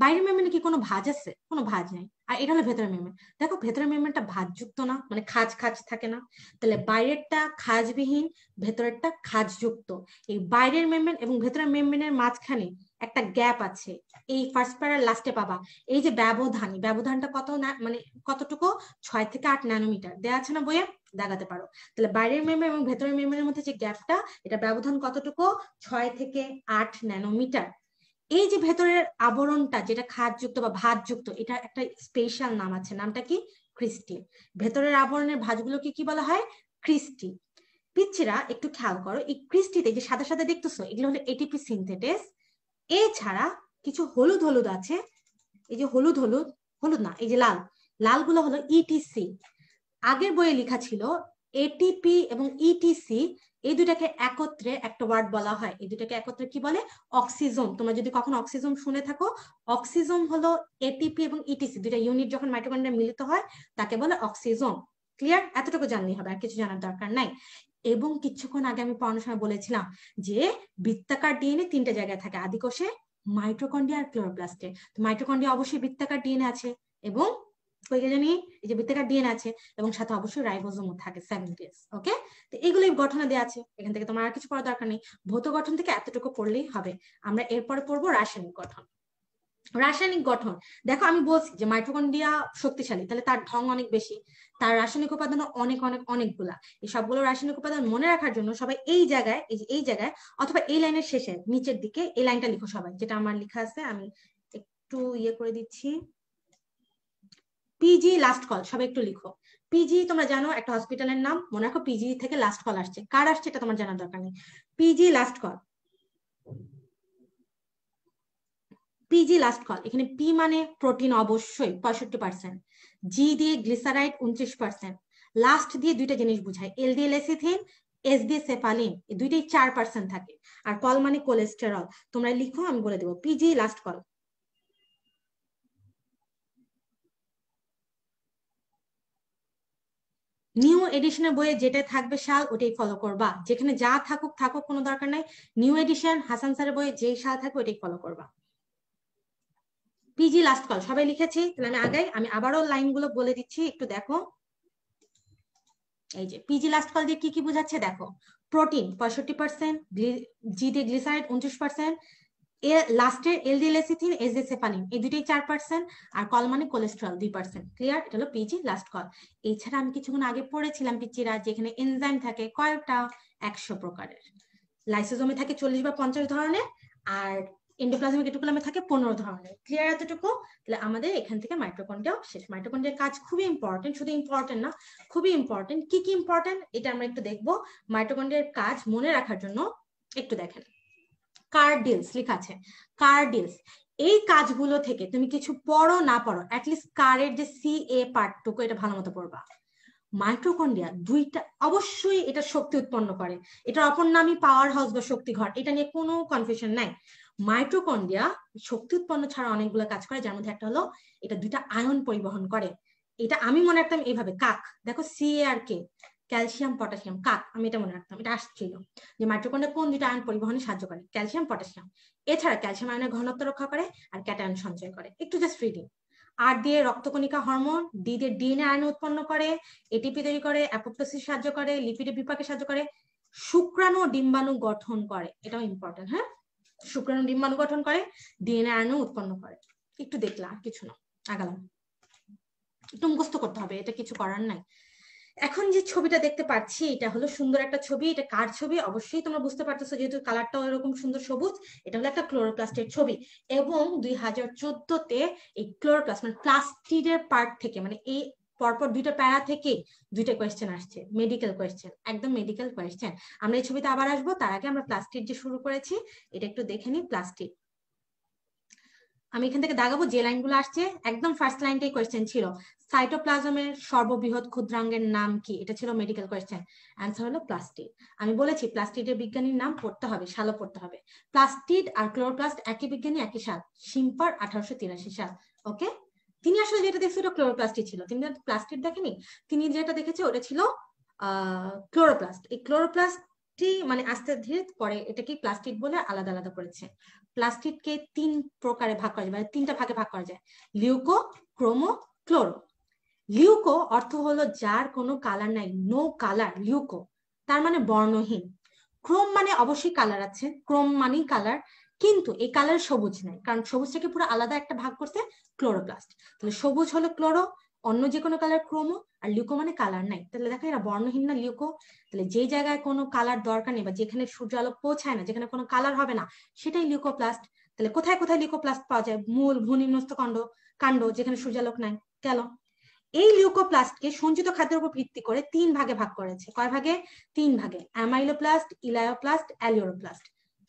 বাইরের মেমব্রেনে কি কোনো ভাঁজ আছে কোনো ভাঁজ নেই আর এটা হলো ভেতরের মেমব্রেন দেখো ভেতরের মেমব্রেনটা ভাজযুক্ত না মানে খাজ খাজ থাকে না তাহলে বাইরেরটা খাজবিহীন ভেতরেরটা খাজযুক্ত এই বাইরের মেমব্রেন এবং ভেতরের মেমব্রেনের মাঝখানে একটা গ্যাপ আছে এই ফার্স্ট প্যারার লাস্টে পাবা এই যে ব্যবধান ব্যবধানটা কত না মানে কতটুকু ছয় থেকে আট ন্যানোমিটার দেয়া আছে না বইয়ে দেখাতে পারো তাহলে বাইরের মেমরি এবং ভেতরের মেমরির মধ্যে যে গ্যাপটা এটা ব্যবধান কতটুকু ছয় থেকে আট ন্যানোমিটার এই যে ভেতরের আবরণটা যেটা খাদযুক্ত বা ভাতযুক্ত এটা একটা স্পেশাল নাম আছে নামটা কি ক্রিস্টি ভেতরের আবরণের ভাঁজগুলোকে কি বলা হয় ক্রিস্টি পিচ্ছিরা একটু খেয়াল করো এই ক্রিস্টিতে যে সাদা সাদা দেখতেছো এগুলো হলো এটিপি সিনথেটিস এছাড়া কিছু হলুদ হলুদ আছে এই যে হলুদ হলুদ হলুদ না এই যে লাল লালগুলো হলো ইটিসি e আগের বইয়ে লেখা ছিল এটিপি এবং ইটিসি e এই দুটাকে একত্রে একটা ওয়ার্ড বলা হয় এই দুটাকে একত্রে কি বলে অক্সিজম তোমরা যদি কখনো অক্সিজম শুনে থাকো অক্সিজম হলো এটিপি এবং ইটিসি দুটা ইউনিট যখন মাইটোকন্ড্রিয়া মিলিত হয় তাকে বলে অক্সিজম ক্লিয়ার এতটুকু জানলেই হবে আর কিছু জানার দরকার নাই এবং কিছুক্ষণ আগে আমি পড়ানোর সময় বলেছিলাম যে বৃত্তাকার ডিএনএ তিনটা জায়গায় থাকে আদিকোষে মাইক্রোকন্ডিয়া আর ক্লোরোপ্লাস্টে তো মাইট্রোকন্ডিয়া অবশ্যই বৃত্তাকার ডিএনএ আছে এবং জানি এই যে বৃত্তাকার ডিএনএ আছে এবং সাথে অবশ্যই রাইবোজোমও থাকে স্যামিলিটিস ওকে তো এগুলো গঠনে দেওয়া আছে এখান থেকে তোমার আর কিছু পড়ার দরকার নেই ভৌত গঠন থেকে এতটুকু পড়লেই হবে আমরা এরপরে পড়বো রাসায়নিক গঠন রাসায়নিক গঠন দেখো আমি বলছি যে মাইটোকন্ড্রিয়া শক্তিশালী তাহলে তার ঢং অনেক বেশি তার রাসায়নিক উপাদান অনেক অনেক অনেকগুলা এই সবগুলো রাসায়নিক উপাদান মনে রাখার জন্য সবাই এই জায়গায় এই এই জায়গায় অথবা এই লাইনের শেষে নিচের দিকে এই লাইনটা লিখো সবাই যেটা আমার লেখা আছে আমি একটু ইয়ে করে দিচ্ছি পিজি লাস্ট কল সবাই একটু লিখো পিজি তোমরা জানো একটা হসপিটালের নাম মনে রাখো পিজি থেকে লাস্ট কল আসছে কার আসছে এটা তোমার জানার দরকার নেই PG last call PG last call এখানে পি মানে প্রোটিন অবশ্যই পঁয়ষট্টি পার্সেন্ট জি দিয়ে গ্লিসারাইড উনত্রিশ পার্সেন্ট লাস্ট দিয়ে দুইটা জিনিস বুঝায় এল দিয়ে লেসিথিন এস দিয়ে সেফালিন এই দুইটাই চার পার্সেন্ট থাকে আর কল মানে কোলেস্টেরল তোমরা লিখো আমি বলে দেবো পিজি লাস্ট কল নিউ এডিশনের বইয়ে যেটা থাকবে সাল ওটাই ফলো করবা যেখানে যা থাকুক থাকুক কোনো দরকার নাই নিউ এডিশন হাসান স্যারের বইয়ে যেই সাল থাকবে ওটাই ফলো করবা পিজি লাস্ট কল সবাই লিখেছি তাহলে আমি আগাই আমি আবারও লাইনগুলো বলে দিচ্ছি একটু দেখো এই যে পিজি লাস্ট কল দিয়ে কি কি বোঝাচ্ছে দেখো প্রোটিন পঁয়ষট্টি পার্সেন্ট জিডি গ্লিসারাইড উনত্রিশ পার্সেন্ট লাস্টের এল এলডিএল এসিথিন এসডেসেফালিন এই দুটোই চার পার্সেন্ট আর কল মানে কোলেস্ট্রল দুই পার্সেন্ট ক্লিয়ার এটা হলো পিজি লাস্ট কল এছাড়া আমি কিছুক্ষণ আগে পড়েছিলাম পিচিরা যেখানে এনজাইম থাকে কয়েকটা একশো প্রকারের লাইসোজোমে থাকে চল্লিশ বা পঞ্চাশ ধরনের আর এন্ডোপ্লাজমিক এটুকুলামে থাকে পনেরো ধরনের ক্লিয়ার এতটুকু তাহলে আমাদের এখান থেকে মাইটোকন্ডিয়াও শেষ মাইক্রোকন্ডিয়ার কাজ খুবই ইম্পর্টেন্ট শুধু ইম্পর্টেন্ট না খুবই ইম্পর্টেন্ট কি কি ইম্পর্টেন্ট এটা আমরা একটু দেখবো মাইক্রোকন্ডিয়ার কাজ মনে রাখার জন্য একটু দেখেন কার্ডিলস লেখা আছে কার্ডিলস এই কাজগুলো থেকে তুমি কিছু পড়ো না পড়ো অ্যাটলিস্ট কারের যে সি এ পার্টটুকু এটা ভালো মতো পড়বা মাইক্রোকন্ডিয়া দুইটা অবশ্যই এটা শক্তি উৎপন্ন করে এটা অপর নামই পাওয়ার হাউস বা শক্তি ঘর এটা নিয়ে কোনো কনফিউশন নাই মাইক্রোকন্ডিয়া শক্তি উৎপন্ন ছাড়া অনেকগুলো কাজ করে যার মধ্যে একটা হলো এটা দুইটা আয়ন পরিবহন করে এটা আমি মনে রাখতাম এইভাবে কাক দেখো সি আর কে ক্যালসিয়াম পটাশিয়াম কাক আমি এটা মনে রাখতাম এটা আসছিল যে মাইক্রোকন্ডিয়া কোন দুইটা আয়ন পরিবহনে সাহায্য করে ক্যালসিয়াম পটাশিয়াম এছাড়া ক্যালসিয়াম আয়নের ঘনত্ব রক্ষা করে আর ক্যাটায়ন সঞ্চয় করে একটু জাস্ট রিডিং আর দিয়ে রক্তকণিকা হরমোন ডি দিয়ে ডিএনএ আয়ন উৎপন্ন করে এটিপি তৈরি করে অ্যাপোপ্টোসিস সাহায্য করে লিপিডের বিপাকে সাহায্য করে শুক্রাণু ডিম্বাণু গঠন করে এটাও ইম্পর্টেন্ট হ্যাঁ শুক্রাণু ডিম্বাণু গঠন করে ডিএনএ আয়নু উৎপন্ন করে একটু দেখলাম কিছু না আগালাম একটু মুখস্থ করতে হবে এটা কিছু করার নাই এখন যে ছবিটা দেখতে পাচ্ছি এটা হলো সুন্দর একটা ছবি এটা কার ছবি অবশ্যই তোমরা বুঝতে পারতেছো যেহেতু কালারটাও এরকম সুন্দর সবুজ এটা হলো একটা ক্লোরোপ্লাস্টের ছবি এবং দুই হাজার চোদ্দতে এই ক্লোরোপ্লাস্ট মানে প্লাস্টিডের পার্ট থেকে মানে এই পরপর দুইটা প্যারা থেকে দুইটা কোয়েশ্চেন আসছে মেডিকেল কোয়েশ্চেন একদম মেডিকেল কোয়েশ্চেন আমরা এই ছবিতে আবার আসবো তার আগে আমরা প্লাস্টিক যে শুরু করেছি এটা একটু দেখে নিই প্লাস্টিক আমি এখান থেকে দাগাবো যে লাইনগুলো আসছে একদম ফার্স্ট লাইনটাই কোয়েশ্চেন ছিল সাইটোপ্লাজমের সর্ববৃহৎ ক্ষুদ্রাঙ্গের নাম কি এটা ছিল মেডিকেল কোয়েশ্চেন অ্যান্সার হলো প্লাস্টিড আমি বলেছি প্লাস্টিডের বিজ্ঞানীর নাম পড়তে হবে সালও পড়তে হবে প্লাস্টিড আর ক্লোরোপ্লাস্ট একই বিজ্ঞানী একই সাল সিম্পার আঠারোশো তিরাশি সাল ওকে তিনি আসলে যেটা দেখছে ওটা ক্লোরোপ্লাস্টই ছিল তিনি প্লাস্টিক দেখেনি তিনি যেটা দেখেছে ওটা ছিল ক্লোরোপ্লাস্ট এই ক্লোরোপ্লাস্টটি মানে আস্তে ধীরে পরে এটাকে প্লাস্টিক বলে আলাদা আলাদা করেছে প্লাস্টিককে তিন প্রকারে ভাগ করা যায় মানে তিনটা ভাগে ভাগ করা যায় লিউকো ক্রোমো ক্লোরো লিউকো অর্থ হলো যার কোনো কালার নাই নো কালার লিউকো তার মানে বর্ণহীন ক্রোম মানে অবশ্যই কালার আছে ক্রোম মানেই কালার কিন্তু এই কালার সবুজ নাই কারণ সবুজটাকে পুরো আলাদা একটা ভাগ করছে ক্লোরোপ্লাস্ট তাহলে সবুজ হলো ক্লোরো অন্য যে কোনো কালার ক্রোমো আর লিউকো মানে কালার নাই তাহলে দেখো এরা বর্ণহীন না লিউকো তাহলে যে জায়গায় কোনো কালার দরকার নেই বা যেখানে সূর্য আলো পৌঁছায় না যেখানে কোনো কালার হবে না সেটাই লিউকোপ্লাস্ট তাহলে কোথায় কোথায় লিউকোপ্লাস্ট পাওয়া যায় মূল ভূনিম্নস্ত কাণ্ড কাণ্ড যেখানে সূর্যালোক নাই কেন এই লিউকোপ্লাস্টকে সঞ্চিত খাদ্যের উপর ভিত্তি করে তিন ভাগে ভাগ করেছে কয় ভাগে তিন ভাগে অ্যামাইলোপ্লাস্ট ইলায়োপ্লাস্ট অ্যালিওরোপ্লাস্ট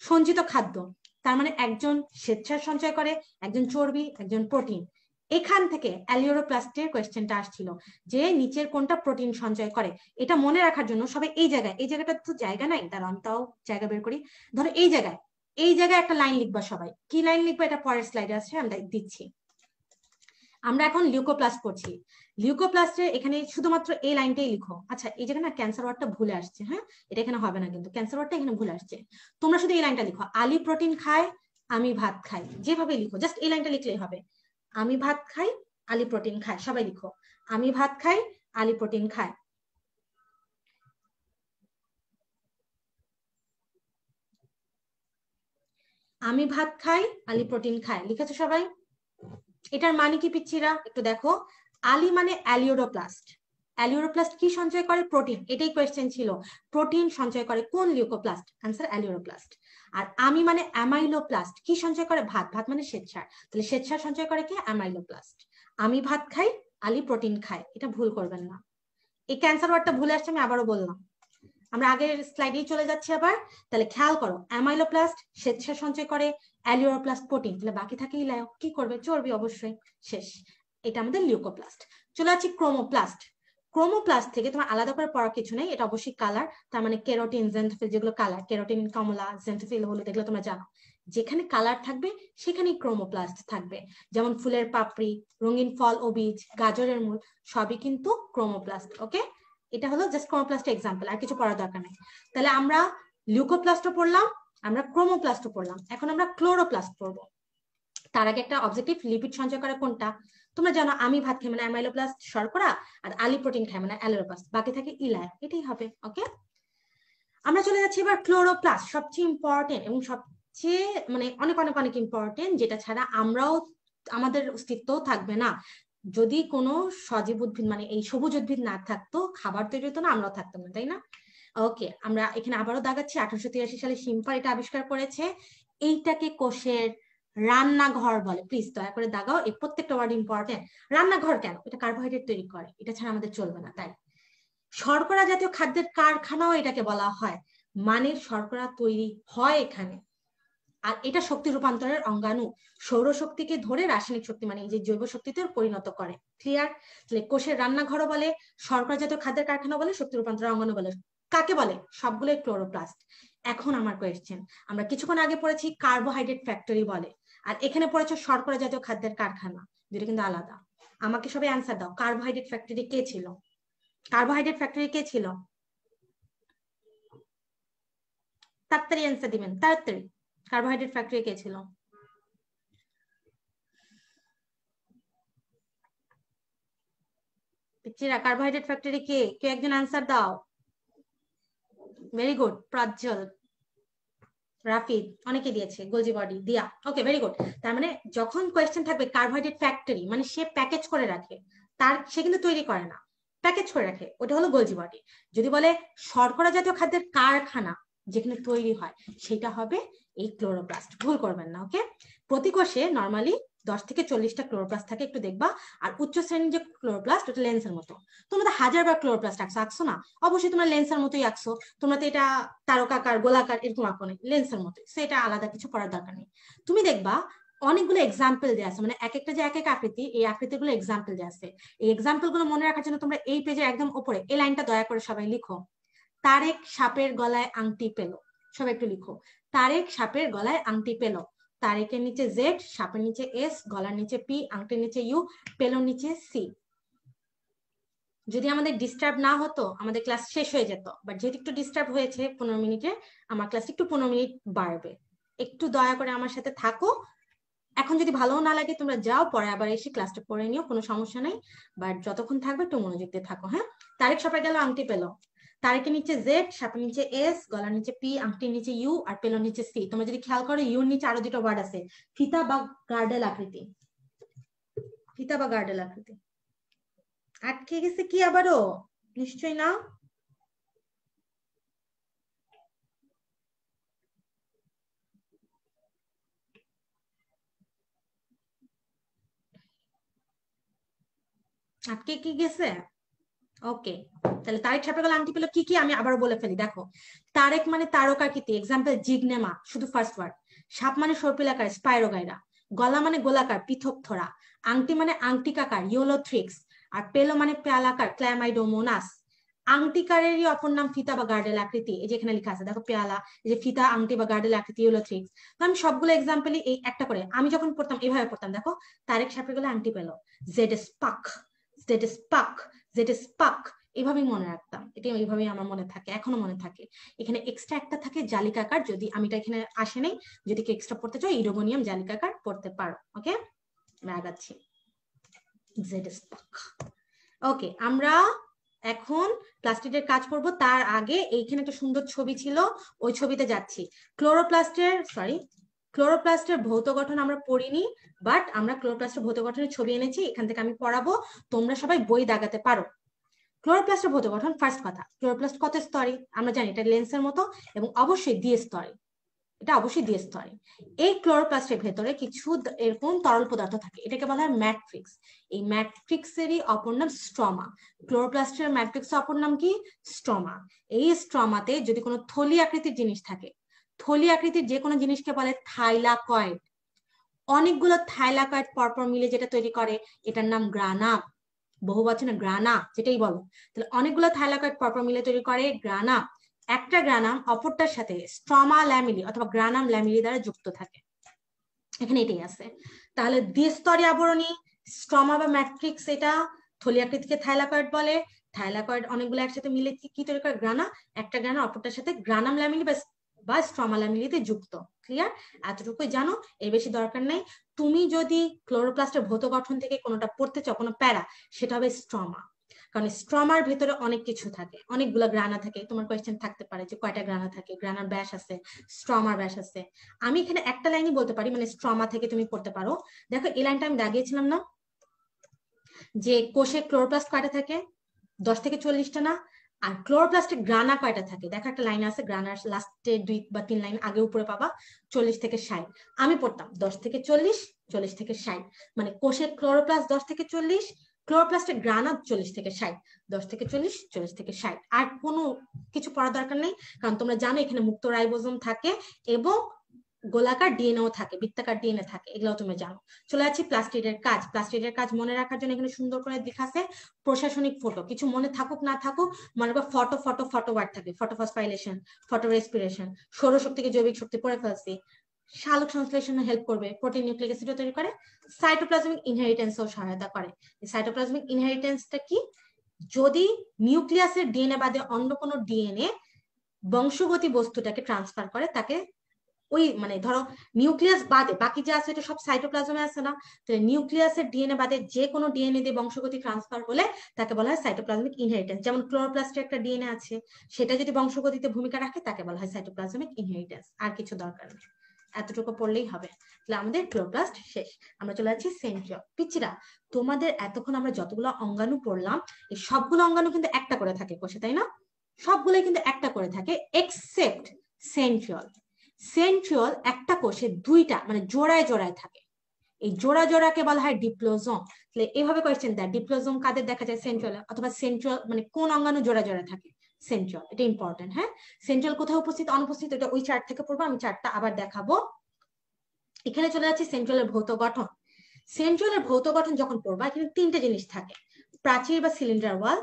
সঞ্চিত খাদ্য তার মানে একজন স্বেচ্ছা সঞ্চয় করে একজন চর্বি একজন প্রোটিন এখান থেকে অ্যালিওরোপ্লাস্টের কোয়েশ্চেনটা আসছিল যে নিচের কোনটা প্রোটিন সঞ্চয় করে এটা মনে রাখার জন্য সবাই এই জায়গায় এই জায়গাটা তো জায়গা নাই তার আমি তাও জায়গা বের করি ধরো এই জায়গায় এই জায়গায় একটা লাইন লিখবা সবাই কি লাইন লিখবা এটা পরের স্লাইড আছে আমরা দিচ্ছি আমরা এখন লিউকোপ্লাস্ট করছি লিউকোপ্লাস্টের এখানে শুধুমাত্র এই লাইনটাই লিখো আচ্ছা এই যেখানে ক্যান্সার ওয়ার্ডটা ভুলে আসছে হ্যাঁ এটা এখানে হবে না কিন্তু ক্যান্সার ওয়ার্ডটা এখানে ভুলে আসছে তোমরা শুধু এই লাইনটা লিখো আলি প্রোটিন খায় আমি ভাত খাই যেভাবে লিখো জাস্ট এই লাইনটা লিখলেই হবে আমি ভাত খাই আলি প্রোটিন খায় সবাই লিখো আমি ভাত খাই আলি প্রোটিন খায় আমি ভাত খাই আলি প্রোটিন খায় লিখেছো সবাই এটার মানে কি পিচ্ছিরা একটু দেখো আলি মানে অ্যালিউরোপ্লাস্ট অ্যালিউরোপ্লাস্ট কি সঞ্চয় করে প্রোটিন এটাই কোয়েশ্চেন ছিল প্রোটিন সঞ্চয় করে কোন লিউকোপ্লাস্ট আনসার অ্যালিউরোপ্লাস্ট আর আমি মানে অ্যামাইলোপ্লাস্ট কি সঞ্চয় করে ভাত ভাত মানে স্বেচ্ছার তাহলে স্বেচ্ছার সঞ্চয় করে কি অ্যামাইলোপ্লাস্ট আমি ভাত খাই আলি প্রোটিন খায় এটা ভুল করবেন না এই ক্যান্সার ওয়ার্ডটা ভুলে আসছে আমি আবারও বললাম আমরা আগের স্লাইডেই চলে যাচ্ছি আবার তাহলে খেয়াল করো অ্যামাইলোপ্লাস্ট স্বেচ্ছা সঞ্চয় করে অ্যালিওরোপ্লাস্ট প্রোটিন তাহলে বাকি থাকেই ইলায়ক কি করবে চর্বি অবশ্যই শেষ এটা আমাদের লিউকোপ্লাস্ট চলে আসছি ক্রোমোপ্লাস্ট ক্রোমোপ্লাস্ট থেকে তোমার আলাদা করে পড়া কিছু নেই এটা অবশ্যই কালার তার মানে ক্যারোটিন জেন্টফিল যেগুলো কালার ক্যারোটিন কমলা জেন্টফিল হলুদ এগুলো তোমরা জানো যেখানে কালার থাকবে সেখানে ক্রোমোপ্লাস্ট থাকবে যেমন ফুলের পাপড়ি রঙিন ফল ও বীজ গাজরের মূল সবই কিন্তু ক্রোমোপ্লাস্ট ওকে এটা হলো জাস্ট ক্রোমোপ্লাস্ট এক্সাম্পল আর কিছু পড়ার দরকার নেই তাহলে আমরা লিউকোপ্লাস্ট পড়লাম আমরা ক্রোমোপ্লাস্ট পড়লাম এখন আমরা ক্লোরোপ্লাস্ট পড়বো তার আগে একটা অবজেক্টিভ লিপিড সঞ্চয় করে কোনটা তোমরা জানো আমি ভাত খাই মানে অ্যামাইলোপ্লাস্ট শর্করা আর আলি প্রোটিন খাই মানে অ্যালোরোপ্লাস্ট বাকি থাকে ইলায় এটাই হবে ওকে আমরা চলে যাচ্ছি এবার ক্লোরোপ্লাস্ট সবচেয়ে ইম্পর্টেন্ট এবং সবচেয়ে মানে অনেক অনেক অনেক ইম্পর্টেন্ট যেটা ছাড়া আমরাও আমাদের অস্তিত্ব থাকবে না যদি কোনো সজীব উদ্ভিদ মানে এই সবুজ উদ্ভিদ না থাকতো খাবার তৈরি হতো না আমরাও থাকতাম না তাই না ওকে আমরা এখানে আবারও দাগাচ্ছি আঠারোশো তিরাশি সালে সিম্পার এটা আবিষ্কার করেছে এইটাকে কোষের রান্নাঘর বলে প্লিজ দয়া করে দাগাও এই প্রত্যেকটা ওয়ার্ড ইম্পর্টেন্ট রান্নাঘর কেন এটা কার্বোহাইড্রেট তৈরি করে এটা ছাড়া আমাদের চলবে না তাই শর্করা জাতীয় খাদ্যের কারখানাও এটাকে বলা হয় মানের শর্করা তৈরি হয় এখানে আর এটা শক্তি রূপান্তরের অঙ্গাণু সৌরশক্তিকে ধরে রাসায়নিক শক্তি মানে এই যে জৈব শক্তিতে পরিণত করে ক্লিয়ার তাহলে কোষের রান্নাঘরও বলে শর্করা জাতীয় খাদ্যের কারখানা বলে শক্তি রূপান্তরের অঙ্গাণু বলে কাকে বলে সবগুলোই ক্লোরোপ্লাস্ট এখন আমার কোয়েশ্চেন আমরা কিছুক্ষণ আগে পড়েছি কার্বোহাইড্রেট ফ্যাক্টরি বলে আর এখানে পড়েছে শর্করা জাতীয় খাদ্যের কারখানা যেটা কিন্তু আলাদা আমাকে সবাই অ্যান্সার দাও কার্বোহাইড্রেট ফ্যাক্টরি কে ছিল কার্বোহাইড্রেট ফ্যাক্টরি কে ছিল তাড়াতাড়ি অ্যান্সার দিবেন তাড়াতাড়ি কার্বোহাইড্রেট ফ্যাক্টরি কে ছিল কার্বোহাইড্রেট ফ্যাক্টরি কে কেউ একজন অ্যান্সার দাও ভেরি গুড প্রজ্জ্বল রাফিদ অনেকে দিয়েছে গোলজি বডি দিয়া ওকে ভেরি গুড তার মানে যখন কোয়েশ্চেন থাকবে কার্বোহাইড্রেট ফ্যাক্টরি মানে সে প্যাকেজ করে রাখে তার সে কিন্তু তৈরি করে না প্যাকেজ করে রাখে ওটা হলো গোলজি বডি যদি বলে শর্করা জাতীয় খাদ্যের কারখানা যেখানে তৈরি হয় সেটা হবে এই ক্লোরোপ্লাস্ট ভুল করবেন না ওকে প্রতি কোষে নর্মালি দশ থেকে চল্লিশটা ক্লোরোপ্লাস্ট থাকে একটু দেখবা আর উচ্চ শ্রেণীর যে ক্লোরোপ্লাস্ট ওটা লেন্সের মতো তোমরা তো হাজারবার ক্লোরোপ্লাস্ট আঁকছো আঁকছো না অবশ্যই তোমরা লেন্সের মতোই আঁকছো তোমরা তো এটা তারকাকার গোলাকার এরকম আঁকো নেই লেন্সের মতো সেটা এটা আলাদা কিছু করার দরকার নেই তুমি দেখবা অনেকগুলো এক্সাম্পল দেওয়া আছে মানে এক একটা যে এক এক আকৃতি এই আকৃতি গুলো এক্সাম্পল দেওয়া আছে এই এক্সাম্পল গুলো মনে রাখার জন্য তোমরা এই পেজের একদম ওপরে এই লাইনটা দয়া করে সবাই লিখো তারেক সাপের গলায় আংটি পেলো সবাই একটু লিখো তারেক সাপের গলায় আংটি পেলো তারেকের নিচে জেড সাপের নিচে এস গলার নিচে পি আংটির নিচে ইউ পেলোর নিচে সি যদি আমাদের ডিস্টার্ব না হতো আমাদের ক্লাস শেষ হয়ে যেত বাট যেহেতু একটু ডিস্টার্ব হয়েছে পনেরো মিনিটে আমার ক্লাস একটু পনেরো মিনিট বাড়বে একটু দয়া করে আমার সাথে থাকো এখন যদি ভালো না লাগে তোমরা যাও পরে আবার এসে ক্লাসটা পড়ে নিও কোনো সমস্যা নাই বাট যতক্ষণ থাকবে একটু মনোযোগ দিয়ে থাকো হ্যাঁ তারিখ সবাই গেল আংটি পেলো তারিখের নিচে জেড সাপের নিচে এস গলার নিচে পি আংটির নিচে ইউ আর পেলোর নিচে সি তোমরা যদি খেয়াল করো ইউর নিচে আরো দুটো ওয়ার্ড আছে ফিতা বা গার্ডেল আকৃতি ফিতা বা গার্ডেল আকৃতি আটকে গেছে কি আবারও নিশ্চয় না আটকে কি গেছে ওকে তাহলে তারেক সাপের আংটি পেলো কি কি আমি আবার বলে ফেলি দেখো তারেক মানে কি এক্সাম্পল জিগনেমা শুধু ফার্স্ট ওয়ার্ড সাপ মানে সর্পিলাকার স্পাইরোগাইরা গলা মানে গোলাকার পৃথক থরা আংটি মানে আংটিকাকার ইয়োলোথ্রিক্স আর পেলো মানে পেয়ালাকার ক্ল্যামাইডোমোনাস আংটিকারেরই অপর নাম ফিতা বা গার্ডেল আকৃতি এই যে এখানে লেখা আছে দেখো পেয়ালা এই যে ফিতা আংটি বা গার্ডেল আকৃতি হলো থ্রিক্স তো আমি সবগুলো এক্সাম্পলই এই একটা করে আমি যখন পড়তাম এভাবে পড়তাম দেখো তারেক সাপের গেলে আংটি পেলো জেড এস পাক জেড এস পাক যেটা স্পাক এভাবেই মনে রাখতাম এটা এইভাবেই আমার মনে থাকে এখনো মনে থাকে এখানে এক্সট্রা একটা থাকে জালিকাকার যদি আমি এটা এখানে আসে নেই যদি এক্সট্রা পড়তে চাও ইরোগোনিয়াম জালিকাকার পড়তে পারো ওকে আমি আগাচ্ছি জেড স্পাক ওকে আমরা এখন প্লাস্টিকের কাজ করব তার আগে এইখানে একটা সুন্দর ছবি ছিল ওই ছবিতে যাচ্ছি ক্লোরোপ্লাস্টের সরি ক্লোরোপ্লাস্টের ভৌত গঠন আমরা পড়িনি বাট আমরা ক্লোরোপ্লাস্টের ভৌত গঠনের ছবি এনেছি এখান থেকে আমি পড়াবো তোমরা সবাই বই দাগাতে পারো ক্লোরোপ্লাস্টের ভৌত গঠন ফার্স্ট কথা ক্লোরোপ্লাস্ট কত স্তরে আমরা জানি এটা লেন্সের মতো এবং অবশ্যই দিয়ে স্তরে এটা অবশ্যই দিয়ে স্তরে এই ক্লোরোপ্লাস্টের ভেতরে কিছু এরকম তরল পদার্থ থাকে এটাকে বলা হয় ম্যাট্রিক্স এই ম্যাট্রিক্সেরই অপর নাম স্ট্রমা ক্লোরোপ্লাস্টের ম্যাট্রিক্স অপর নাম কি স্ট্রমা এই স্ট্রমাতে যদি কোনো থলি আকৃতির জিনিস থাকে থলি আকৃতির যে কোনো জিনিসকে বলে থাইলাকয়েড অনেকগুলো থাইলাকয়েড পরপর মিলে যেটা তৈরি করে এটার নাম গ্রানা বহু বছর গ্রানা যেটাই বলো তাহলে অনেকগুলো থাইলাকয়েড পরপর মিলে তৈরি করে গ্রানা একটা গ্রানাম অপরটার সাথে স্ট্রমা ল্যামিলি অথবা গ্রানাম ল্যামিলি দ্বারা যুক্ত থাকে এখানে এটাই আছে তাহলে দ্বিস্তরী আবরণী স্ট্রমা বা ম্যাট্রিক্স এটা থলি আকৃতিকে থাইলাকয়েড বলে থাইলাকয়েড অনেকগুলো একসাথে মিলে কি তৈরি করে গ্রানা একটা গ্রানা অপরটার সাথে গ্রানাম ল্যামিলি বা বা স্ট্রমালামিলিতে যুক্ত ক্লিয়ার এতটুকুই জানো এর বেশি দরকার নাই তুমি যদি ক্লোরোপ্লাস্টের ভৌত গঠন থেকে কোনোটা পড়তে চাও কোনো প্যারা সেটা হবে স্ট্রমা কারণ স্ট্রমার ভেতরে অনেক কিছু থাকে অনেকগুলো গ্রানা থাকে তোমার কোয়েশ্চেন থাকতে পারে যে কয়টা গ্রানা থাকে গ্রানার ব্যাস আছে স্ট্রমার ব্যাস আছে আমি এখানে একটা লাইনই বলতে পারি মানে স্ট্রমা থেকে তুমি পড়তে পারো দেখো এই লাইনটা আমি দাগিয়েছিলাম না যে কোষে ক্লোরোপ্লাস্ট কয়টা থাকে দশ থেকে চল্লিশটা না আর ক্লোরোপ্লাস্টে গ্রানা কয়টা থাকে দেখা একটা লাইন আছে গ্রানার লাস্টে দুই বা তিন লাইন আগে উপরে পাবা চল্লিশ থেকে ষাট আমি পড়তাম দশ থেকে চল্লিশ চল্লিশ থেকে ষাট মানে কোষের ক্লোরোপ্লাস্ট দশ থেকে চল্লিশ ক্লোরোপ্লাস্টের গ্রানা চল্লিশ থেকে ষাট দশ থেকে চল্লিশ চল্লিশ থেকে ষাট আর কোনো কিছু পড়া দরকার নেই কারণ তোমরা জানো এখানে মুক্ত রাইবোজম থাকে এবং গোলাকার ডিএনএও থাকে বৃত্তাকার ডিএনএ থাকে এগুলো তুমি জানো চলে আছি প্লাস্টিডের কাজ প্লাস্টিডের কাজ মনে রাখার জন্য এখানে সুন্দর করে দেখাছে প্রশাসনিক ফটো কিছু মনে থাকুক না থাকুক মনে করো ফটো ফটো ফটো ওয়ার্ড থাকে ফটো ফসফাইলেশন ফটো রেসপিরেশন সৌরশক্তিকে জৈবিক শক্তি পরে ফেলছি শালক সংশ্লেষণে হেল্প করবে প্রোটিন নিউক্লিক অ্যাসিড তৈরি করে সাইটোপ্লাজমিক ইনহেরিটেন্সও সহায়তা করে সাইটোপ্লাজমিক ইনহেরিটেন্সটা কি যদি নিউক্লিয়াসের ডিএনএ বাদে অন্য কোনো ডিএনএ বংশগতি বস্তুটাকে ট্রান্সফার করে তাকে ওই মানে ধরো নিউক্লিয়াস বাদে বাকি যে আছে এটা সব সাইটোপ্লাজমে আছে না তাহলে নিউক্লিয়াসের ডিএনএ বাদে যে কোনো ডিএনএ দিয়ে বংশগতি ট্রান্সফার হলে তাকে বলা হয় সাইটোপ্লাজমিক ইনহেরিটেন্স যেমন ক্লোরোপ্লাস্টের একটা ডিএনএ আছে সেটা যদি বংশগতিতে ভূমিকা রাখে তাকে বলা হয় সাইটোপ্লাজমিক ইনহেরিটেন্স আর কিছু দরকার নেই এতটুকু পড়লেই হবে তাহলে আমাদের ক্লোরোপ্লাস্ট শেষ আমরা চলে যাচ্ছি সেন্ট্রিও পিচিরা তোমাদের এতক্ষণ আমরা যতগুলো অঙ্গাণু পড়লাম এই সবগুলো অঙ্গাণু কিন্তু একটা করে থাকে কোষে তাই না সবগুলোই কিন্তু একটা করে থাকে এক্সেপ্ট সেন্ট্রিয়ল সেন্ট্রিওল একটা কোষে দুইটা মানে জোড়ায় জোড়ায় থাকে এই জোড়া জোড়াকে বলা হয় ডিপ্লোজম তাহলে এইভাবে কোয়েশ্চেন দেয় ডিপ্লোজম কাদের দেখা যায় সেন্ট্রাল অথবা সেন্ট্রাল মানে কোন অঙ্গাণু জোড়া জোড়া থাকে সেন্ট্রাল এটা ইম্পর্টেন্ট হ্যাঁ সেন্ট্রাল কোথায় উপস্থিত অনুপস্থিত এটা ওই চার্ট থেকে পড়বো আমি চার্টটা আবার দেখাবো এখানে চলে যাচ্ছে সেন্ট্রালের ভৌত গঠন সেন্ট্রালের ভৌত গঠন যখন পড়বা এখানে তিনটে জিনিস থাকে প্রাচীর বা সিলিন্ডার ওয়াল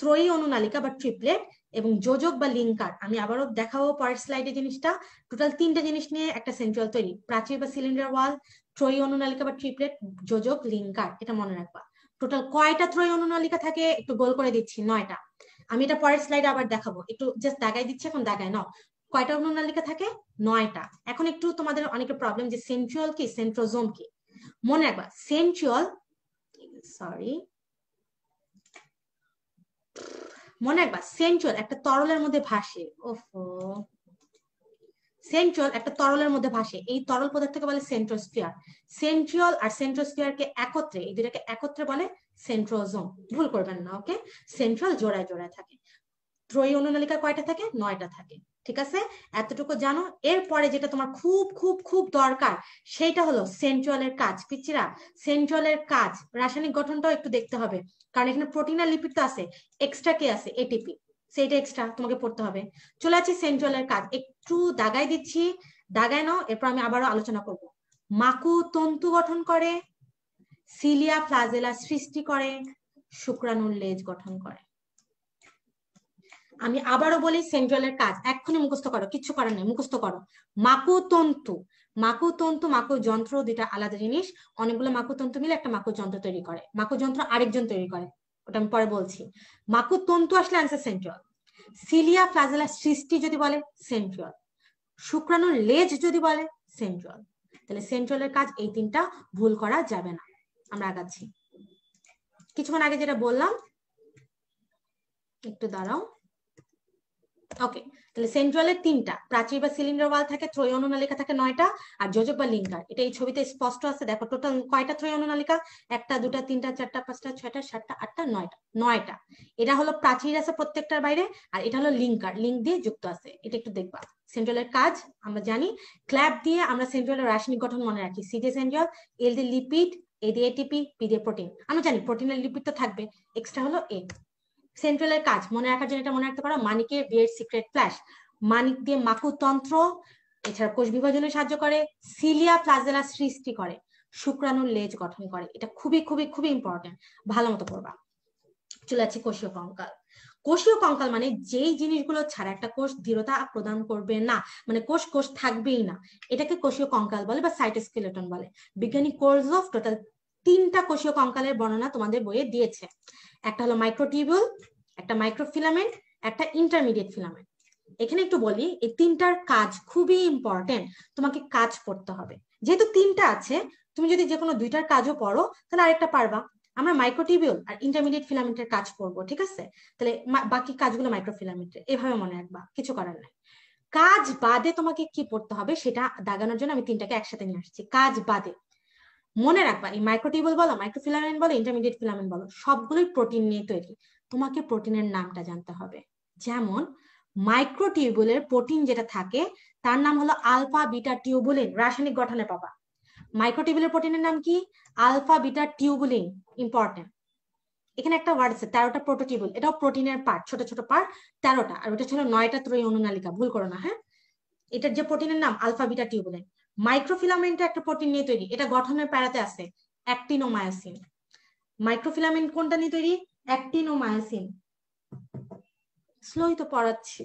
ত্রয়ী অনুনালিকা বা ট্রিপলেট এবং যোজক বা লিঙ্কার আমি আবারও দেখাবো পরের স্লাইডে জিনিসটা টোটাল তিনটা জিনিস নিয়ে একটা সেন্ট্রাল তৈরি প্রাচীর বা সিলিন্ডার ওয়াল ত্রয়ী অনুনালিকা বা ট্রিপলেট যোজক লিঙ্কার এটা মনে রাখবা টোটাল কয়টা ত্রয়ী অনুনালিকা থাকে একটু গোল করে দিচ্ছি নয়টা আমি এটা পরের স্লাইডে আবার দেখাবো একটু জাস্ট দাগাই দিচ্ছি এখন দাগায় নাও কয়টা অনুনালিকা থাকে নয়টা এখন একটু তোমাদের অনেকটা প্রবলেম যে সেন্ট্রিয়াল কি সেন্ট্রোজোম কি মনে রাখবা সেন্ট্রিয়াল সরি মনে রাখবা সেন্ট্রাল একটা তরলের মধ্যে ভাসে ওফো সেন্ট্রাল একটা তরলের মধ্যে ভাসে এই তরল পদার্থকে বলে সেন্ট্রোস্ফিয়ার সেন্ট্রিয়াল আর সেন্ট্রোস্ফিয়ারকে একত্রে এই দুটাকে একত্রে বলে সেন্ট্রোজোম ভুল করবেন না ওকে সেন্ট্রাল জোড়ায় জোড়ায় থাকে ত্রয়ী অনুনালিকা কয়টা থাকে নয়টা থাকে ঠিক আছে এতটুকু জানো এরপরে যেটা তোমার খুব খুব খুব দরকার সেইটা হলো সেন্ট্রালের কাজ পিচ্ছিরা সেন্ট্রালের কাজ রাসায়নিক গঠনটাও একটু দেখতে হবে কারণ এখানে প্রোটিন আর লিপিড তো আছে এক্সট্রা কে আছে এটিপি সেইটা এক্সট্রা তোমাকে পড়তে হবে চলে আছি সেন্ট্রালের কাজ একটু দাগাই দিচ্ছি দাগায় নাও এরপর আমি আবারও আলোচনা করব মাকু তন্তু গঠন করে সিলিয়া ফ্লাজেলা সৃষ্টি করে শুক্রাণুর লেজ গঠন করে আমি আবারও বলি সেন্ট্রালের কাজ এক্ষুনি মুখস্থ করো কিছু করার নেই মুখস্থ করো মাকু তন্তু মাকু তন্তু মাকু যন্ত্র দুইটা আলাদা জিনিস অনেকগুলো মাকু তন্তু মিলে একটা মাকু যন্ত্র তৈরি করে মাকু যন্ত্র আরেকজন তৈরি করে ওটা আমি পরে বলছি মাকু তন্তু আসলে অ্যান্সার সেন্ট্রাল সিলিয়া ফ্লাজেলা সৃষ্টি যদি বলে সেন্ট্রাল শুক্রাণু লেজ যদি বলে সেন্ট্রাল তাহলে সেন্ট্রালের কাজ এই তিনটা ভুল করা যাবে না আমরা আগাচ্ছি কিছুক্ষণ আগে যেটা বললাম একটু দাঁড়াও ওকে তাহলে সেন্ট্রালের তিনটা প্রাচীর বা সিলিন্ডার ওয়াল থাকে ত্রয়ী অনুনালিকা থাকে নয়টা আর যোজক বা লিঙ্কার এটা এই ছবিতে স্পষ্ট আছে দেখো টোটাল কয়টা ত্রয়ী অনুনালিকা একটা দুটা তিনটা চারটা পাঁচটা ছয়টা সাতটা আটটা নয়টা নয়টা এটা হলো প্রাচীর আছে প্রত্যেকটার বাইরে আর এটা হলো লিঙ্কার লিঙ্ক দিয়ে যুক্ত আছে এটা একটু দেখবা সেন্ট্রালের কাজ আমরা জানি ক্ল্যাপ দিয়ে আমরা সেন্ট্রালের রাসায়নিক গঠন মনে রাখি সিজে দিয়ে সেন্ট্রাল এল দিয়ে লিপিড এ দিয়ে এটিপি পি দিয়ে প্রোটিন আমরা জানি প্রোটিনের লিপিড তো থাকবে এক্সট্রা হলো এ সেন্ট্রালের কাজ মনে রাখার জন্য এটা মনে রাখতে পারো মানিকের বিয়ের সিক্রেট ফ্ল্যাশ মানিক দিয়ে মাকুতন্ত্র এছাড়া কোষ বিভাজনে সাহায্য করে সিলিয়া প্লাজেলা সৃষ্টি করে শুক্রাণুর লেজ গঠন করে এটা খুবই খুবই খুবই ইম্পর্টেন্ট ভালো মতো করবা চলে আছে কোষীয় কঙ্কাল কোষীয় কঙ্কাল মানে যেই জিনিসগুলো ছাড়া একটা কোষ দৃঢ়তা প্রদান করবে না মানে কোষ কোষ থাকবেই না এটাকে কোষীয় কঙ্কাল বলে বা সাইটোস্কেলেটন বলে বিজ্ঞানী কোর্স অফ টোটাল তিনটা কোষীয় কঙ্কালের বর্ণনা তোমাদের বইয়ে দিয়েছে একটা হলো মাইক্রোটিউবুল একটা মাইক্রোফিলামেন্ট একটা ইন্টারমিডিয়েট ফিলামেন্ট এখানে একটু বলি এই তিনটার কাজ খুবই ইম্পর্টেন্ট তোমাকে কাজ করতে হবে যেহেতু তিনটা আছে তুমি যদি যে কোনো দুইটার কাজও পড়ো তাহলে আরেকটা পারবা আমরা মাইক্রোটিবিউল আর ইন্টারমিডিয়েট ফিলামেন্টের কাজ করব ঠিক আছে তাহলে বাকি কাজগুলো মাইক্রোফিলামেন্টের এভাবে মনে রাখবা কিছু করার নাই কাজ বাদে তোমাকে কি পড়তে হবে সেটা দাগানোর জন্য আমি তিনটাকে একসাথে নিয়ে আসছি কাজ বাদে মনে রাখবা এই মাইক্রোটিউবল বলো মাইক্রোফিলামেন্ট বলো ইন্টারমিডিয়েট ফিলামেন্ট বলো সবগুলোই প্রোটিন নিয়ে তৈরি তোমাকে প্রোটিনের নামটা জানতে হবে যেমন মাইক্রোটিউবুলের প্রোটিন যেটা থাকে তার নাম হলো আলফা বিটা টিউবুলিন রাসায়নিক গঠনে পাবা মাইক্রোটিউবুলের প্রোটিনের নাম কি আলফা বিটা টিউবুলিন ইম্পর্টেন্ট এখানে একটা ওয়ার্ড আছে তেরোটা প্রোটোটিউবুল এটাও প্রোটিনের পার্ট ছোট ছোট পার্ট তেরোটা আর ওটা ছিল নয়টা ত্রয়ী অনুনালিকা ভুল করো না হ্যাঁ এটার যে প্রোটিনের নাম আলফা বিটা টিউবুলিন মাইক্রোফিলামেন্টটা একটা প্রোটিন নিয়ে তৈরি এটা গঠনের প্যারাতে আছে অ্যাক্টিনোমায়োসিন মাইক্রোফিলামেন্ট কোনটা নিয়ে তৈরি অ্যাক্টিনোমায়োসিন স্লোই তো পড়াচ্ছি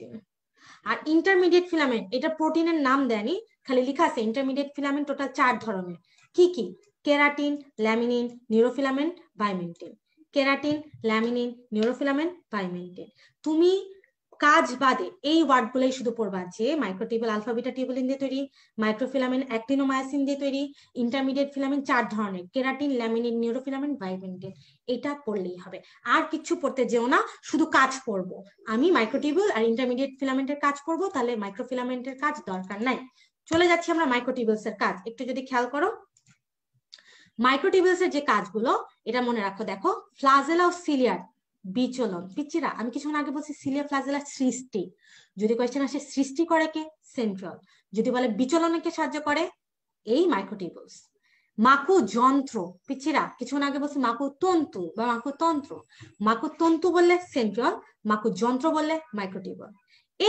আর ইন্টারমিডিয়েট ফিলামেন্ট এটা প্রোটিনের নাম দেয়নি খালি লেখা আছে ইন্টারমিডিয়েট ফিলামেন্ট টোটাল চার ধরনের কি কি keratin laminin neurofilament vimentin keratin laminin neurofilament vimentin তুমি কাজ বাদে এই ওয়ার্ডগুলোই শুধু পড়বা যে মাইক্রোটিবল আলফাবিটা টিউবুলিন দিয়ে তৈরি মাইক্রোফিলামেন্ট অ্যাক্টিনোমায়াসিন দিয়ে তৈরি ইন্টারমিডিয়েট ফিলামেন্ট চার ধরনের কেরাটিন ল্যামিনিন নিউরোফিলামেন্ট ভাইবেন্টিন এটা পড়লেই হবে আর কিছু পড়তে যেও না শুধু কাজ পড়ব আমি মাইক্রোটিবল আর ইন্টারমিডিয়েট ফিলামেন্টের কাজ পড়ব তাহলে মাইক্রোফিলামেন্টের কাজ দরকার নাই চলে যাচ্ছি আমরা মাইক্রোটিবলস এর কাজ একটু যদি খেয়াল করো মাইক্রোটিবলস এর যে কাজগুলো এটা মনে রাখো দেখো ফ্লাজেলা অফ সিলিয়ার বিচলন পিচ্ছিরা আমি কিছুক্ষণ আগে বলছি সিলিয়া ফ্লাজেলা সৃষ্টি যদি কোয়েশ্চেন আসে সৃষ্টি করে কে সেন্ট্রাল যদি বলে বিচলনে কে সাহায্য করে এই মাইক্রোটিবলস মাকু যন্ত্র পিচ্ছিরা কিছুক্ষণ আগে বলছি মাকু তন্তু বা মাকু তন্ত্র মাকু তন্তু বললে সেন্ট্রাল মাকু যন্ত্র বললে মাইক্রোটিবল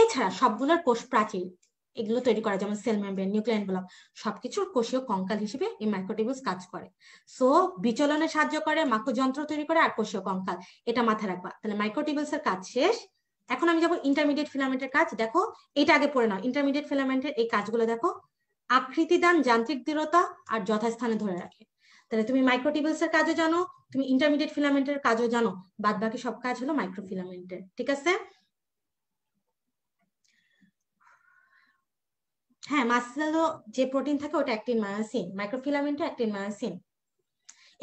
এছাড়া সবগুলোর কোষ প্রাচীর এগুলো তৈরি করা যেমন সেল মেমব্রেন নিউক্লিয়ান ব্লক সবকিছুর কোষীয় কঙ্কাল হিসেবে এই মাইক্রোটিবিউলস কাজ করে সো বিচলনে সাহায্য করে মাকোযন্ত্র তৈরি করে আর কোষীয় কঙ্কাল এটা মাথায় রাখবা তাহলে মাইক্রোটিবিউলস এর কাজ শেষ এখন আমি যাবো ইন্টারমিডিয়েট ফিলামেন্টের কাজ দেখো এটা আগে পড়ে নাও ইন্টারমিডিয়েট ফিলামেন্টের এই কাজগুলো দেখো আকৃতি দান যান্ত্রিক দৃঢ়তা আর যথাস্থানে ধরে রাখে তাহলে তুমি মাইক্রোটিবিউলস এর কাজও জানো তুমি ইন্টারমিডিয়েট ফিলামেন্টের কাজও জানো বাদ বাকি সব কাজ হলো মাইক্রোফিলামেন্টের ঠিক আছে হ্যাঁ মাসেলো যে প্রোটিন থাকে ওটা actin myosin microfilament actin myosin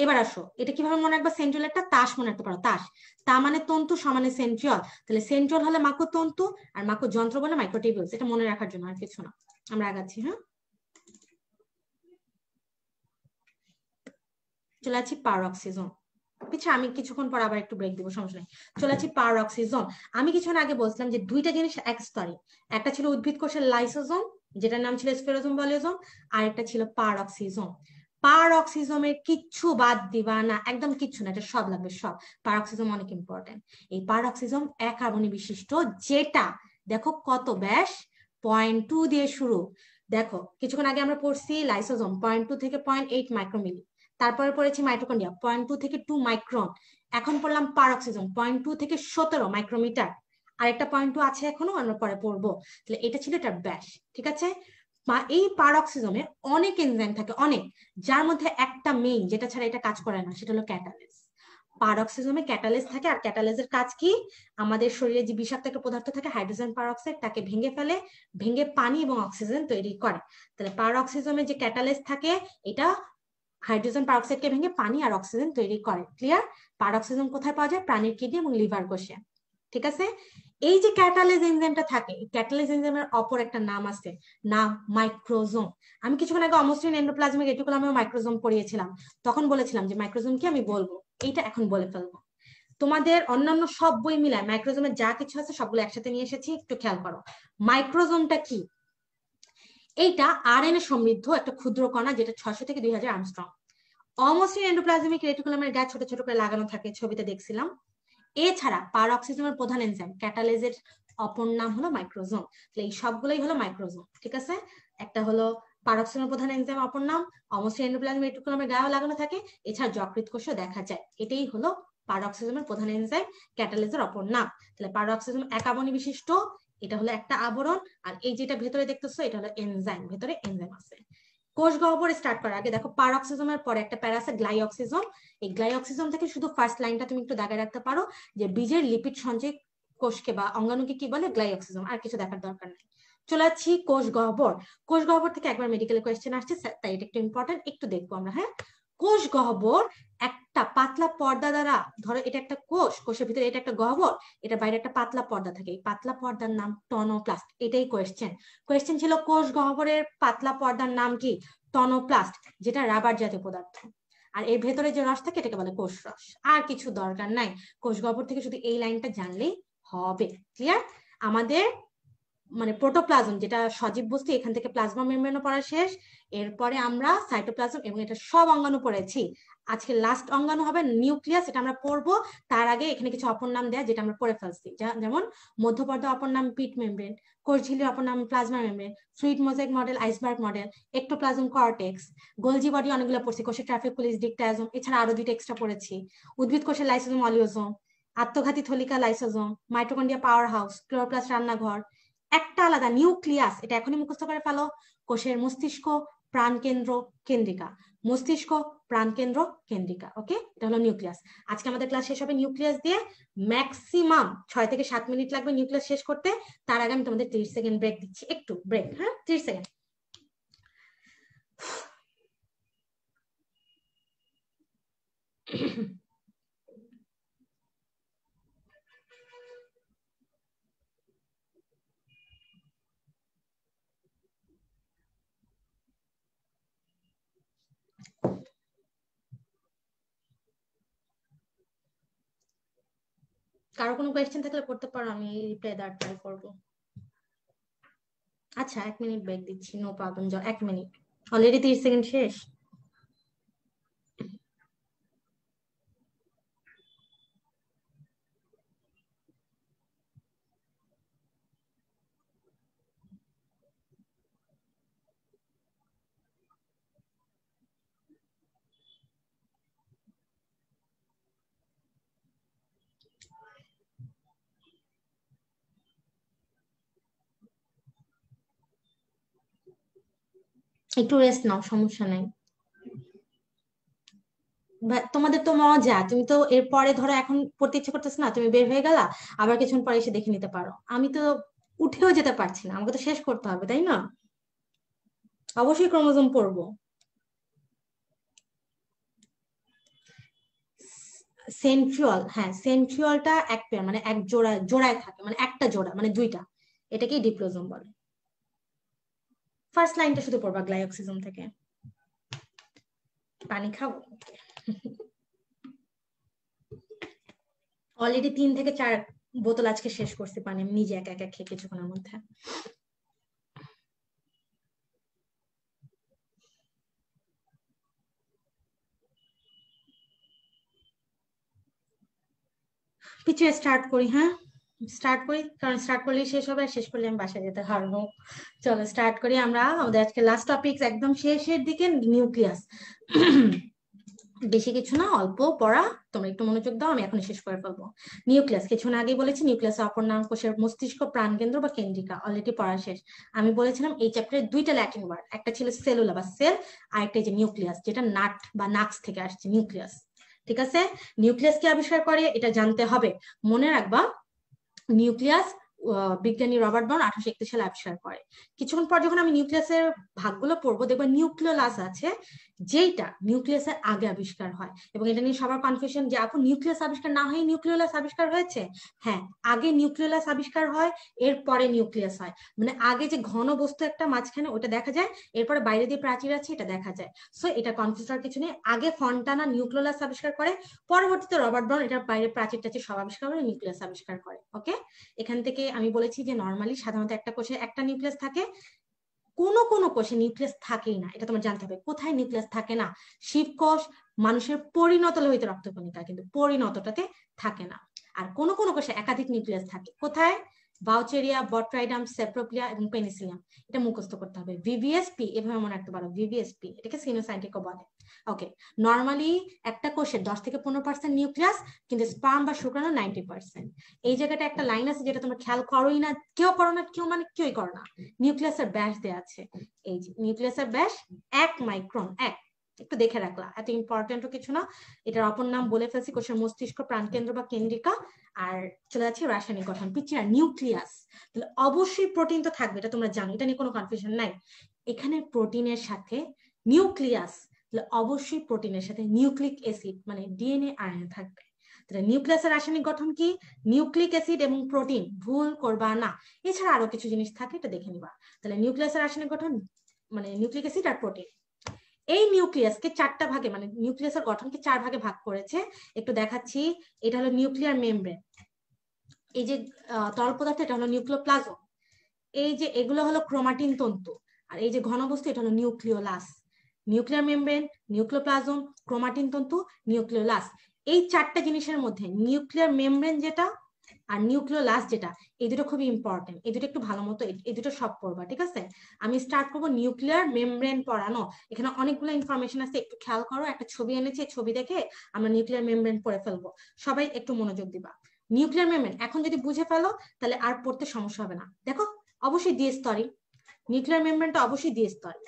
এবার আসো এটা কিভাবে মনে রাখবা একটা তাস মনে রাখতে পারো তাস তা মানে তন্তু সমানে সেন্ট্রিয়ল তাহলে সেন্ট্রিওল হলে মাকো তন্তু আর মাকো যন্ত্র বলে মাইক্রোটিবিউলস এটা মনে রাখার জন্য আর কিছু না আমরা আগাচ্ছি হ্যাঁ চলে আছি পারক্সিজম পিছিয়ে আমি কিছুক্ষণ পর আবার একটু ব্রেক দিব সমস্যা নেই চলে আছি পারক্সিজম আমি কিছুক্ষণ আগে বলছিলাম যে দুইটা জিনিস এক স্তরে একটা ছিল উদ্ভিদ কোষের লাইসোজোম যেটার নাম ছিল স্পেরোজম স্পেরোজোম আর একটা ছিল পারক্সিজম পারক্সিজমের কিচ্ছু বাদ দিবা না একদম কিচ্ছু না এটা সব লাগবে সব পারক্সিজম অনেক ইম্পর্টেন্ট এই পারক্সিজম এক হারমোনি বিশিষ্ট যেটা দেখো কত ব্যাস পয়েন্ট টু দিয়ে শুরু দেখো কিছুক্ষণ আগে আমরা পড়ছি লাইসোজম পয়েন্ট টু থেকে পয়েন্ট এইট মাইক্রোমিলি তারপরে পড়েছি মাইটোকন্ডিয়া পয়েন্ট টু থেকে টু মাইক্রন এখন পড়লাম পারক্সিজম পয়েন্ট টু থেকে সতেরো মাইক্রোমিটার আরেকটা পয়েন্টও আছে এখনো আমরা পরে পড়বো তাহলে এটা ছিল এটা ব্যাস ঠিক আছে বা এই পারক্সিজমে অনেক এনজাইম থাকে অনেক যার মধ্যে একটা মেইন যেটা ছাড়া এটা কাজ করে না সেটা হলো ক্যাটালিস পারক্সিজমে ক্যাটালিস থাকে আর ক্যাটালিসের কাজ কি আমাদের শরীরে যে বিষাক্ত একটা পদার্থ থাকে হাইড্রোজেন পারক্সাইড তাকে ভেঙে ফেলে ভেঙে পানি এবং অক্সিজেন তৈরি করে তাহলে পারক্সিজমে যে ক্যাটালিস থাকে এটা হাইড্রোজেন পারক্সাইডকে ভেঙে পানি আর অক্সিজেন তৈরি করে ক্লিয়ার পারক্সিজম কোথায় পাওয়া যায় প্রাণীর কিডনি এবং লিভার কোষে ঠিক আছে এই যে ক্যাটালেজ এনজাইমটা থাকে ক্যাটালেজ এনজাইমের অপর একটা নাম আছে নাম মাইক্রোজোম আমি কিছুক্ষণ আগে অমসৃণ এন্ডোপ্লাজমিক এটুকুল মাইক্রোজোম পড়িয়েছিলাম তখন বলেছিলাম যে মাইক্রোজোম কি আমি বলবো এইটা এখন বলে ফেলবো তোমাদের অন্যান্য সব বই মিলায় মাইক্রোজোমের যা কিছু আছে সবগুলো একসাথে নিয়ে এসেছি একটু খেয়াল করো মাইক্রোজোমটা কি এইটা আর সমৃদ্ধ একটা ক্ষুদ্র কণা যেটা ছশো থেকে দুই হাজার আমস্ট্রং অমসৃণ এন্ডোপ্লাজমিক রেটিকুলামের গায়ে ছোট ছোট করে লাগানো থাকে ছবিতে দেখছিলাম এছাড়া পারঅক্সিজমের প্রধান এনজাইম ক্যাটালেজের অপর নাম হলো মাইক্রোজোম তাহলে এই সবগুলোই হলো মাইক্রোজোম ঠিক আছে একটা হলো পারক্সিনের প্রধান এনজাইম অপর নাম অমসৃণ এন্ডোপ্লাজমিক রেটিকুলামের গায়েও লাগানো থাকে এছাড়া যকৃত কোষও দেখা যায় এটাই হলো পারক্সিজমের প্রধান এনজাইম ক্যাটালিজের অপর নাম তাহলে পারক্সিজম এক আবরণী বিশিষ্ট এটা হলো একটা আবরণ আর এই যেটা ভেতরে দেখতেছো এটা হলো এনজাইম ভেতরে এনজাইম আছে কোষ গহ্বর স্টার্ট করার আগে দেখো পারঅক্সিজমের পরে একটা প্যারা আছে গ্লাইঅক্সিজম এই গ্লাইঅক্সিজম থেকে শুধু ফার্স্ট লাইনটা তুমি একটু দেখায় রাখতে পারো যে বীজের লিপিড সঞ্চয় কোষকে বা অঙ্গাণুকে কি বলে গ্লাইঅক্সিজম আর কিছু দেখার দরকার নেই চলে আসছি কোষ গহ্বর কোষ গহ্বর থেকে একবার মেডিকেল কোয়েশ্চেন আসছে তাই এটা একটু ইম্পর্টেন্ট একটু দেখবো আমরা হ্যাঁ কোষ গহ্বর একটা পাতলা পর্দা দ্বারা ধরো এটা একটা কোষ কোষের ভিতরে এটা একটা গহ্বর এটা বাইরে একটা পাতলা পর্দা থাকে এই পাতলা পর্দার নাম টনোপ্লাস্ট এটাই কোয়েশ্চেন কোয়েশ্চেন ছিল কোষ গহ্বরের পাতলা পর্দার নাম কি টনোপ্লাস্ট যেটা রাবার জাতীয় পদার্থ আর এর ভেতরে যে রস থাকে এটাকে বলে কোষ রস আর কিছু দরকার নাই কোষ গহ্বর থেকে শুধু এই লাইনটা জানলেই হবে ক্লিয়ার আমাদের মানে প্রোটোপ্লাজম যেটা সজীব বস্তু এখান থেকে প্লাজমা মেমব্রেনও পড়া শেষ এরপরে আমরা সাইটোপ্লাজম এবং এটা সব অঙ্গাণু পড়েছি আজকে লাস্ট অঙ্গাণু হবে নিউক্লিয়াস এটা আমরা পড়বো তার আগে এখানে কিছু অপর নাম দেয়া যেটা আমরা পড়ে ফেলছি যেমন মধ্যপর্দা অপর নাম পিট মেমব্রেন কোষঝিলির অপর নাম প্লাজমা মেমব্রেন সুইট mosaic model iceberg model ectoplasm cortex Golgi body অনেকগুলো পড়ছি কোষের ট্রাফিক পুলিশ ডিকটাইজম এছাড়া আরো দুইটা এক্সট্রা পড়েছি উদ্ভিদ কোষের লাইসোজম অলিওজম আত্মঘাতী থলিকা lysosome mitochondria power house chloroplast রান্নাঘর একটা আলাদা নিউক্লিয়াস এটা এখনই মুখস্থ করে ফেলো কোষের মস্তিষ্ক প্রাণকেন্দ্র কেন্দ্রিকা মস্তিষ্ক প্রাণকেন্দ্র কেন্দ্রিকা ওকে এটা হলো নিউক্লিয়াস আজকে আমাদের ক্লাস শেষ হবে নিউক্লিয়াস দিয়ে ম্যাক্সিমাম ছয় থেকে সাত মিনিট লাগবে নিউক্লিয়াস শেষ করতে তার আগে আমি তোমাদের ত্রিশ সেকেন্ড ব্রেক দিচ্ছি একটু ব্রেক হ্যাঁ ত্রিশ সেকেন্ড Mm-hmm. কারো কোনো কোয়েশ্চেন থাকলে করতে পারো আমি রিপ্লাই দেওয়ার ট্রাই করবো আচ্ছা এক মিনিট ব্রেক দিচ্ছি নো প্রবলেম এক মিনিট অলরেডি তিরিশ সেকেন্ড শেষ একটু রেস্ট নাও সমস্যা নাই তোমাদের তো মজা তুমি তো এরপরে ধরো এখন পড়তে ইচ্ছে করতেছ না তুমি বের হয়ে গেলা আবার কিছুক্ষণ পরে এসে দেখে নিতে পারো আমি তো উঠেও যেতে পারছি না আমাকে তো শেষ করতে হবে তাই না অবশ্যই ক্রোমোজোম পড়বো সেন্ট্রিয়াল হ্যাঁ সেন্ট্রিয়ালটা এক পেয়ার মানে এক জোড়া জোড়ায় থাকে মানে একটা জোড়া মানে দুইটা এটাকেই ডিপ্লোজম বলে ফার্স্ট লাইনটা শুধু পড়বা গ্লাইঅক্সিজম থেকে পানি খাবো অলরেডি তিন থেকে চার বোতল আজকে শেষ করছি পানি আমি নিজে একা একা খেয়ে কিছুক্ষণের মধ্যে পিছিয়ে স্টার্ট করি হ্যাঁ স্টার্ট করি কারণ স্টার্ট করলে শেষ হবে শেষ করলে আমি বাসায় যেতে পারবো চলো স্টার্ট করি আমরা আমাদের আজকে লাস্ট টপিক একদম শেষের দিকে নিউক্লিয়াস বেশি কিছু না অল্প পড়া তোমরা একটু মনোযোগ দাও আমি এখন শেষ করে ফেলবো নিউক্লিয়াস কিছু আগে বলেছি নিউক্লিয়াস অপর নাম কোষের মস্তিষ্ক প্রাণকেন্দ্র বা কেন্দ্রিকা অলরেডি পড়া শেষ আমি বলেছিলাম এই চ্যাপ্টারে দুইটা ল্যাটিন ওয়ার্ড একটা ছিল সেলুলা বা সেল আরেকটা যে নিউক্লিয়াস যেটা নাট বা নাকস থেকে আসছে নিউক্লিয়াস ঠিক আছে নিউক্লিয়াস কে আবিষ্কার করে এটা জানতে হবে মনে রাখবা nucleus বিজ্ঞানী রবার্ট বন আঠারোশো একত্রিশ সালে আবিষ্কার করে কিছুক্ষণ পর যখন আমি নিউক্লিয়াসের ভাগগুলো পড়বো দেখবো নিউক্লিয়াস আছে যেটা নিউক্লিয়াসের আগে আবিষ্কার হয় এবং এটা নিয়ে সবার কনফিউশন যে আপু নিউক্লিয়াস আবিষ্কার না হয়ে নিউক্লিয়াস আবিষ্কার হয়েছে হ্যাঁ আগে নিউক্লিয়াস আবিষ্কার হয় এরপরে নিউক্লিয়াস হয় মানে আগে যে ঘন বস্তু একটা মাঝখানে ওটা দেখা যায় এরপরে বাইরে দিয়ে প্রাচীর আছে এটা দেখা যায় সো এটা কনফিউজ হওয়ার কিছু নেই আগে ফন্টানা নিউক্লিয়াস আবিষ্কার করে পরবর্তীতে রবার্ট বন এটা বাইরে প্রাচীর সব আবিষ্কার করে নিউক্লিয়াস আবিষ্কার করে ওকে এখান থেকে আমি বলেছি যে নর্মালি সাধারণত একটা কোষে একটা নিউক্লিয়াস থাকে কোনো কোনো কোষে নিউক্লিয়াস থাকেই না এটা তোমার জানতে হবে কোথায় নিউক্লিয়াস থাকে না শিব কোষ মানুষের পরিণত লোহিত কণিকা কিন্তু পরিণতটাতে থাকে না আর কোন কোন কোষে একাধিক নিউক্লিয়াস থাকে কোথায় বাউচেরিয়া বট্রাইডাম সেপ্রোপ্লিয়া এবং পেনিসিলিয়াম এটা মুখস্থ করতে হবে ভিভিএসপি এভাবে মনে রাখতে পারো ভিভিএসপি এটাকে সিনোসাইন্টিকও বলে ওকে নর্মালি একটা কোষের দশ থেকে পনেরো পার্সেন্ট নিউক্লিয়াস কিন্তু স্পাম বা শুক্রাণু নাইনটি পার্সেন্ট এই জায়গাটা একটা লাইন আছে যেটা তোমরা খেয়াল করোই না কেউ করো না কেউ মানে কেউই করো না নিউক্লিয়াসের ব্যাস দেওয়া আছে এই যে নিউক্লিয়াসের ব্যাস এক মাইক্রন এক একটু দেখে রাখলা এত ইম্পর্টেন্টও কিছু না এটার অপর নাম বলে ফেলছি কোষের মস্তিষ্ক প্রাণকেন্দ্র বা কেন্দ্রিকা আর চলে যাচ্ছে রাসায়নিক গঠন আর নিউক্লিয়াস তাহলে অবশ্যই প্রোটিন তো থাকবে এটা তোমরা জানো এটা নিয়ে কোনো কনফিউশন নাই এখানে প্রোটিনের সাথে নিউক্লিয়াস অবশ্যই প্রোটিনের সাথে নিউক্লিক অ্যাসিড মানে ডিএনএ আয়ন থাকবে তাহলে নিউক্লিয়াসের রাসায়নিক গঠন কি নিউক্লিক অ্যাসিড এবং প্রোটিন ভুল করবা না এছাড়া আরো কিছু জিনিস থাকে এটা দেখে নিবা তাহলে নিউক্লিয়াসের রাসায়নিক গঠন মানে নিউক্লিক অ্যাসিড আর প্রোটিন এই নিউক্লিয়াসকে চারটা ভাগে মানে নিউক্লিয়াসের গঠনকে চার ভাগে ভাগ করেছে একটু দেখাচ্ছি এটা হলো নিউক্লিয়ার মেমব্রেন এই যে তরল পদার্থ এটা হলো নিউক্লিওপ্লাজম এই যে এগুলো হলো ক্রোমাটিন তন্তু আর এই যে ঘনবস্তু এটা হলো nucleolus nuclear membrane nucleoplasm chromatin তন্তু নিউক্লিয়লাস এই চারটা জিনিসের মধ্যে নিউক্লিয়ার মেমব্রেন যেটা আর নিউক্লিওলাস যেটা এই দুটো খুবই ইম্পর্টেন্ট এই দুটো একটু ভালো মতো এই দুটো সব পড়বা ঠিক আছে আমি স্টার্ট করবো নিউক্লিয়ার মেমব্রেন পড়ানো এখানে অনেকগুলো ইনফরমেশন আছে একটু খেয়াল করো একটা ছবি এনেছি ছবি দেখে আমরা নিউক্লিয়ার মেমব্রেন পড়ে ফেলবো সবাই একটু মনোযোগ দিবা নিউক্লিয়ার মেমব্রেন এখন যদি বুঝে ফেলো তাহলে আর পড়তে সমস্যা হবে না দেখো অবশ্যই দিয়ে স্তরে নিউক্লিয়ার মেমব্রেনটা অবশ্যই দিয়ে স্তরে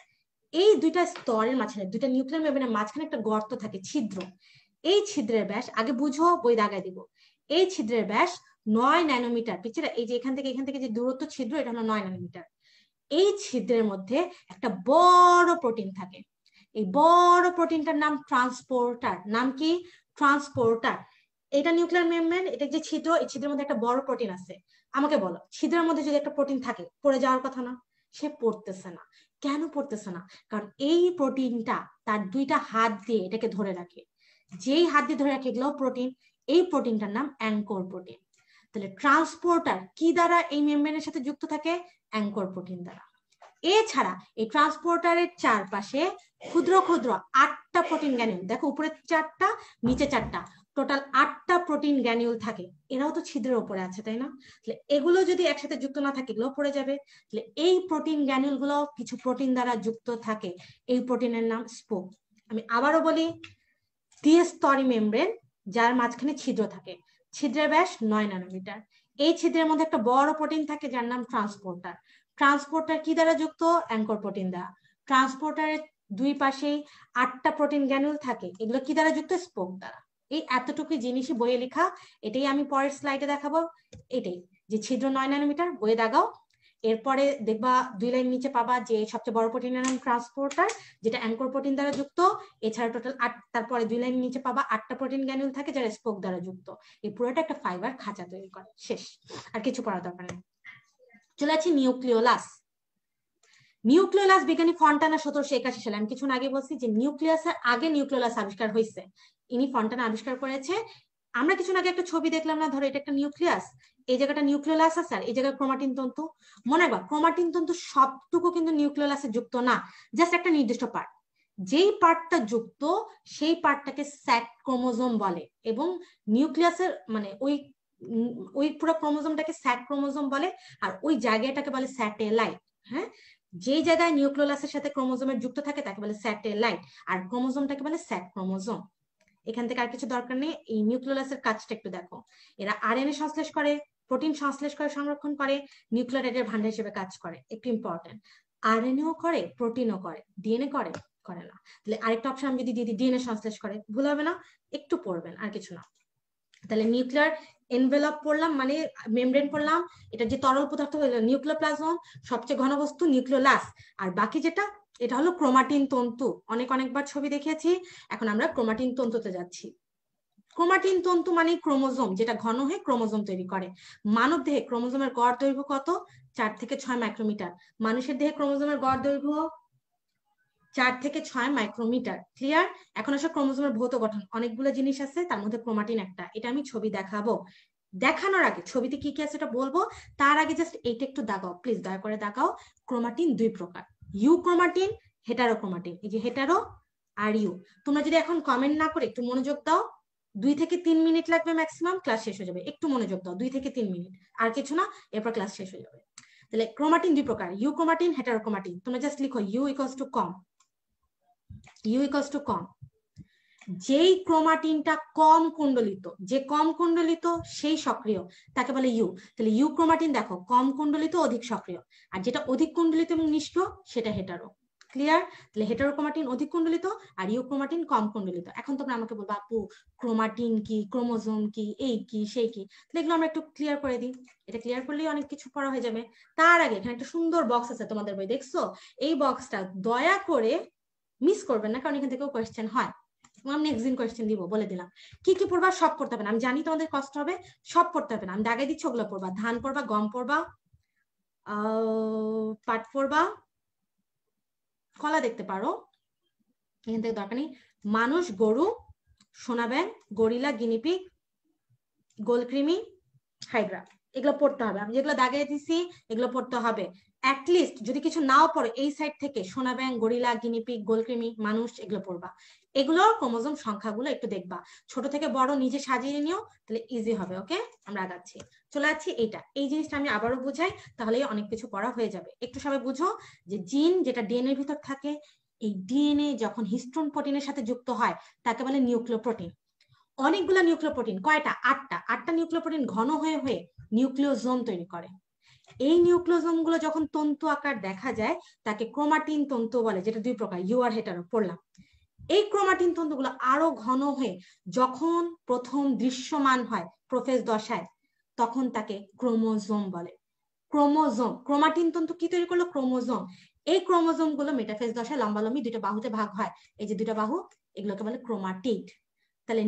এই দুইটা স্তরের মাঝখানে দুইটা নিউক্লিয়ার মেমব্রেনের মাঝখানে একটা গর্ত থাকে ছিদ্র এই ছিদ্রের ব্যাস আগে বুঝো বই দাগায় দিব এই ছিদ্রের ব্যাস নয় ন্যানোমিটার পিছিয়ে এই যে এখান থেকে এখান থেকে যে দূরত্ব ছিদ্র এটা হলো নয় ন্যানোমিটার এই ছিদ্রের মধ্যে একটা বড় প্রোটিন থাকে এই বড় প্রোটিনটার নাম ট্রান্সপোর্টার নাম কি ট্রান্সপোর্টার এটা নিউক্লিয়ার মেমব্রেন এটা যে ছিদ্র এই ছিদ্রের মধ্যে একটা বড় প্রোটিন আছে আমাকে বলো ছিদ্রের মধ্যে যদি একটা প্রোটিন থাকে পড়ে যাওয়ার কথা না সে পড়তেছে না কেন পড়তেছে না কারণ এই প্রোটিনটা তার দুইটা হাত দিয়ে এটাকে ধরে রাখে যেই হাত দিয়ে ধরে রাখে এগুলো প্রোটিন এই প্রোটিনটার নাম অ্যাঙ্কর প্রোটিন তাহলে ট্রান্সপোর্টার কি দ্বারা এই মেমব্রেনের সাথে যুক্ত থাকে অ্যাঙ্কর প্রোটিন দ্বারা এছাড়া এই ট্রান্সপোর্টারের চারপাশে ক্ষুদ্র ক্ষুদ্র আটটা প্রোটিন গ্যানিউল দেখো উপরে চারটা নিচে চারটা টোটাল আটটা প্রোটিন গ্যানিউল থাকে এরাও তো ছিদ্রের উপরে আছে তাই না তাহলে এগুলো যদি একসাথে যুক্ত না থাকে এগুলো পড়ে যাবে তাহলে এই প্রোটিন গ্যানিউল গুলো কিছু প্রোটিন দ্বারা যুক্ত থাকে এই প্রোটিনের নাম স্পোক আমি আবারও বলি দ্বিস্তরি মেমব্রেন যার মাঝখানে ছিদ্র থাকে ছিদ্রের ব্যাস নয় ন্যানোমিটার এই ছিদ্রের মধ্যে একটা বড় প্রোটিন থাকে যার নাম ট্রান্সপোর্টার ট্রান্সপোর্টার কি দ্বারা যুক্ত অ্যাঙ্কর প্রোটিন দ্বারা ট্রান্সপোর্টারের দুই পাশেই আটটা প্রোটিন গ্যানুল থাকে এগুলো কি দ্বারা যুক্ত স্পোক দ্বারা এই এতটুকু জিনিসই বইয়ে লেখা এটাই আমি পরের স্লাইডে দেখাবো এটাই যে ছিদ্র নয় নানোমিটার বইয়ে দাগাও এরপরে দেখবা দুই লাইন নিচে পাবা যে সবচেয়ে বড় প্রোটিনের নাম ট্রান্সপোর্টার যেটা অ্যাঙ্কর প্রোটিন দ্বারা যুক্ত এছাড়া টোটাল আট তারপরে দুই লাইন নিচে পাবা আটটা প্রোটিন গ্যানুল থাকে যারা স্পোক দ্বারা যুক্ত এই পুরোটা একটা ফাইবার খাঁচা তৈরি করে শেষ আর কিছু পড়া দরকার নেই চলে আছি নিউক্লিওলাস নিউক্লিয়াস বিজ্ঞানী ফন্টানা সতেরোশো একাশি সালে আমি কিছু আগে বলছি যে নিউক্লিয়াসের আগে নিউক্লিয়াস আবিষ্কার হয়েছে ইনি ফন্টানা আবিষ্কার করেছে আমরা কিছু আগে একটা ছবি দেখলাম না ধরো এটা একটা নিউক্লিয়াস এই জায়গাটা নিউক্লিয়াস আছে আর এই জায়গায় ক্রোমাটিন তন্তু মনে রাখবা ক্রোমাটিন তন্তু সবটুকু কিন্তু নিউক্লিয়াসে যুক্ত না জাস্ট একটা নির্দিষ্ট পার্ট যেই পার্টটা যুক্ত সেই পার্টটাকে স্যাট ক্রোমোজোম বলে এবং নিউক্লিয়াসের মানে ওই ওই পুরো ক্রোমোজোমটাকে স্যাট ক্রোমোজোম বলে আর ওই জায়গাটাকে বলে স্যাটেলাইট হ্যাঁ যে জায়গায় নিউক্লিয়াসের সাথে ক্রোমোজোমের যুক্ত থাকে তাকে বলে স্যাটেলাইট আর ক্রোমোজোমটাকে বলে স্যাট ক্রোমোজোম এখান থেকে আর কিছু দরকার নেই এই নিউক্লিয়াসের কাজটা একটু দেখো এরা আর আরএনএ সংশ্লেষ করে প্রোটিন সংশ্লেষ করে সংরক্ষণ করে নিউক্লিয়ারেটের ভান্ডার হিসেবে কাজ করে একটু ইম্পর্টেন্ট আর এন ও করে প্রোটিনও করে ডিএনএ করে করে না তাহলে আরেকটা অপশন আমি যদি দিদি ডিএনএ সংশ্লেষ করে ভুল হবে না একটু পড়বেন আর কিছু না তাহলে নিউক্লিয়ার এনভেলপ করলাম মানে মেমব্রেন করলাম এটা যে তরল পদার্থ হলো নিউক্লিওপ্লাজম সবচেয়ে বস্তু নিউক্লিওলাস আর বাকি যেটা এটা হলো ক্রোমাটিন তন্তু অনেক অনেকবার ছবি দেখেছি এখন আমরা ক্রোমাটিন তন্তুতে যাচ্ছি ক্রোমাটিন তন্তু মানে ক্রোমোজোম যেটা ঘন হয়ে ক্রোমোজোম তৈরি করে মানব দেহে ক্রোমোজোমের গড় দৈর্ঘ্য কত চার থেকে ছয় মাইক্রোমিটার মানুষের দেহে ক্রোমোজোমের গড় দৈর্ঘ্য চার থেকে ছয় মাইক্রোমিটার ক্লিয়ার এখন আসলে ক্রোমোজোমের ভৌত গঠন অনেকগুলো জিনিস আছে তার মধ্যে ক্রোমাটিন একটা এটা আমি ছবি দেখাবো দেখানোর আগে ছবিতে কি কি আছে এটা বলবো তার আগে জাস্ট এইটা একটু দাগাও প্লিজ দয়া করে দাগাও ক্রোমাটিন দুই প্রকার ইউ ক্রোমাটিন হেটারো ক্রোমাটিন এই যে হেটারো আর ইউ তোমরা যদি এখন কমেন্ট না করে একটু মনোযোগ দাও দুই থেকে তিন মিনিট লাগবে ম্যাক্সিমাম ক্লাস শেষ হয়ে যাবে একটু মনোযোগ দাও দুই থেকে তিন মিনিট আর কিছু না এরপর ক্লাস শেষ হয়ে যাবে তাহলে ক্রোমাটিন দুই প্রকার ইউ ক্রোমাটিন হেটারো ক্রোমাটিন তোমরা জাস্ট লিখো ইউ ইকস টু কম ইউ ইকস টু কম যেই ক্রোমাটিনটা কম কুণ্ডলিত যে কম কুণ্ডলিত সেই সক্রিয় তাকে বলে ইউ তাহলে ইউ ক্রোমাটিন দেখো কম কুণ্ডলিত অধিক সক্রিয় আর যেটা অধিক কুণ্ডলিত এবং নিষ্ক্রিয় সেটা হেটারো ক্লিয়ার তাহলে ক্রোমাটিন অধিক কুণ্ডলিত আর ইউক্রোমাটিন কম কুণ্ডলিত এখন তোমরা আমাকে বলবো আপু ক্রোমাটিন কি ক্রোমোজোম কি এই কি সেই কি তাহলে এগুলো আমরা একটু ক্লিয়ার করে দিই এটা ক্লিয়ার করলেই অনেক কিছু করা হয়ে যাবে তার আগে এখানে একটা সুন্দর বক্স আছে তোমাদের বই দেখছো এই বক্সটা দয়া করে মিস করবেন না কারণ এখান থেকেও কোয়েশ্চেন হয় আমি নেক্সট দিন কোয়েশ্চেন দিব বলে দিলাম কি কি পড়বা সব হবে না আমি জানি তোমাদের কষ্ট হবে সব পড়তে হবে না আমি দাগাই দিচ্ছি ওগুলো পড়বা ধান পড়বা গম পড়বা পাট পড়বা কলা দেখতে পারো এখান থেকে দরকার নেই মানুষ গরু সোনা ব্যাংক গরিলা গিনিপিক গোলক্রিমি হাইড্রা এগুলো পড়তে হবে আমি যেগুলো দাগিয়ে দিছি এগুলো পড়তে হবে অ্যাটলিস্ট যদি কিছু নাও পড়ো এই সাইড থেকে সোনা ব্যাং গরিলা গিনিপিক গোলকৃমি মানুষ এগুলো পড়বা এগুলোর ক্রোমোজোম সংখ্যাগুলো একটু দেখবা ছোট থেকে বড় নিজে সাজিয়ে নিও তাহলে ইজি হবে ওকে আমরা আগাচ্ছি চলে আসছি এইটা এই জিনিসটা আমি আবারও বুঝাই তাহলে অনেক কিছু পড়া হয়ে যাবে একটু সবাই বুঝো যে জিন যেটা ডিএনএর ভিতর থাকে এই ডিএনএ যখন হিস্ট্রন প্রোটিনের সাথে যুক্ত হয় তাকে বলে নিউক্লিওপ্রোটিন অনেকগুলো প্রোটিন কয়টা আটটা আটটা নিউক্লিওপ্রোটিন ঘন হয়ে হয়ে নিউক্লিওজোম তৈরি করে এই নিউক্লিওজম গুলো যখন তন্তু আকার দেখা যায় তাকে ক্রোমাটিন তন্তু বলে যেটা দুই প্রকার ইউআর হেটার পড়লাম এই ক্রোমাটিন তন্তুগুলো আরো ঘন হয়ে যখন প্রথম দৃশ্যমান হয় প্রফেস দশায় তখন তাকে ক্রোমোজোম বলে ক্রোমোজোম ক্রোমাটিন তন্তু কি তৈরি করলো ক্রোমোজোম এই ক্রোমোজোম গুলো মেটাফেস দশায় লম্বালম্বি দুটা বাহুতে ভাগ হয় এই যে দুটা বাহু এগুলোকে বলে ক্রোমাটিড তাহলে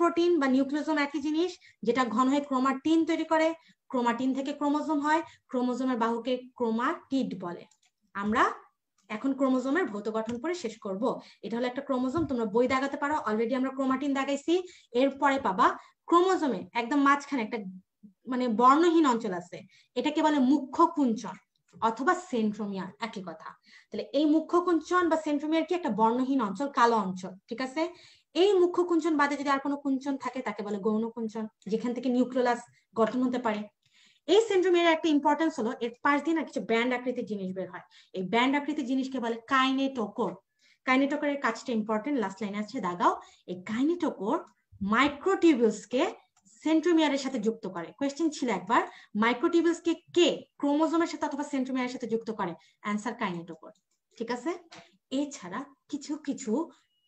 প্রোটিন বা নিউক্লিওজোম একই জিনিস যেটা ঘন হয়ে ক্রোমাটিন তৈরি করে ক্রোমাটিন থেকে ক্রোমোজোম হয় ক্রোমোজোমের বাহুকে ক্রোমাটিড বলে আমরা এখন ক্রোমোজোমের ভৌত গঠন পড়ে শেষ করব এটা হলো একটা ক্রোমোজোম তোমরা বই দাগাতে পারো অলরেডি আমরা ক্রোমাটিন দাগাইছি এরপরে পাবা ক্রোমোজোমে একদম মাঝখানে একটা মানে বর্ণহীন অঞ্চল আছে এটাকে বলে মুখ্য কুঞ্চন অথবা সেন্ট্রোমিয়ার একই কথা তাহলে এই মুখ্য কুঞ্চন বা সেন্ট্রোমিয়ার কি একটা বর্ণহীন অঞ্চল কালো অঞ্চল ঠিক আছে এই মুখ্য কুঞ্চন বাদে যদি আর কোনো কুঞ্চন থাকে তাকে বলে গৌণ কুঞ্চন যেখান থেকে নিউক্লিয়াস গঠন হতে পারে এই সিন্ড্রোমের একটা ইম্পর্টেন্স হলো এর পাশ দিয়ে না কিছু ব্যান্ড আকৃতির জিনিস বের হয় এই ব্যান্ড আকৃতির জিনিসকে বলে কাইনেটোকোর কাইনেটোকোরের কাজটা ইম্পর্টেন্ট লাস্ট লাইনে আছে দাগাও এই কাইনেটোকোর কে সেন্ট্রোমিয়ারের সাথে যুক্ত করে কোয়েশ্চেন ছিল একবার মাইক্রোটিবিউলস কে কে ক্রোমোজোমের সাথে অথবা সেন্ট্রোমিয়ারের সাথে যুক্ত করে অ্যান্সার কাইনেটোকোর ঠিক আছে এছাড়া কিছু কিছু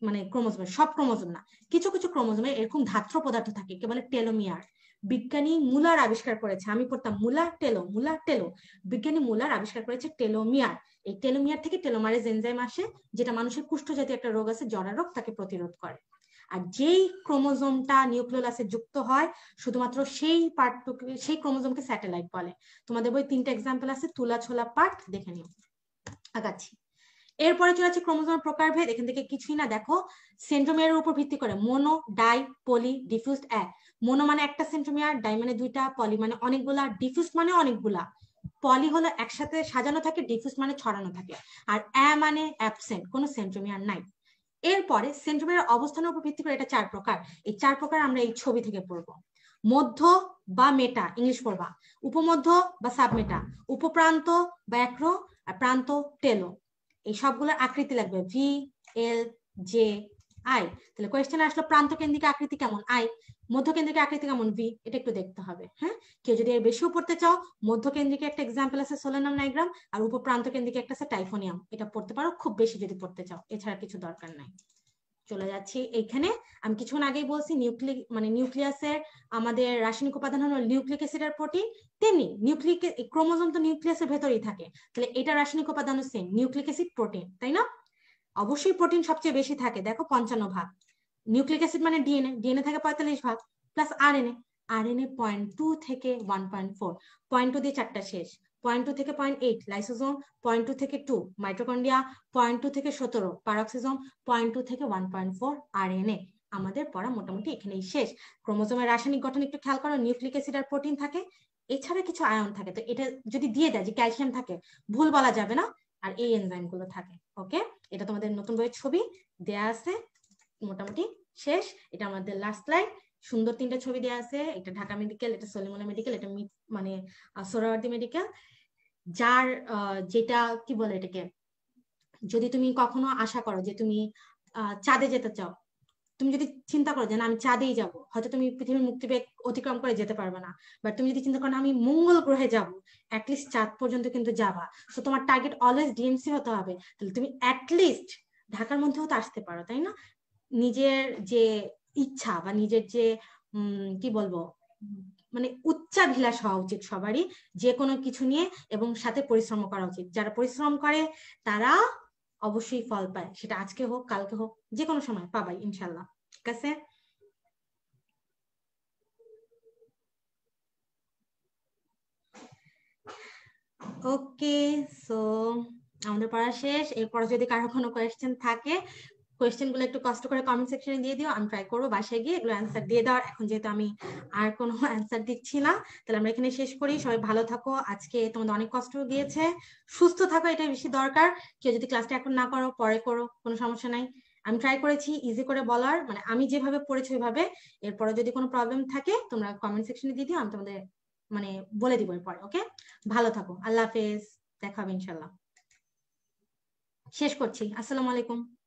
মানে ক্রোমোজোম সব ক্রোমোজোম না কিছু কিছু ক্রোমোজোমে এরকম ধাত্র পদার্থ থাকে কে বলে টেলোমিয়ার বিজ্ঞানী মুলার আবিষ্কার করেছে আমি পড়তাম মুলা টেলো মুলা টেলো বিজ্ঞানী মুলার আবিষ্কার করেছে টেলোমিয়ার এই টেলোমিয়ার থেকে টেলোমারেজ এনজাইম আসে যেটা মানুষের কুষ্ঠ জাতীয় একটা রোগ আছে জরা রোগ তাকে প্রতিরোধ করে আর যেই ক্রোমোজোমটা নিউক্লিওলাসে যুক্ত হয় শুধুমাত্র সেই পার্টটুকু সেই ক্রোমোজোমকে স্যাটেলাইট বলে তোমাদের বই তিনটা এক্সাম্পল আছে তুলা ছোলা পার্ট দেখে নিও আগাচ্ছি এরপরে চলে আছে ক্রোমোজোমের প্রকারভেদ এখান থেকে কিছুই না দেখো সেন্ট্রোমিয়ারের উপর ভিত্তি করে mono di poly diffused uh mono মানে একটা সেন্ট্রোমিয়ার ডাই মানে দুইটা পলি মানে অনেকগুলা ডিফিউজ মানে অনেকগুলা পলি হলো একসাথে সাজানো থাকে ডিফিউজ মানে ছড়ানো থাকে আর অ্যা মানে অ্যাবসেন্ট কোনো সেন্ট্রোমিয়ার নাই এরপরে সেন্ট্রোমিয়ার অবস্থানের উপর ভিত্তি করে এটা চার প্রকার এই চার প্রকার আমরা এই ছবি থেকে পড়বো মধ্য বা মেটা ইংলিশ পড়বা উপমধ্য বা সাবমেটা উপপ্রান্ত বা অ্যাক্রো আর প্রান্ত টেলো এই সবগুলোর আকৃতি লাগবে ভি এল জে আই তাহলে কোয়েশ্চেন আসলো প্রান্ত কেন্দ্রিক আকৃতি কেমন আই মধ্য কেন্দ্রিক আকৃতি কেমন ভি এটা একটু দেখতে হবে হ্যাঁ কেউ যদি এর বেশিও পড়তে চাও মধ্য কেন্দ্রিক একটা এক্সাম্পল আছে সোলেনাম নাইগ্রাম আর উপর প্রান্ত কেন্দ্রিক একটা আছে টাইফোনিয়াম এটা পড়তে পারো খুব বেশি যদি পড়তে চাও এছাড়া কিছু দরকার নাই চলে যাচ্ছি এইখানে আমি কিছুক্ষণ আগেই বলছি নিউক্লি মানে নিউক্লিয়াসের আমাদের রাসায়নিক উপাদান হলো নিউক্লিক অ্যাসিড আর প্রোটিন তেমনি নিউক্লিক ক্রোমোজোম তো নিউক্লিয়াসের ভেতরেই থাকে তাহলে এটা রাসায়নিক উপাদানও সেম নিউক্লিক অ্যাসিড প্রোটিন তাই না অবশ্যই প্রোটিন সবচেয়ে বেশি থাকে দেখো পঞ্চান্ন ভাগ নিউক্লিক অ্যাসিড মানে ডিএনএ ডিএনএ থাকে পঁয়তাল্লিশ ভাগ প্লাস আর আরএনএ আরএনএ পয়েন্ট টু থেকে one point four point two দিয়ে চারটা শেষ পয়েন্ট টু থেকে point eight lysosome point two থেকে টু মাইক্রোকন্ডিয়া পয়েন্ট টু থেকে সতেরো প্যারক্সিজম পয়েন্ট টু থেকে ওয়ান পয়েন্ট ফোর আর আরএনএ আমাদের পড়া মোটামুটি এখানেই শেষ ক্রোমোজোমের রাসায়নিক গঠন একটু খেয়াল করো নিউক্লিক অ্যাসিড আর প্রোটিন থাকে এছাড়া কিছু আয়ন থাকে তো এটা যদি দিয়ে দেয় যে ক্যালসিয়াম থাকে ভুল বলা যাবে না আর এই এনজাইম গুলো থাকে ওকে এটা তোমাদের নতুন বইয়ের ছবি দেয়া আছে মোটামুটি শেষ এটা আমাদের লাস্ট লাইন সুন্দর তিনটা ছবি দেওয়া আছে এটা ঢাকা মেডিকেল এটা সলিমুল্লাহ মেডিকেল এটা মানে সোহরাওয়ার্দী মেডিকেল যার যেটা কি বলে এটাকে যদি তুমি কখনো আশা করো যে তুমি চাঁদে যেতে চাও তুমি যদি চিন্তা করো যে না আমি চাঁদেই যাব হয়তো তুমি পৃথিবীর মুক্তিবেগ অতিক্রম করে যেতে পারবে না বাট তুমি যদি চিন্তা করো আমি মঙ্গল গ্রহে যাবো অ্যাটলিস্ট চাঁদ পর্যন্ত কিন্তু যাবা তো তোমার টার্গেট অলওয়েজ ডিএমসি হতে হবে তাহলে তুমি অ্যাটলিস্ট ঢাকার মধ্যেও তো আসতে পারো তাই না নিজের যে ইচ্ছা বা নিজের যে কি বলবো মানে উচ্চাভিলাষ হওয়া উচিত সবারই যে কোনো কিছু নিয়ে এবং সাথে পরিশ্রম করা উচিত যারা পরিশ্রম করে তারা অবশ্যই ফল পায় সেটা আজকে হোক কালকে হোক যে কোনো সময় পাবাই ইনশাল্লাহ ঠিক আছে ওকে সো আমাদের পড়া শেষ এরপর যদি কারো কোনো কোয়েশ্চেন থাকে কোয়েশ্চেন গুলো একটু কষ্ট করে কমেন্ট সেকশনে দিয়ে দিও আমি ট্রাই করবো বাসায় গিয়ে এগুলো অ্যান্সার দিয়ে দেওয়ার এখন যেহেতু আমি আর কোনো অ্যান্সার দিচ্ছি না তাহলে আমরা এখানে শেষ করি সবাই ভালো থাকো আজকে তোমাদের অনেক কষ্ট দিয়েছে সুস্থ থাকো এটা বেশি দরকার কেউ যদি ক্লাসটা এখন না করো পরে করো কোনো সমস্যা নাই আমি ট্রাই করেছি ইজি করে বলার মানে আমি যেভাবে পড়েছি ওইভাবে এরপরে যদি কোনো প্রবলেম থাকে তোমরা কমেন্ট সেকশনে দিয়ে দিও আমি তোমাদের মানে বলে দিব এরপরে ওকে ভালো থাকো আল্লাহ হাফেজ দেখা হবে ইনশাল্লাহ শেষ করছি আসসালামু আলাইকুম